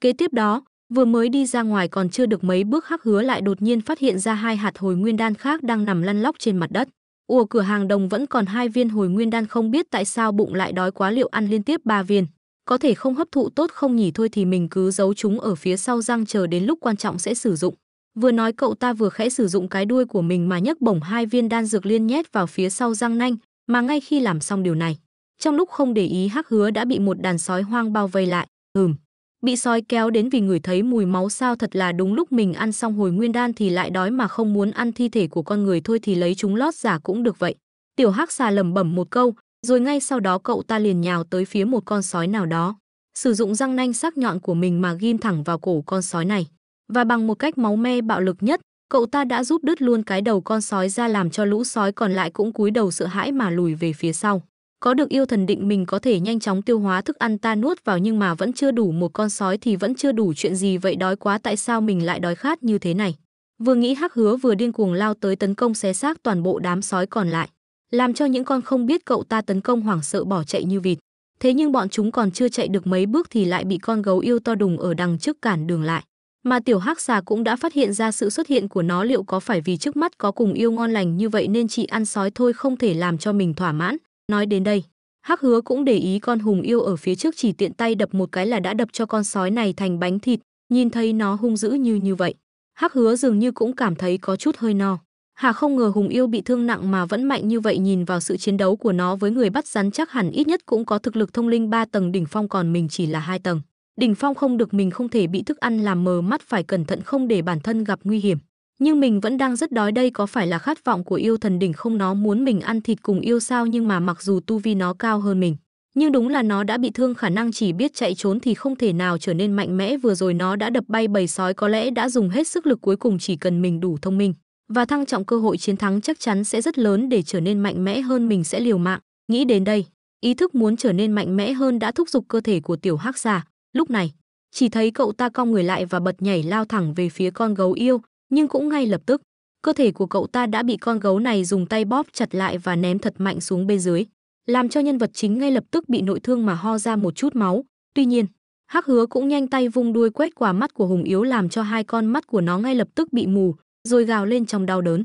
Kế tiếp đó, vừa mới đi ra ngoài còn chưa được mấy bước hắc hứa lại đột nhiên phát hiện ra hai hạt hồi nguyên đan khác đang nằm lăn lóc trên mặt đất. Ủa cửa hàng đồng vẫn còn hai viên hồi nguyên đan không biết tại sao bụng lại đói quá liệu ăn liên tiếp ba viên. Có thể không hấp thụ tốt không nhỉ thôi thì mình cứ giấu chúng ở phía sau răng chờ đến lúc quan trọng sẽ sử dụng. Vừa nói cậu ta vừa khẽ sử dụng cái đuôi của mình mà nhấc bổng hai viên đan dược liên nhét vào phía sau răng nanh, mà ngay khi làm xong điều này, trong lúc không để ý Hắc Hứa đã bị một đàn sói hoang bao vây lại. Ừm, bị sói kéo đến vì người thấy mùi máu sao thật là đúng lúc mình ăn xong hồi nguyên đan thì lại đói mà không muốn ăn thi thể của con người thôi thì lấy chúng lót giả cũng được vậy. Tiểu hắc xà lẩm bẩm một câu, rồi ngay sau đó cậu ta liền nhào tới phía một con sói nào đó, sử dụng răng nanh sắc nhọn của mình mà ghim thẳng vào cổ con sói này. Và bằng một cách máu me bạo lực nhất, cậu ta đã rút đứt luôn cái đầu con sói ra làm cho lũ sói còn lại cũng cúi đầu sợ hãi mà lùi về phía sau. Có được yêu thần định mình có thể nhanh chóng tiêu hóa thức ăn ta nuốt vào nhưng mà vẫn chưa đủ một con sói thì vẫn chưa đủ chuyện gì vậy đói quá tại sao mình lại đói khát như thế này. Vừa nghĩ hắc hứa vừa điên cuồng lao tới tấn công xé xác toàn bộ đám sói còn lại, làm cho những con không biết cậu ta tấn công hoảng sợ bỏ chạy như vịt. Thế nhưng bọn chúng còn chưa chạy được mấy bước thì lại bị con gấu yêu to đùng ở đằng trước cản đường lại. Mà tiểu hắc xà cũng đã phát hiện ra sự xuất hiện của nó liệu có phải vì trước mắt có cùng yêu ngon lành như vậy nên chị ăn sói thôi không thể làm cho mình thỏa mãn. Nói đến đây, Hắc Hứa cũng để ý con hùng yêu ở phía trước chỉ tiện tay đập một cái là đã đập cho con sói này thành bánh thịt, nhìn thấy nó hung dữ như như vậy. Hắc Hứa dường như cũng cảm thấy có chút hơi no. Hà không ngờ Hùng Yêu bị thương nặng mà vẫn mạnh như vậy nhìn vào sự chiến đấu của nó với người bắt rắn chắc hẳn ít nhất cũng có thực lực thông linh 3 tầng đỉnh phong còn mình chỉ là hai tầng. Đỉnh phong không được mình không thể bị thức ăn làm mờ mắt phải cẩn thận không để bản thân gặp nguy hiểm nhưng mình vẫn đang rất đói đây có phải là khát vọng của yêu thần đỉnh không nó muốn mình ăn thịt cùng yêu sao nhưng mà mặc dù tu vi nó cao hơn mình nhưng đúng là nó đã bị thương khả năng chỉ biết chạy trốn thì không thể nào trở nên mạnh mẽ vừa rồi nó đã đập bay bầy sói có lẽ đã dùng hết sức lực cuối cùng chỉ cần mình đủ thông minh và thăng trọng cơ hội chiến thắng chắc chắn sẽ rất lớn để trở nên mạnh mẽ hơn mình sẽ liều mạng nghĩ đến đây ý thức muốn trở nên mạnh mẽ hơn đã thúc giục cơ thể của tiểu hắc giả lúc này chỉ thấy cậu ta cong người lại và bật nhảy lao thẳng về phía con gấu yêu nhưng cũng ngay lập tức, cơ thể của cậu ta đã bị con gấu này dùng tay bóp chặt lại và ném thật mạnh xuống bên dưới, làm cho nhân vật chính ngay lập tức bị nội thương mà ho ra một chút máu. Tuy nhiên, Hắc Hứa cũng nhanh tay vung đuôi quét qua mắt của Hùng Yếu làm cho hai con mắt của nó ngay lập tức bị mù, rồi gào lên trong đau đớn.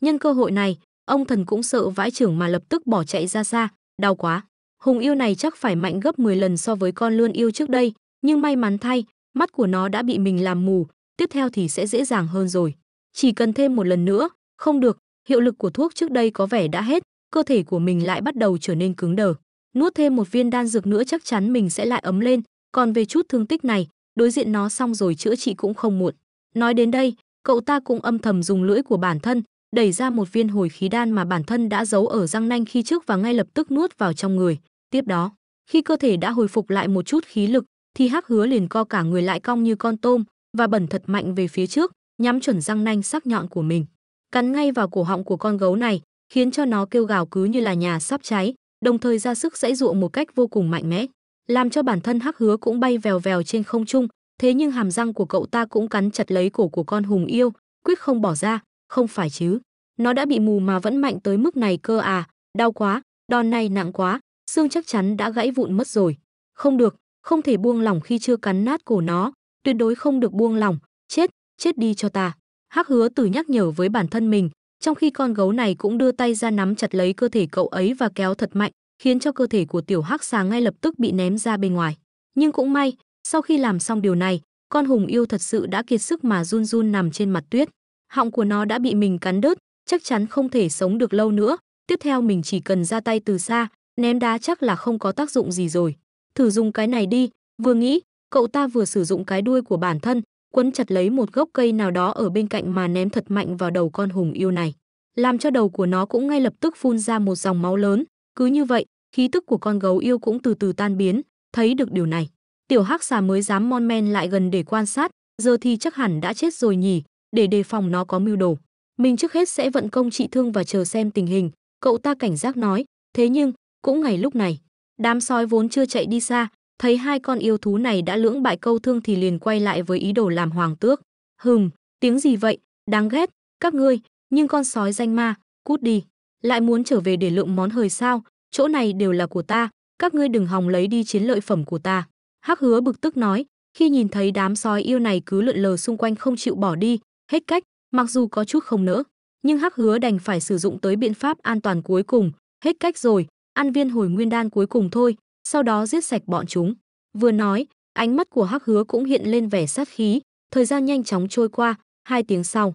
Nhân cơ hội này, ông thần cũng sợ vãi trưởng mà lập tức bỏ chạy ra xa, đau quá. Hùng yêu này chắc phải mạnh gấp 10 lần so với con lươn yêu trước đây, nhưng may mắn thay, mắt của nó đã bị mình làm mù, tiếp theo thì sẽ dễ dàng hơn rồi. Chỉ cần thêm một lần nữa, không được, hiệu lực của thuốc trước đây có vẻ đã hết, cơ thể của mình lại bắt đầu trở nên cứng đờ. Nuốt thêm một viên đan dược nữa chắc chắn mình sẽ lại ấm lên, còn về chút thương tích này, đối diện nó xong rồi chữa trị cũng không muộn. Nói đến đây, cậu ta cũng âm thầm dùng lưỡi của bản thân, đẩy ra một viên hồi khí đan mà bản thân đã giấu ở răng nanh khi trước và ngay lập tức nuốt vào trong người. Tiếp đó, khi cơ thể đã hồi phục lại một chút khí lực, thì Hắc Hứa liền co cả người lại cong như con tôm, và bẩn thật mạnh về phía trước, nhắm chuẩn răng nanh sắc nhọn của mình. Cắn ngay vào cổ họng của con gấu này, khiến cho nó kêu gào cứ như là nhà sắp cháy, đồng thời ra sức dãy dụa một cách vô cùng mạnh mẽ, làm cho bản thân Hắc Hứa cũng bay vèo vèo trên không trung, thế nhưng hàm răng của cậu ta cũng cắn chặt lấy cổ của con hùng yêu, quyết không bỏ ra, không phải chứ? Nó đã bị mù mà vẫn mạnh tới mức này cơ à, đau quá, đòn này nặng quá, xương chắc chắn đã gãy vụn mất rồi. Không được, không thể buông lỏng khi chưa cắn nát cổ nó, tuyệt đối không được buông lỏng, chết, chết đi cho ta. Hắc hứa tử nhắc nhở với bản thân mình, trong khi con gấu này cũng đưa tay ra nắm chặt lấy cơ thể cậu ấy và kéo thật mạnh, khiến cho cơ thể của tiểu hắc xà ngay lập tức bị ném ra bên ngoài. Nhưng cũng may, sau khi làm xong điều này, con hùng yêu thật sự đã kiệt sức mà run run nằm trên mặt tuyết. Họng của nó đã bị mình cắn đứt, chắc chắn không thể sống được lâu nữa. Tiếp theo mình chỉ cần ra tay từ xa, ném đá chắc là không có tác dụng gì rồi. Thử dùng cái này đi, vừa nghĩ, cậu ta vừa sử dụng cái đuôi của bản thân, quấn chặt lấy một gốc cây nào đó ở bên cạnh mà ném thật mạnh vào đầu con hùng yêu này, làm cho đầu của nó cũng ngay lập tức phun ra một dòng máu lớn, cứ như vậy, khí tức của con gấu yêu cũng từ từ tan biến, thấy được điều này, tiểu hắc xà mới dám mon men lại gần để quan sát, giờ thì chắc hẳn đã chết rồi nhỉ, để đề phòng nó có mưu đồ. Mình trước hết sẽ vận công trị thương và chờ xem tình hình, cậu ta cảnh giác nói, thế nhưng, cũng ngày lúc này, đám sói vốn chưa chạy đi xa, thấy hai con yêu thú này đã lưỡng bại câu thương thì liền quay lại với ý đồ làm hoàng tước. Hừm, tiếng gì vậy, đáng ghét, các ngươi, nhưng con sói danh ma, cút đi, lại muốn trở về để lượm món hời sao, chỗ này đều là của ta, các ngươi đừng hòng lấy đi chiến lợi phẩm của ta. Hắc hứa bực tức nói, khi nhìn thấy đám sói yêu này cứ lượn lờ xung quanh không chịu bỏ đi, hết cách, mặc dù có chút không nỡ, nhưng Hắc hứa đành phải sử dụng tới biện pháp an toàn cuối cùng, hết cách rồi, ăn viên hồi nguyên đan cuối cùng thôi, sau đó giết sạch bọn chúng. Vừa nói, ánh mắt của Hắc Hứa cũng hiện lên vẻ sát khí, thời gian nhanh chóng trôi qua, hai tiếng sau.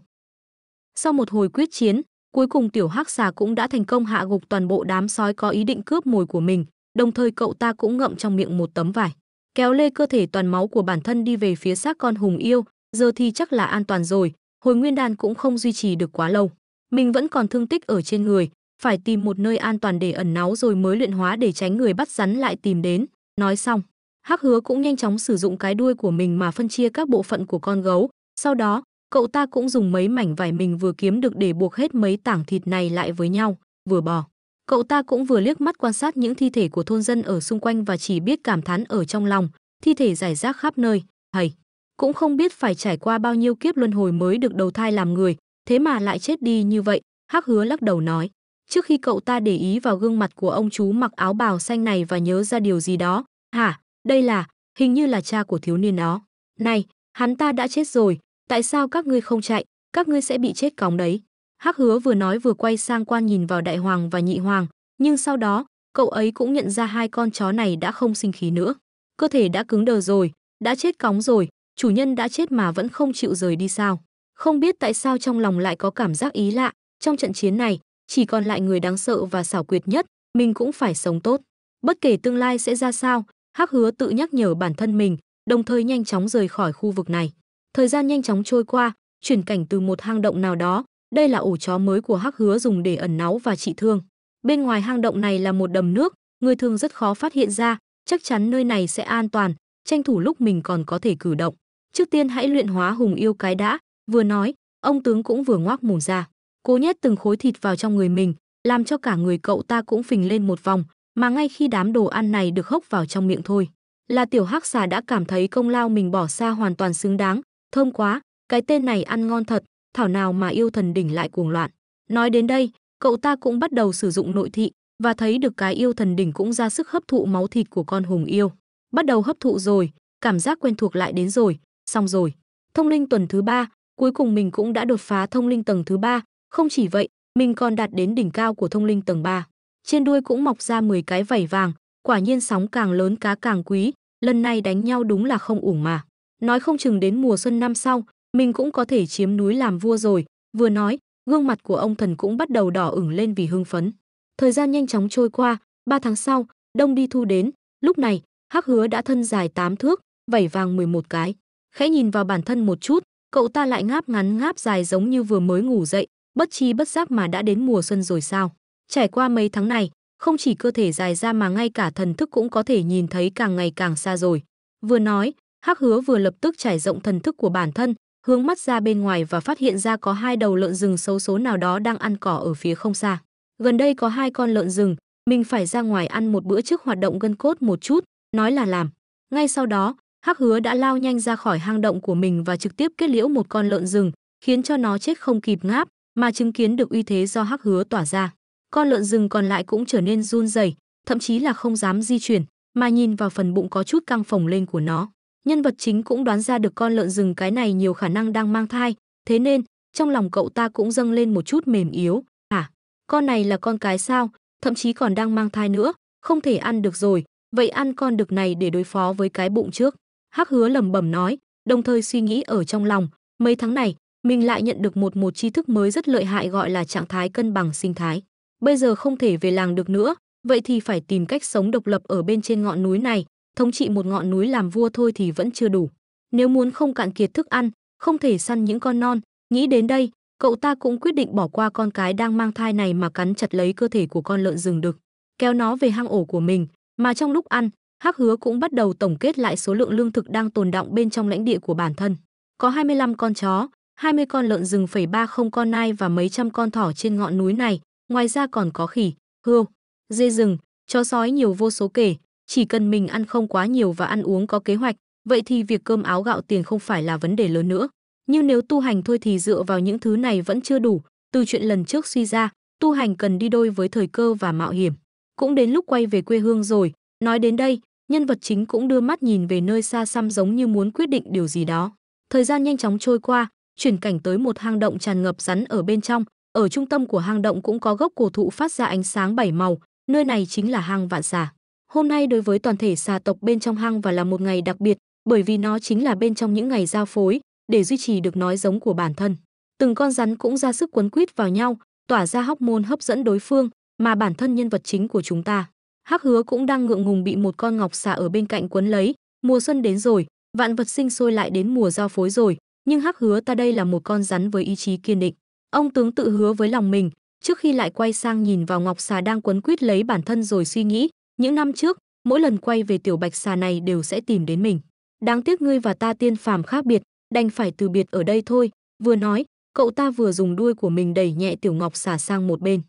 Sau một hồi quyết chiến, cuối cùng tiểu Hắc Xà cũng đã thành công hạ gục toàn bộ đám sói có ý định cướp mồi của mình, đồng thời cậu ta cũng ngậm trong miệng một tấm vải, kéo lê cơ thể toàn máu của bản thân đi về phía xác con hùng yêu, giờ thì chắc là an toàn rồi, hồi nguyên đan cũng không duy trì được quá lâu. Mình vẫn còn thương tích ở trên người, phải tìm một nơi an toàn để ẩn náu rồi mới luyện hóa để tránh người bắt rắn lại tìm đến. Nói xong, Hắc Hứa cũng nhanh chóng sử dụng cái đuôi của mình mà phân chia các bộ phận của con gấu, sau đó, cậu ta cũng dùng mấy mảnh vải mình vừa kiếm được để buộc hết mấy tảng thịt này lại với nhau, vừa bỏ Cậu ta cũng vừa liếc mắt quan sát những thi thể của thôn dân ở xung quanh và chỉ biết cảm thán ở trong lòng, thi thể rải rác khắp nơi, hầy. Cũng không biết phải trải qua bao nhiêu kiếp luân hồi mới được đầu thai làm người, thế mà lại chết đi như vậy, Hắc Hứa lắc đầu nói. Trước khi cậu ta để ý vào gương mặt của ông chú mặc áo bào xanh này và nhớ ra điều gì đó, hả, đây là, hình như là cha của thiếu niên đó. Này, hắn ta đã chết rồi, tại sao các ngươi không chạy, các ngươi sẽ bị chết cóng đấy. Hắc hứa vừa nói vừa quay sang quan nhìn vào đại hoàng và nhị hoàng, nhưng sau đó, cậu ấy cũng nhận ra hai con chó này đã không sinh khí nữa. Cơ thể đã cứng đờ rồi, đã chết cóng rồi, chủ nhân đã chết mà vẫn không chịu rời đi sao. Không biết tại sao trong lòng lại có cảm giác ý lạ, trong trận chiến này, chỉ còn lại người đáng sợ và xảo quyệt nhất, mình cũng phải sống tốt. Bất kể tương lai sẽ ra sao, Hắc Hứa tự nhắc nhở bản thân mình, đồng thời nhanh chóng rời khỏi khu vực này. Thời gian nhanh chóng trôi qua, chuyển cảnh từ một hang động nào đó, đây là ổ chó mới của Hắc Hứa dùng để ẩn náu và trị thương. Bên ngoài hang động này là một đầm nước, người thường rất khó phát hiện ra, chắc chắn nơi này sẽ an toàn, tranh thủ lúc mình còn có thể cử động. Trước tiên hãy luyện hóa hùng yêu cái đã, vừa nói, ông tướng cũng vừa ngoác mồm ra cố nhét từng khối thịt vào trong người mình làm cho cả người cậu ta cũng phình lên một vòng mà ngay khi đám đồ ăn này được hốc vào trong miệng thôi là tiểu hắc xà đã cảm thấy công lao mình bỏ xa hoàn toàn xứng đáng thơm quá cái tên này ăn ngon thật thảo nào mà yêu thần đỉnh lại cuồng loạn nói đến đây cậu ta cũng bắt đầu sử dụng nội thị và thấy được cái yêu thần đỉnh cũng ra sức hấp thụ máu thịt của con hùng yêu bắt đầu hấp thụ rồi cảm giác quen thuộc lại đến rồi xong rồi thông linh tuần thứ ba cuối cùng mình cũng đã đột phá thông linh tầng thứ ba không chỉ vậy, mình còn đạt đến đỉnh cao của thông linh tầng 3. Trên đuôi cũng mọc ra 10 cái vảy vàng, quả nhiên sóng càng lớn cá càng quý, lần này đánh nhau đúng là không uổng mà. Nói không chừng đến mùa xuân năm sau, mình cũng có thể chiếm núi làm vua rồi, vừa nói, gương mặt của ông thần cũng bắt đầu đỏ ửng lên vì hưng phấn. Thời gian nhanh chóng trôi qua, 3 tháng sau, đông đi thu đến, lúc này, hắc hứa đã thân dài 8 thước, vảy vàng 11 cái. Khẽ nhìn vào bản thân một chút, cậu ta lại ngáp ngắn ngáp dài giống như vừa mới ngủ dậy, bất chi bất giác mà đã đến mùa xuân rồi sao trải qua mấy tháng này không chỉ cơ thể dài ra mà ngay cả thần thức cũng có thể nhìn thấy càng ngày càng xa rồi vừa nói hắc hứa vừa lập tức trải rộng thần thức của bản thân hướng mắt ra bên ngoài và phát hiện ra có hai đầu lợn rừng xấu số nào đó đang ăn cỏ ở phía không xa gần đây có hai con lợn rừng mình phải ra ngoài ăn một bữa trước hoạt động gân cốt một chút nói là làm ngay sau đó hắc hứa đã lao nhanh ra khỏi hang động của mình và trực tiếp kết liễu một con lợn rừng khiến cho nó chết không kịp ngáp mà chứng kiến được uy thế do hắc hứa tỏa ra con lợn rừng còn lại cũng trở nên run rẩy thậm chí là không dám di chuyển mà nhìn vào phần bụng có chút căng phồng lên của nó nhân vật chính cũng đoán ra được con lợn rừng cái này nhiều khả năng đang mang thai thế nên trong lòng cậu ta cũng dâng lên một chút mềm yếu à con này là con cái sao thậm chí còn đang mang thai nữa không thể ăn được rồi vậy ăn con được này để đối phó với cái bụng trước hắc hứa lẩm bẩm nói đồng thời suy nghĩ ở trong lòng mấy tháng này mình lại nhận được một một tri thức mới rất lợi hại gọi là trạng thái cân bằng sinh thái. Bây giờ không thể về làng được nữa, vậy thì phải tìm cách sống độc lập ở bên trên ngọn núi này, thống trị một ngọn núi làm vua thôi thì vẫn chưa đủ. Nếu muốn không cạn kiệt thức ăn, không thể săn những con non, nghĩ đến đây, cậu ta cũng quyết định bỏ qua con cái đang mang thai này mà cắn chặt lấy cơ thể của con lợn rừng được, kéo nó về hang ổ của mình, mà trong lúc ăn, Hắc Hứa cũng bắt đầu tổng kết lại số lượng lương thực đang tồn đọng bên trong lãnh địa của bản thân. Có 25 con chó, 20 con lợn rừng phẩy ba không con nai và mấy trăm con thỏ trên ngọn núi này, ngoài ra còn có khỉ, hươu, dê rừng, chó sói nhiều vô số kể, chỉ cần mình ăn không quá nhiều và ăn uống có kế hoạch, vậy thì việc cơm áo gạo tiền không phải là vấn đề lớn nữa. Nhưng nếu tu hành thôi thì dựa vào những thứ này vẫn chưa đủ, từ chuyện lần trước suy ra, tu hành cần đi đôi với thời cơ và mạo hiểm. Cũng đến lúc quay về quê hương rồi, nói đến đây, nhân vật chính cũng đưa mắt nhìn về nơi xa xăm giống như muốn quyết định điều gì đó. Thời gian nhanh chóng trôi qua, chuyển cảnh tới một hang động tràn ngập rắn ở bên trong, ở trung tâm của hang động cũng có gốc cổ thụ phát ra ánh sáng bảy màu, nơi này chính là hang vạn xà. Hôm nay đối với toàn thể xà tộc bên trong hang và là một ngày đặc biệt, bởi vì nó chính là bên trong những ngày giao phối, để duy trì được nói giống của bản thân. Từng con rắn cũng ra sức quấn quýt vào nhau, tỏa ra hóc môn hấp dẫn đối phương, mà bản thân nhân vật chính của chúng ta. Hắc hứa cũng đang ngượng ngùng bị một con ngọc xà ở bên cạnh quấn lấy, mùa xuân đến rồi, vạn vật sinh sôi lại đến mùa giao phối rồi, nhưng Hắc hứa ta đây là một con rắn với ý chí kiên định. Ông tướng tự hứa với lòng mình, trước khi lại quay sang nhìn vào Ngọc Xà đang quấn quýt lấy bản thân rồi suy nghĩ, những năm trước, mỗi lần quay về tiểu bạch xà này đều sẽ tìm đến mình. Đáng tiếc ngươi và ta tiên phàm khác biệt, đành phải từ biệt ở đây thôi, vừa nói, cậu ta vừa dùng đuôi của mình đẩy nhẹ tiểu ngọc xà sang một bên.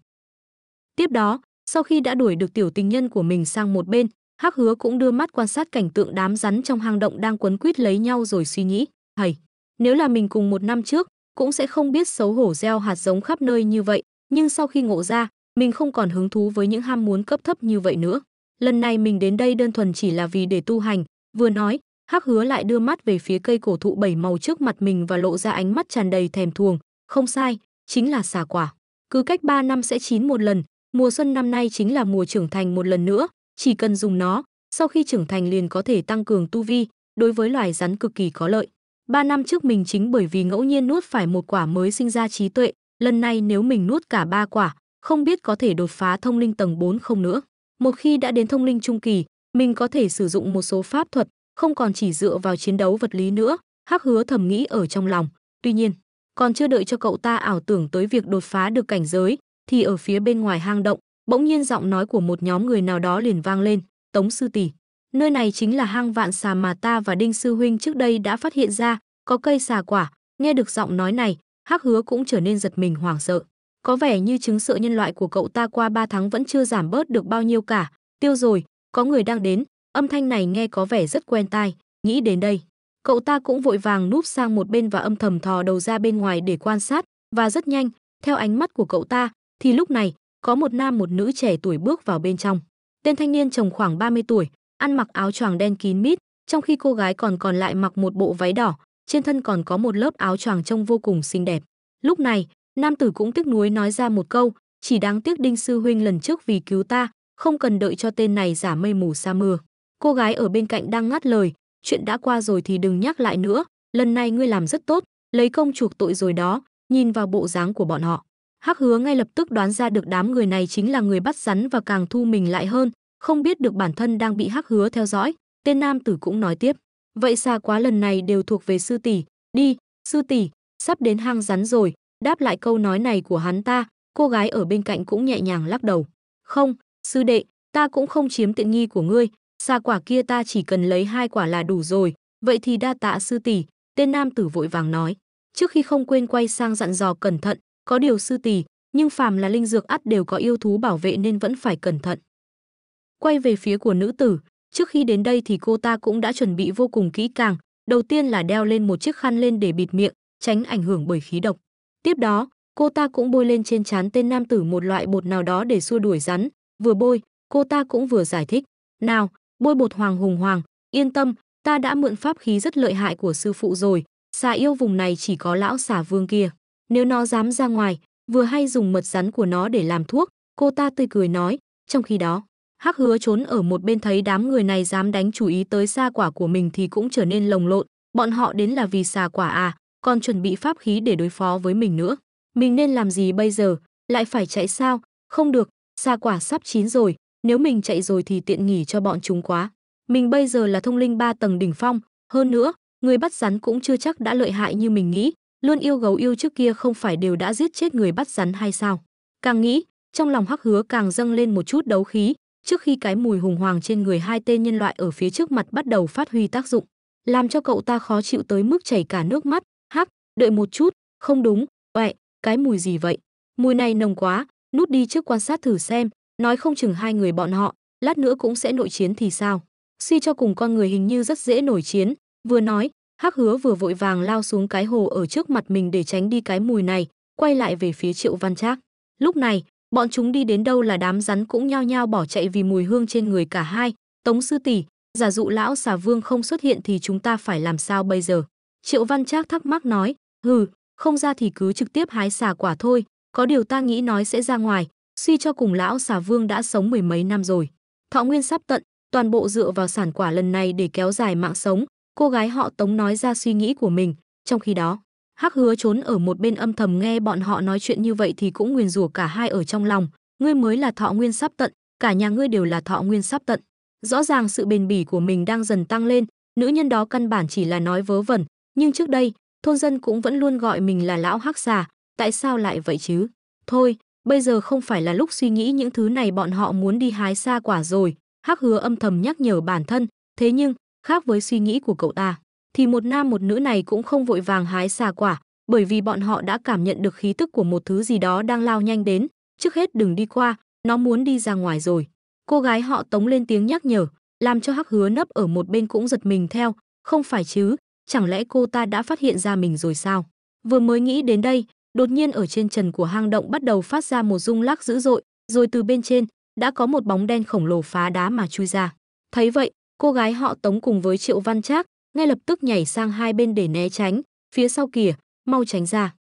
Tiếp đó, sau khi đã đuổi được tiểu tình nhân của mình sang một bên, Hắc Hứa cũng đưa mắt quan sát cảnh tượng đám rắn trong hang động đang quấn quýt lấy nhau rồi suy nghĩ, thầy nếu là mình cùng một năm trước, cũng sẽ không biết xấu hổ gieo hạt giống khắp nơi như vậy, nhưng sau khi ngộ ra, mình không còn hứng thú với những ham muốn cấp thấp như vậy nữa. Lần này mình đến đây đơn thuần chỉ là vì để tu hành, vừa nói, Hắc Hứa lại đưa mắt về phía cây cổ thụ bảy màu trước mặt mình và lộ ra ánh mắt tràn đầy thèm thuồng, không sai, chính là xà quả. Cứ cách 3 năm sẽ chín một lần, mùa xuân năm nay chính là mùa trưởng thành một lần nữa, chỉ cần dùng nó, sau khi trưởng thành liền có thể tăng cường tu vi, đối với loài rắn cực kỳ có lợi. Ba năm trước mình chính bởi vì ngẫu nhiên nuốt phải một quả mới sinh ra trí tuệ, lần này nếu mình nuốt cả ba quả, không biết có thể đột phá thông linh tầng 4 không nữa. Một khi đã đến thông linh trung kỳ, mình có thể sử dụng một số pháp thuật, không còn chỉ dựa vào chiến đấu vật lý nữa, Hắc Hứa thầm nghĩ ở trong lòng. Tuy nhiên, còn chưa đợi cho cậu ta ảo tưởng tới việc đột phá được cảnh giới, thì ở phía bên ngoài hang động, bỗng nhiên giọng nói của một nhóm người nào đó liền vang lên, "Tống sư tỷ." Nơi này chính là hang vạn xà mà ta và Đinh Sư Huynh trước đây đã phát hiện ra, có cây xà quả, nghe được giọng nói này, hắc hứa cũng trở nên giật mình hoảng sợ. Có vẻ như chứng sợ nhân loại của cậu ta qua 3 tháng vẫn chưa giảm bớt được bao nhiêu cả, tiêu rồi, có người đang đến, âm thanh này nghe có vẻ rất quen tai, nghĩ đến đây. Cậu ta cũng vội vàng núp sang một bên và âm thầm thò đầu ra bên ngoài để quan sát, và rất nhanh, theo ánh mắt của cậu ta, thì lúc này, có một nam một nữ trẻ tuổi bước vào bên trong. Tên thanh niên chồng khoảng 30 tuổi, ăn mặc áo choàng đen kín mít, trong khi cô gái còn còn lại mặc một bộ váy đỏ, trên thân còn có một lớp áo choàng trông vô cùng xinh đẹp. Lúc này, nam tử cũng tiếc nuối nói ra một câu, chỉ đáng tiếc Đinh sư huynh lần trước vì cứu ta, không cần đợi cho tên này giả mây mù xa mưa. Cô gái ở bên cạnh đang ngắt lời, chuyện đã qua rồi thì đừng nhắc lại nữa, lần này ngươi làm rất tốt, lấy công chuộc tội rồi đó, nhìn vào bộ dáng của bọn họ. Hắc Hứa ngay lập tức đoán ra được đám người này chính là người bắt rắn và càng thu mình lại hơn, không biết được bản thân đang bị hắc hứa theo dõi, tên nam tử cũng nói tiếp. Vậy xa quá lần này đều thuộc về sư tỷ, đi, sư tỷ, sắp đến hang rắn rồi, đáp lại câu nói này của hắn ta, cô gái ở bên cạnh cũng nhẹ nhàng lắc đầu. Không, sư đệ, ta cũng không chiếm tiện nghi của ngươi, xa quả kia ta chỉ cần lấy hai quả là đủ rồi, vậy thì đa tạ sư tỷ, tên nam tử vội vàng nói. Trước khi không quên quay sang dặn dò cẩn thận, có điều sư tỷ, nhưng phàm là linh dược ắt đều có yêu thú bảo vệ nên vẫn phải cẩn thận quay về phía của nữ tử trước khi đến đây thì cô ta cũng đã chuẩn bị vô cùng kỹ càng đầu tiên là đeo lên một chiếc khăn lên để bịt miệng tránh ảnh hưởng bởi khí độc tiếp đó cô ta cũng bôi lên trên trán tên nam tử một loại bột nào đó để xua đuổi rắn vừa bôi cô ta cũng vừa giải thích nào bôi bột hoàng hùng hoàng yên tâm ta đã mượn pháp khí rất lợi hại của sư phụ rồi xà yêu vùng này chỉ có lão xà vương kia nếu nó dám ra ngoài vừa hay dùng mật rắn của nó để làm thuốc cô ta tươi cười nói trong khi đó Hắc hứa trốn ở một bên thấy đám người này dám đánh chú ý tới xa quả của mình thì cũng trở nên lồng lộn. Bọn họ đến là vì xa quả à, còn chuẩn bị pháp khí để đối phó với mình nữa. Mình nên làm gì bây giờ? Lại phải chạy sao? Không được, Xa quả sắp chín rồi. Nếu mình chạy rồi thì tiện nghỉ cho bọn chúng quá. Mình bây giờ là thông linh ba tầng đỉnh phong. Hơn nữa, người bắt rắn cũng chưa chắc đã lợi hại như mình nghĩ. Luôn yêu gấu yêu trước kia không phải đều đã giết chết người bắt rắn hay sao? Càng nghĩ, trong lòng hắc hứa càng dâng lên một chút đấu khí trước khi cái mùi hùng hoàng trên người hai tên nhân loại ở phía trước mặt bắt đầu phát huy tác dụng, làm cho cậu ta khó chịu tới mức chảy cả nước mắt, hắc, đợi một chút, không đúng, uệ, cái mùi gì vậy? Mùi này nồng quá, nút đi trước quan sát thử xem, nói không chừng hai người bọn họ, lát nữa cũng sẽ nội chiến thì sao? Suy cho cùng con người hình như rất dễ nổi chiến, vừa nói, hắc hứa vừa vội vàng lao xuống cái hồ ở trước mặt mình để tránh đi cái mùi này, quay lại về phía triệu văn trác. Lúc này, Bọn chúng đi đến đâu là đám rắn cũng nhao nhao bỏ chạy vì mùi hương trên người cả hai. Tống sư tỷ, giả dụ lão xà vương không xuất hiện thì chúng ta phải làm sao bây giờ? Triệu Văn Trác thắc mắc nói, hừ, không ra thì cứ trực tiếp hái xà quả thôi, có điều ta nghĩ nói sẽ ra ngoài, suy cho cùng lão xà vương đã sống mười mấy năm rồi. Thọ nguyên sắp tận, toàn bộ dựa vào sản quả lần này để kéo dài mạng sống, cô gái họ Tống nói ra suy nghĩ của mình, trong khi đó, Hắc hứa trốn ở một bên âm thầm nghe bọn họ nói chuyện như vậy thì cũng nguyền rủa cả hai ở trong lòng. Ngươi mới là thọ nguyên sắp tận, cả nhà ngươi đều là thọ nguyên sắp tận. Rõ ràng sự bền bỉ của mình đang dần tăng lên, nữ nhân đó căn bản chỉ là nói vớ vẩn. Nhưng trước đây, thôn dân cũng vẫn luôn gọi mình là lão hắc xà. Tại sao lại vậy chứ? Thôi, bây giờ không phải là lúc suy nghĩ những thứ này bọn họ muốn đi hái xa quả rồi. Hắc hứa âm thầm nhắc nhở bản thân, thế nhưng, khác với suy nghĩ của cậu ta thì một nam một nữ này cũng không vội vàng hái xà quả, bởi vì bọn họ đã cảm nhận được khí tức của một thứ gì đó đang lao nhanh đến, trước hết đừng đi qua, nó muốn đi ra ngoài rồi. Cô gái họ Tống lên tiếng nhắc nhở, làm cho Hắc Hứa nấp ở một bên cũng giật mình theo, không phải chứ, chẳng lẽ cô ta đã phát hiện ra mình rồi sao? Vừa mới nghĩ đến đây, đột nhiên ở trên trần của hang động bắt đầu phát ra một rung lắc dữ dội, rồi từ bên trên đã có một bóng đen khổng lồ phá đá mà chui ra. Thấy vậy, cô gái họ Tống cùng với Triệu Văn Trác, ngay lập tức nhảy sang hai bên để né tránh, phía sau kìa, mau tránh ra.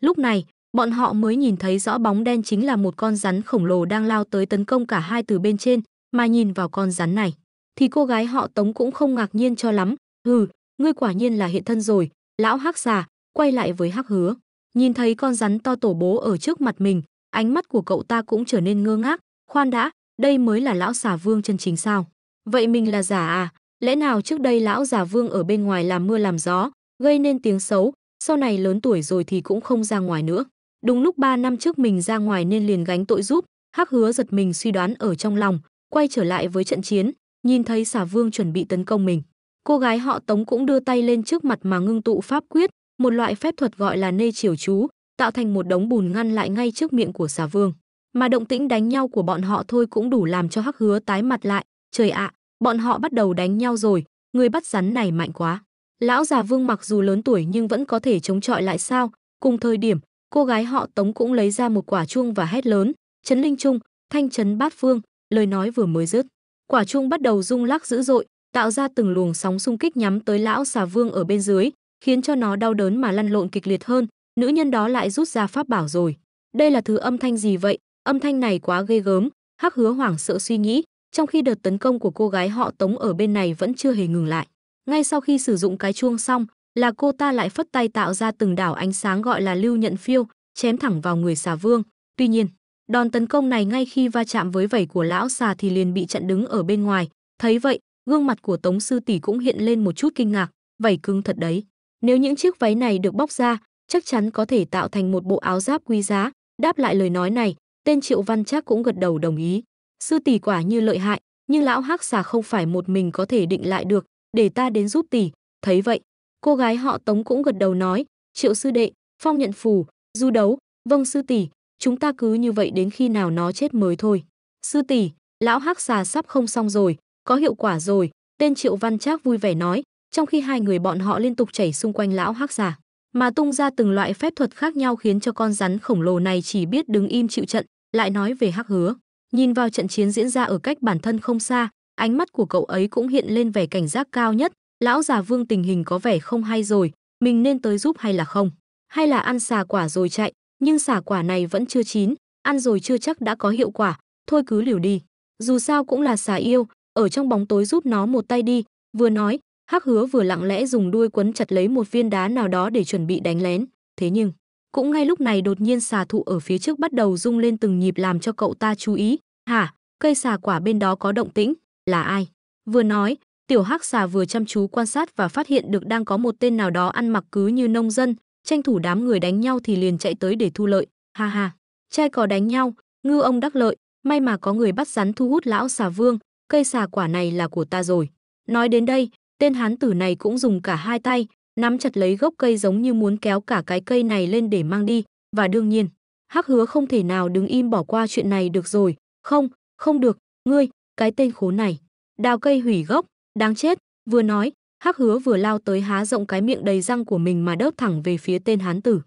Lúc này, bọn họ mới nhìn thấy rõ bóng đen chính là một con rắn khổng lồ đang lao tới tấn công cả hai từ bên trên, mà nhìn vào con rắn này, thì cô gái họ Tống cũng không ngạc nhiên cho lắm, hừ, ngươi quả nhiên là hiện thân rồi, lão hắc già, quay lại với hắc hứa. Nhìn thấy con rắn to tổ bố ở trước mặt mình, ánh mắt của cậu ta cũng trở nên ngơ ngác, khoan đã, đây mới là lão xà vương chân chính sao? Vậy mình là giả à, Lẽ nào trước đây lão già vương ở bên ngoài làm mưa làm gió, gây nên tiếng xấu, sau này lớn tuổi rồi thì cũng không ra ngoài nữa. Đúng lúc ba năm trước mình ra ngoài nên liền gánh tội giúp, Hắc Hứa giật mình suy đoán ở trong lòng, quay trở lại với trận chiến, nhìn thấy xà vương chuẩn bị tấn công mình. Cô gái họ Tống cũng đưa tay lên trước mặt mà ngưng tụ pháp quyết, một loại phép thuật gọi là nê chiều chú, tạo thành một đống bùn ngăn lại ngay trước miệng của xà vương. Mà động tĩnh đánh nhau của bọn họ thôi cũng đủ làm cho Hắc Hứa tái mặt lại, trời ạ, à, Bọn họ bắt đầu đánh nhau rồi, người bắt rắn này mạnh quá. Lão già Vương mặc dù lớn tuổi nhưng vẫn có thể chống chọi lại sao? Cùng thời điểm, cô gái họ Tống cũng lấy ra một quả chuông và hét lớn, chấn Linh Trung, thanh chấn bát phương." Lời nói vừa mới dứt, quả chuông bắt đầu rung lắc dữ dội, tạo ra từng luồng sóng xung kích nhắm tới lão xà vương ở bên dưới, khiến cho nó đau đớn mà lăn lộn kịch liệt hơn, nữ nhân đó lại rút ra pháp bảo rồi. Đây là thứ âm thanh gì vậy? Âm thanh này quá ghê gớm, Hắc Hứa hoảng sợ suy nghĩ, trong khi đợt tấn công của cô gái họ Tống ở bên này vẫn chưa hề ngừng lại. Ngay sau khi sử dụng cái chuông xong, là cô ta lại phất tay tạo ra từng đảo ánh sáng gọi là lưu nhận phiêu, chém thẳng vào người xà vương. Tuy nhiên, đòn tấn công này ngay khi va chạm với vẩy của lão xà thì liền bị chặn đứng ở bên ngoài. Thấy vậy, gương mặt của Tống sư tỷ cũng hiện lên một chút kinh ngạc, vẩy cứng thật đấy. Nếu những chiếc váy này được bóc ra, chắc chắn có thể tạo thành một bộ áo giáp quý giá. Đáp lại lời nói này, tên Triệu Văn Trác cũng gật đầu đồng ý sư tỷ quả như lợi hại nhưng lão hắc xà không phải một mình có thể định lại được để ta đến giúp tỷ thấy vậy cô gái họ tống cũng gật đầu nói triệu sư đệ phong nhận phù du đấu vâng sư tỷ chúng ta cứ như vậy đến khi nào nó chết mới thôi sư tỷ lão hắc xà sắp không xong rồi có hiệu quả rồi tên triệu văn trác vui vẻ nói trong khi hai người bọn họ liên tục chảy xung quanh lão hắc xà mà tung ra từng loại phép thuật khác nhau khiến cho con rắn khổng lồ này chỉ biết đứng im chịu trận lại nói về hắc hứa Nhìn vào trận chiến diễn ra ở cách bản thân không xa, ánh mắt của cậu ấy cũng hiện lên vẻ cảnh giác cao nhất, lão già Vương tình hình có vẻ không hay rồi, mình nên tới giúp hay là không? Hay là ăn xà quả rồi chạy, nhưng xà quả này vẫn chưa chín, ăn rồi chưa chắc đã có hiệu quả, thôi cứ liều đi. Dù sao cũng là xà yêu, ở trong bóng tối giúp nó một tay đi, vừa nói, Hắc Hứa vừa lặng lẽ dùng đuôi quấn chặt lấy một viên đá nào đó để chuẩn bị đánh lén, thế nhưng cũng ngay lúc này đột nhiên xà thụ ở phía trước bắt đầu rung lên từng nhịp làm cho cậu ta chú ý. Hả, cây xà quả bên đó có động tĩnh, là ai? Vừa nói, tiểu hắc xà vừa chăm chú quan sát và phát hiện được đang có một tên nào đó ăn mặc cứ như nông dân, tranh thủ đám người đánh nhau thì liền chạy tới để thu lợi. Ha ha, trai cò đánh nhau, ngư ông đắc lợi, may mà có người bắt rắn thu hút lão xà vương, cây xà quả này là của ta rồi. Nói đến đây, tên hán tử này cũng dùng cả hai tay, nắm chặt lấy gốc cây giống như muốn kéo cả cái cây này lên để mang đi, và đương nhiên, Hắc Hứa không thể nào đứng im bỏ qua chuyện này được rồi, không, không được, ngươi, cái tên khốn này, đào cây hủy gốc, đáng chết, vừa nói, Hắc Hứa vừa lao tới há rộng cái miệng đầy răng của mình mà đớp thẳng về phía tên hán tử.